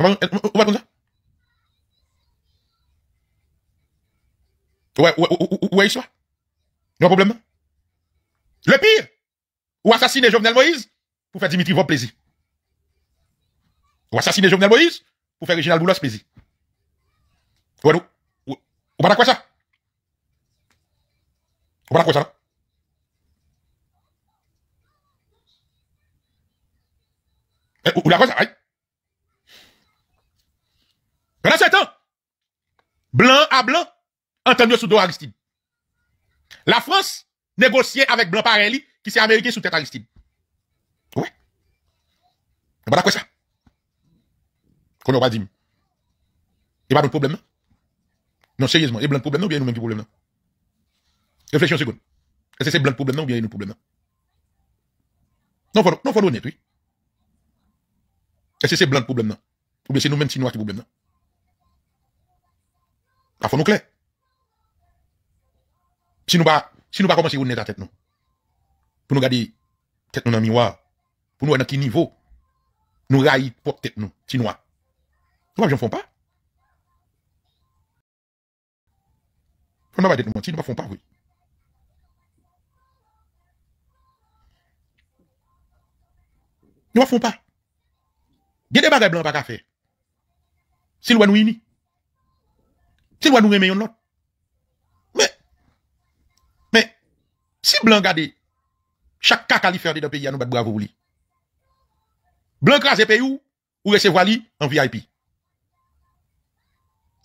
Euh, où va comme ça Ouais, ouais, y a un problème Le pire Ou assassiner Jovenel Moïse pour faire Dimitri Vop plaisir. Ou assassiner Jovenel Moïse pour faire Reginald Boulos plaisir. Ouais, nous. Ou pas quoi ça Ou pas quoi ça Ou la quoi ça pendant ce temps, blanc à blanc, entendu sous dos Aristide. La France négociait avec blanc Parelli qui s'est américain sous tête Aristide. Oui. Pas quoi ça. Qu'on aura dit. Il n'y a pas de problème. Non, sérieusement, il y a blanc de problème, non, ou bien nous-mêmes qui problème, non? Réfléchissons une seconde. Est-ce que c'est blanc de problème, non, ou bien il y a problème, non? Non, faut, non, faut oui. Est-ce que c'est blanc de problème, non? Ou bien c'est nous-mêmes, si nous, qui problème, non? A fon nou kle. Si nou ba, si nou ba komanse yon neta tet nou. Pou nou gade tet nou nan miwa. Pou nou wè nan ki nivou. Nou rayi pot tet nou, ti nou wè. Nou wè jen fon pa. Fon wè wè det nou man ti, nou wè fon pa wè. Nou wè fon pa. Gede bagay blan wè pa ka fe. Si lwen wè yon ni. Si lwen wè yon ni. C'est vous nous remettre un autre. Mais, mais, si Blanc garde, chaque cas li fait dans le pays, nous vous bravo. Blanc crase pays où, ou recevoir lui en VIP.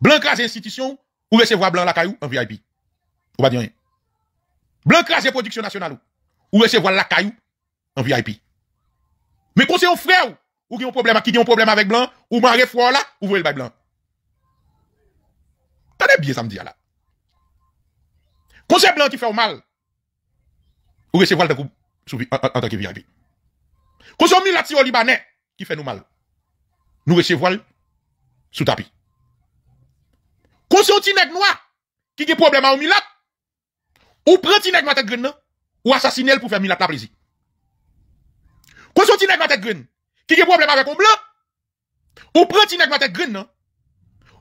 Blanc cas institution ou recevoir Blanc la caillou en VIP. Ou pas dire rien. Blanc krasé production nationale ou recevoir la caillou en VIP. Mais quand c'est un frère ou qui a un problème, qui problème avec Blanc, ou marie froid là, ou voulez le bail Blanc. Tade bien samedi là. Conseil blanc qui fait mal. Ou recevoir le vie en tant que VIP. Conseil au libanais qui fait nous mal. Nous recevoir sous tapis. Conseil tinec noir qui a problème à milat. Ou prend tineg matin ou assassiner pour faire milat la plaisir. Conseil tinec matin gren qui a problème avec un blanc. Ou prend tineg matin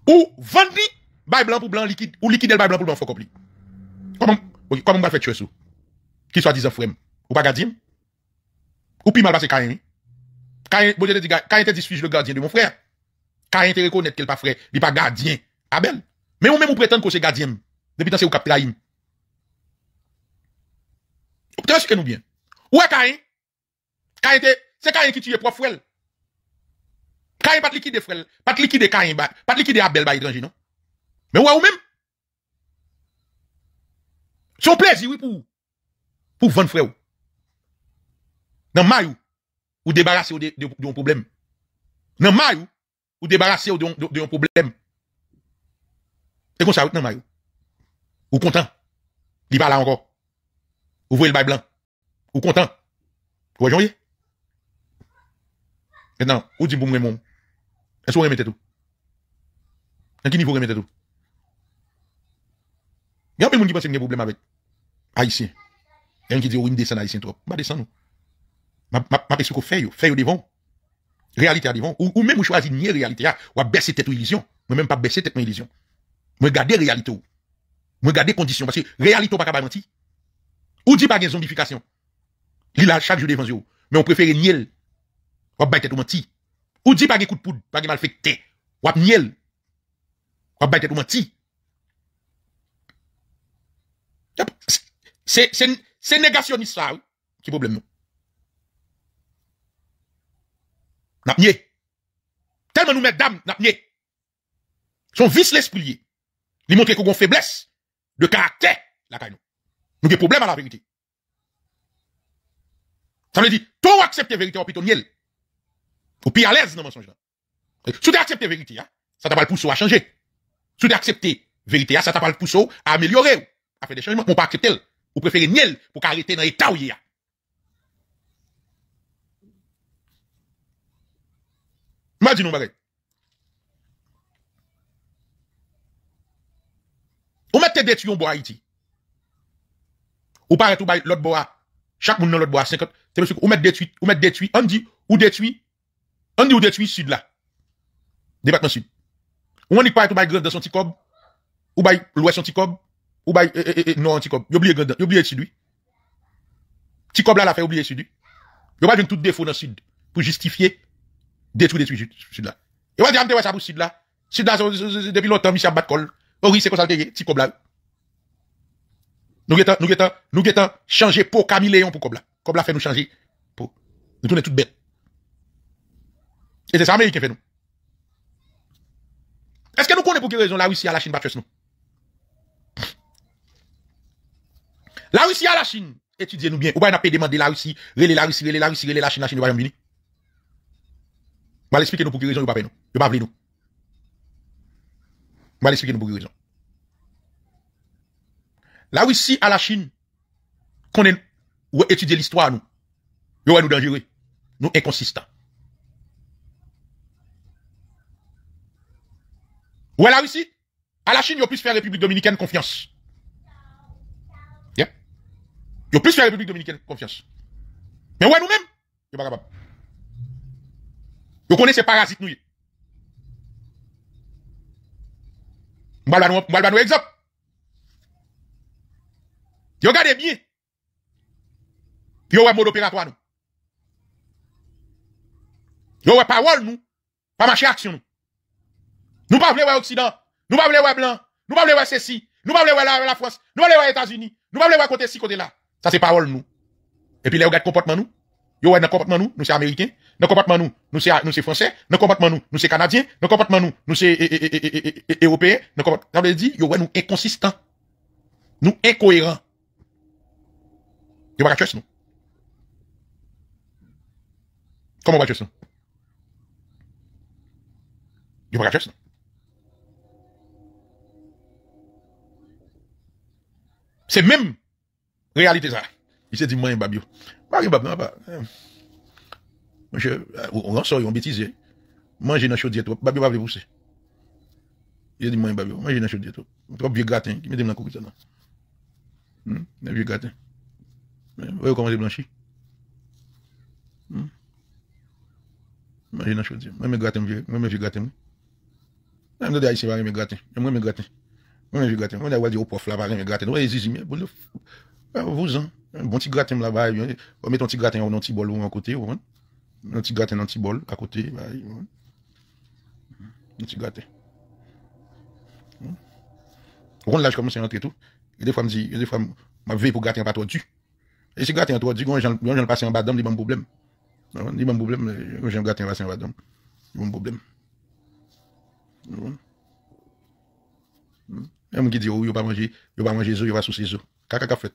ou vendre Bye blanc pour blanc liquide ou liquide le bail blanc pour blanc faut compli. Comment OK, comment on va faire tuer sous Qui soit disant frère ou pas gardien Ou puis mal passé Caïn. Caïn bon Dieu dit le gardien de mon frère Caïn te reconnaître qu'il pas frère, il pas gardien. Abel. Mais on même on prétend que c'est gardien. Depuis que c'est au cap Tu peut que nous bien. Où est Caïn Caïn c'est Caïn qui tue propre frère. Caïn pas liquide frère, pas liquide Caïn, pas liquide Abel par étranger non mais ouais, ou même. Son plaisir, oui, pour, pour vendre frère. Dans vous ou débarrasser un problème. Dans vous ou débarrasser un problème. C'est comme ça, dans Vous Ou content. Il parle là encore. Ou voyez le bail blanc. Ou content. Vous voyez? Maintenant, ou dit pour moi, est-ce que vous remettez tout? À quel niveau vous remettez tout? Il y a un peu de monde qui pense que j'ai un problème avec Haïtien. un qui dit, oui, oh, descend Haïtien trop. Je descends. Je pense que je fais, yo devant. Réalité à devant. Ou, ou même, je choisis nier réalité. Ou à baisser tête ou illusion. Moi, même pas baisser tête ou illusion. Je garder réalité. Je garder condition. Parce que réalité, on ne peut pas mentir. Ou dit pas qu'il zombification. Il a chaque jour devant vous. Mais on préfère nier. Ou à baisser tête ou Ou dit pas qu'il coup de poudre, Ou nier. Ou à baisser tête ou c'est négationniste ça, oui. Qui problème, nous? N'a pas Tellement nous, mesdames, n'a pas Son vice l'esprit. Il montre qu'on a une faiblesse de caractère, la Nous avons des problèmes à la vérité. Ça veut dire, toi accepte la vérité en pitonniel. Ou pire à l'aise non mensonge. Si tu acceptes la vérité, hein, ça t'a pas le pousseau à changer. Si tu acceptes la vérité, hein, ça t'a pas le pousseau à améliorer a fait des changements pour pas accepter. Ou préférer niel pour arrêter dans l'état où il y a. M'a dis nous, Ou mettez des tuyaux bois Haïti. Ou paraît tout l'autre bois. Chaque monde dans l'autre bois 50. C'est parce ou mettez des tuyaux, ou mettez des on dit, ou détruit, on dit ou détruit sud là. Département sud. Ou on dit pas tout bail grève dans son petit Ou bail l'ouest son petit ou bah eh, non ti cob y'oublie grand oublier sud lui ti cob là la fait oublier sud lui yo pas une tout défaut dans le sud pour justifier détruit, détruit sud, sud là et va dire amte ça pour sud là sud là depuis longtemps mi bat col oui, c'est comme ça le ti cob là nous gétant nous gétant nous gétant changer pour caméléon pour cob là fait nous changer pour nous tourner toute bête et c'est ça américain fait nous est-ce que nous connaissons pour quelle raison la Russie à la Chine bat face nous La Russie à la Chine. Étudiez-nous bien. Ou pas, on a pas demandé la Russie, relais la Russie, relais la Russie, relais la Chine, la Chine, le Royaume-Uni. On va expliquer nous pour quelle raison, ne pas nous. On va nous. Mal expliquer nous pour quelle raison. La Russie à la Chine, qu'on est, ou étudier l'histoire, nous. va nous dangereux. Nous inconsistants. Ou à la Russie? À la Chine, on peut faire la République Dominicaine confiance. Yo plus sur la République dominicaine confiance. Mais ouais, nous-mêmes, yo pas capable. Yo connaissez parasites nous. M'bal nous, nous exemple. Yo regardez bien. Yo ouais mode opératoire nous. Yo ouais parole nous, pas marcher action nous. Nous pas voulons ouais Occident, nous pas voulons ouais blanc, nous pas voulons ouais ceci, nous pas voulons la, France, nous pas voulons ouais États-Unis, nous pas voulons ouais côté ci côté là. Ça, c'est parole, nous. Et puis, là, on regarde comportement, nous. Yo, ouais, comportement, nous, nous, c'est américain. Dans comportement, nous, nous, c'est, nous, c'est français. Dans comportement, nous, nous, c'est canadien. Dans comportement, nous, nous, c'est, européen. Dans comportement, ça veut dire, yo, ouais, nous, inconsistant. Nous, incohérent. nous. Comment va nous? Yo, va nous. C'est même Realite za. Yise di mwenye babyo. Mwenche, mwen jan soy yon bitize, mwenje yon chou diye to. Babyo wap de vouse. Yise di mwenye babyo. Mwenje yon chou diye to. Mwenye bi gaten. Ki mi dem lan kouk ita nan. Mwenye bi gaten. Woye ou kama de blanchi? Mwenje yon chou diye. Mwenme gaten. Mwenme bi gaten. Mwenme de a yi se wane mi gaten. Mwenme mi gaten. Mwenme bi gaten. Mwenna wane di ou po flavan. Mwenme bi gaten. Woye zizi mi? Boulou f Eh, Vou zan, bon ti graten la va, ou meton ti graten ou nan ti bol ou an kote, ou an. Nan ti graten nan ti bol, a kote, ba yi, ou an. Nan ti graten. Ou an la j koman se yon tretou, yon de fwa m di, yon de fwa m, ma ve pou graten patwa du. E si graten patwa du, yon jen pasen an badam, li ban boblem. Li ban boblem, yon jen graten pasen an badam. Li ban boblem. Yon m ki di ou, yon pa manje, yon pa manje zo, yon pa sou se zo. Ka ka ka fwet.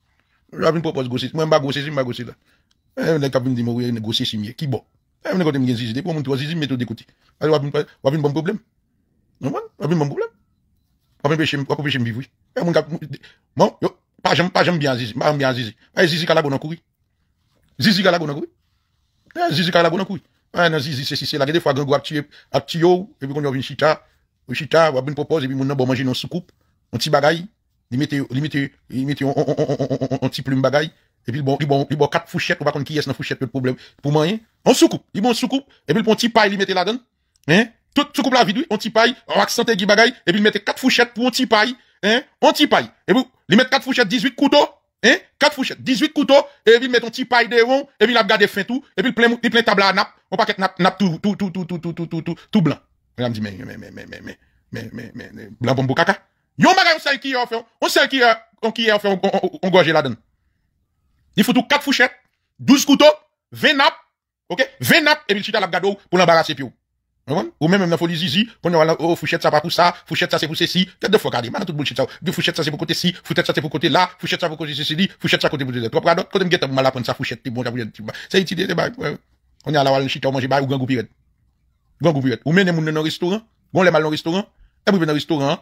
Rabin une proposer grossesse. Moi, je ne grossesse, je ne grossesse là. Je me dit, moi, je Qui bon? Je ne connais pas si pour eh, mon trois zizi, mais Alors, je vais un bon problème. Non, je vais pas Je vais je vais pas pas je bien pas bien kala bon Zizi, kala bon je bon Ah, non, zizi, c'est, c'est, la des fois, gango, et puis qu'on y une chita, chita, propose, et puis mon nom, bon, manger nos soucoupes, un petit bagaille il mettait un petit plume bagaille et puis bon il bon il bon quatre fouchettes on va connaître qui est dans fouchette le problème pour moi, hein, on soucoupe il bon soucoupe et puis un petit paille il mettait là-dedans hein tout soucoupe la vidouille on petit paille on accentait qui bagaille et puis il mettait quatre fouchettes pour un petit paille hein un petit paille et puis il met quatre fouchettes 18 couteaux hein quatre fouchettes 18 couteaux et puis il met un petit paille de rond et puis il a gardé fin tout et puis plein il plein table à nappe, on paquet nap nap tout tout tout tout tout tout tout tout tout blanc il me dit mais mais mais mais mais mais mais blanc bon caca Yon bagay on sel ki yon fait, on sel qui on qui fait, on gorge la dedans Il faut tout 4 fouchettes, 12 couteaux, 20 nappes, ok? 20 nappes, et puis tu as la gado pour l'embarrasser puis hein? ou même, même, faut zizi, oh, va a, oh, fouchette, ça pas pour ça, fouchette, ça, c'est pour ceci, tête de fois, regardez, maintenant tout bullshit, ça, de fouchette, ça, c'est pour côté ci, fouchette, ça, c'est pour côté là, fouchette, ça, pour côté ceci, fouchette, ça, côté, pour côté, là, côté, quand mal à prendre sa fouchette, bon, c'est idée, on est à la wall, chita, on mange, bah, ou gang ou pirate. Gang ou même, on dans le restaurant, bon les mal dans le restaurant, et puis, dans le restaurant, hein?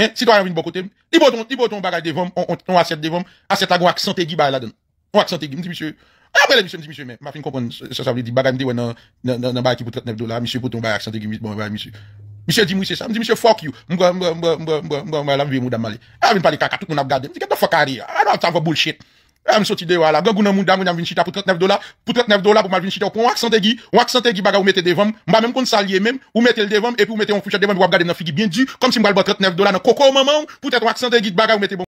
Hein, citoyen toi bon côté, dis bon ton boton bagay devom, on, on, on assiette devom, assiette à gon accent aigu ba On accent aigu, m'di monsieur. Après la monsieur, monsieur, mais ma fin comprendre, ça ça veut dire bagay m'di ouais nan nan nan qui pour 39 dollars, monsieur pour ton bagage accent aigu, bon bah, monsieur. Monsieur dit monsieur ça, monsieur fuck you. M'go m'go m'go m'go m'go la vie madame Malé. Ah, vin parler caca, tout le monde a regardé. M'di quest que Ah, non, ça va bullshit. Je me sorti de là. Gangou nan moun dam, moun chita pour 39 dollars, pour 39 dollars pour mal vin chita. au prend accent je ou accent tegui baga ou mettez devant, m'a même kon salier même, ou mettez le devant et puis ou mettez on fouchette devant, ou regardez nan figi bien dur, comme si le 39 dollars nan coco maman, pour être ou accent baga ou mettez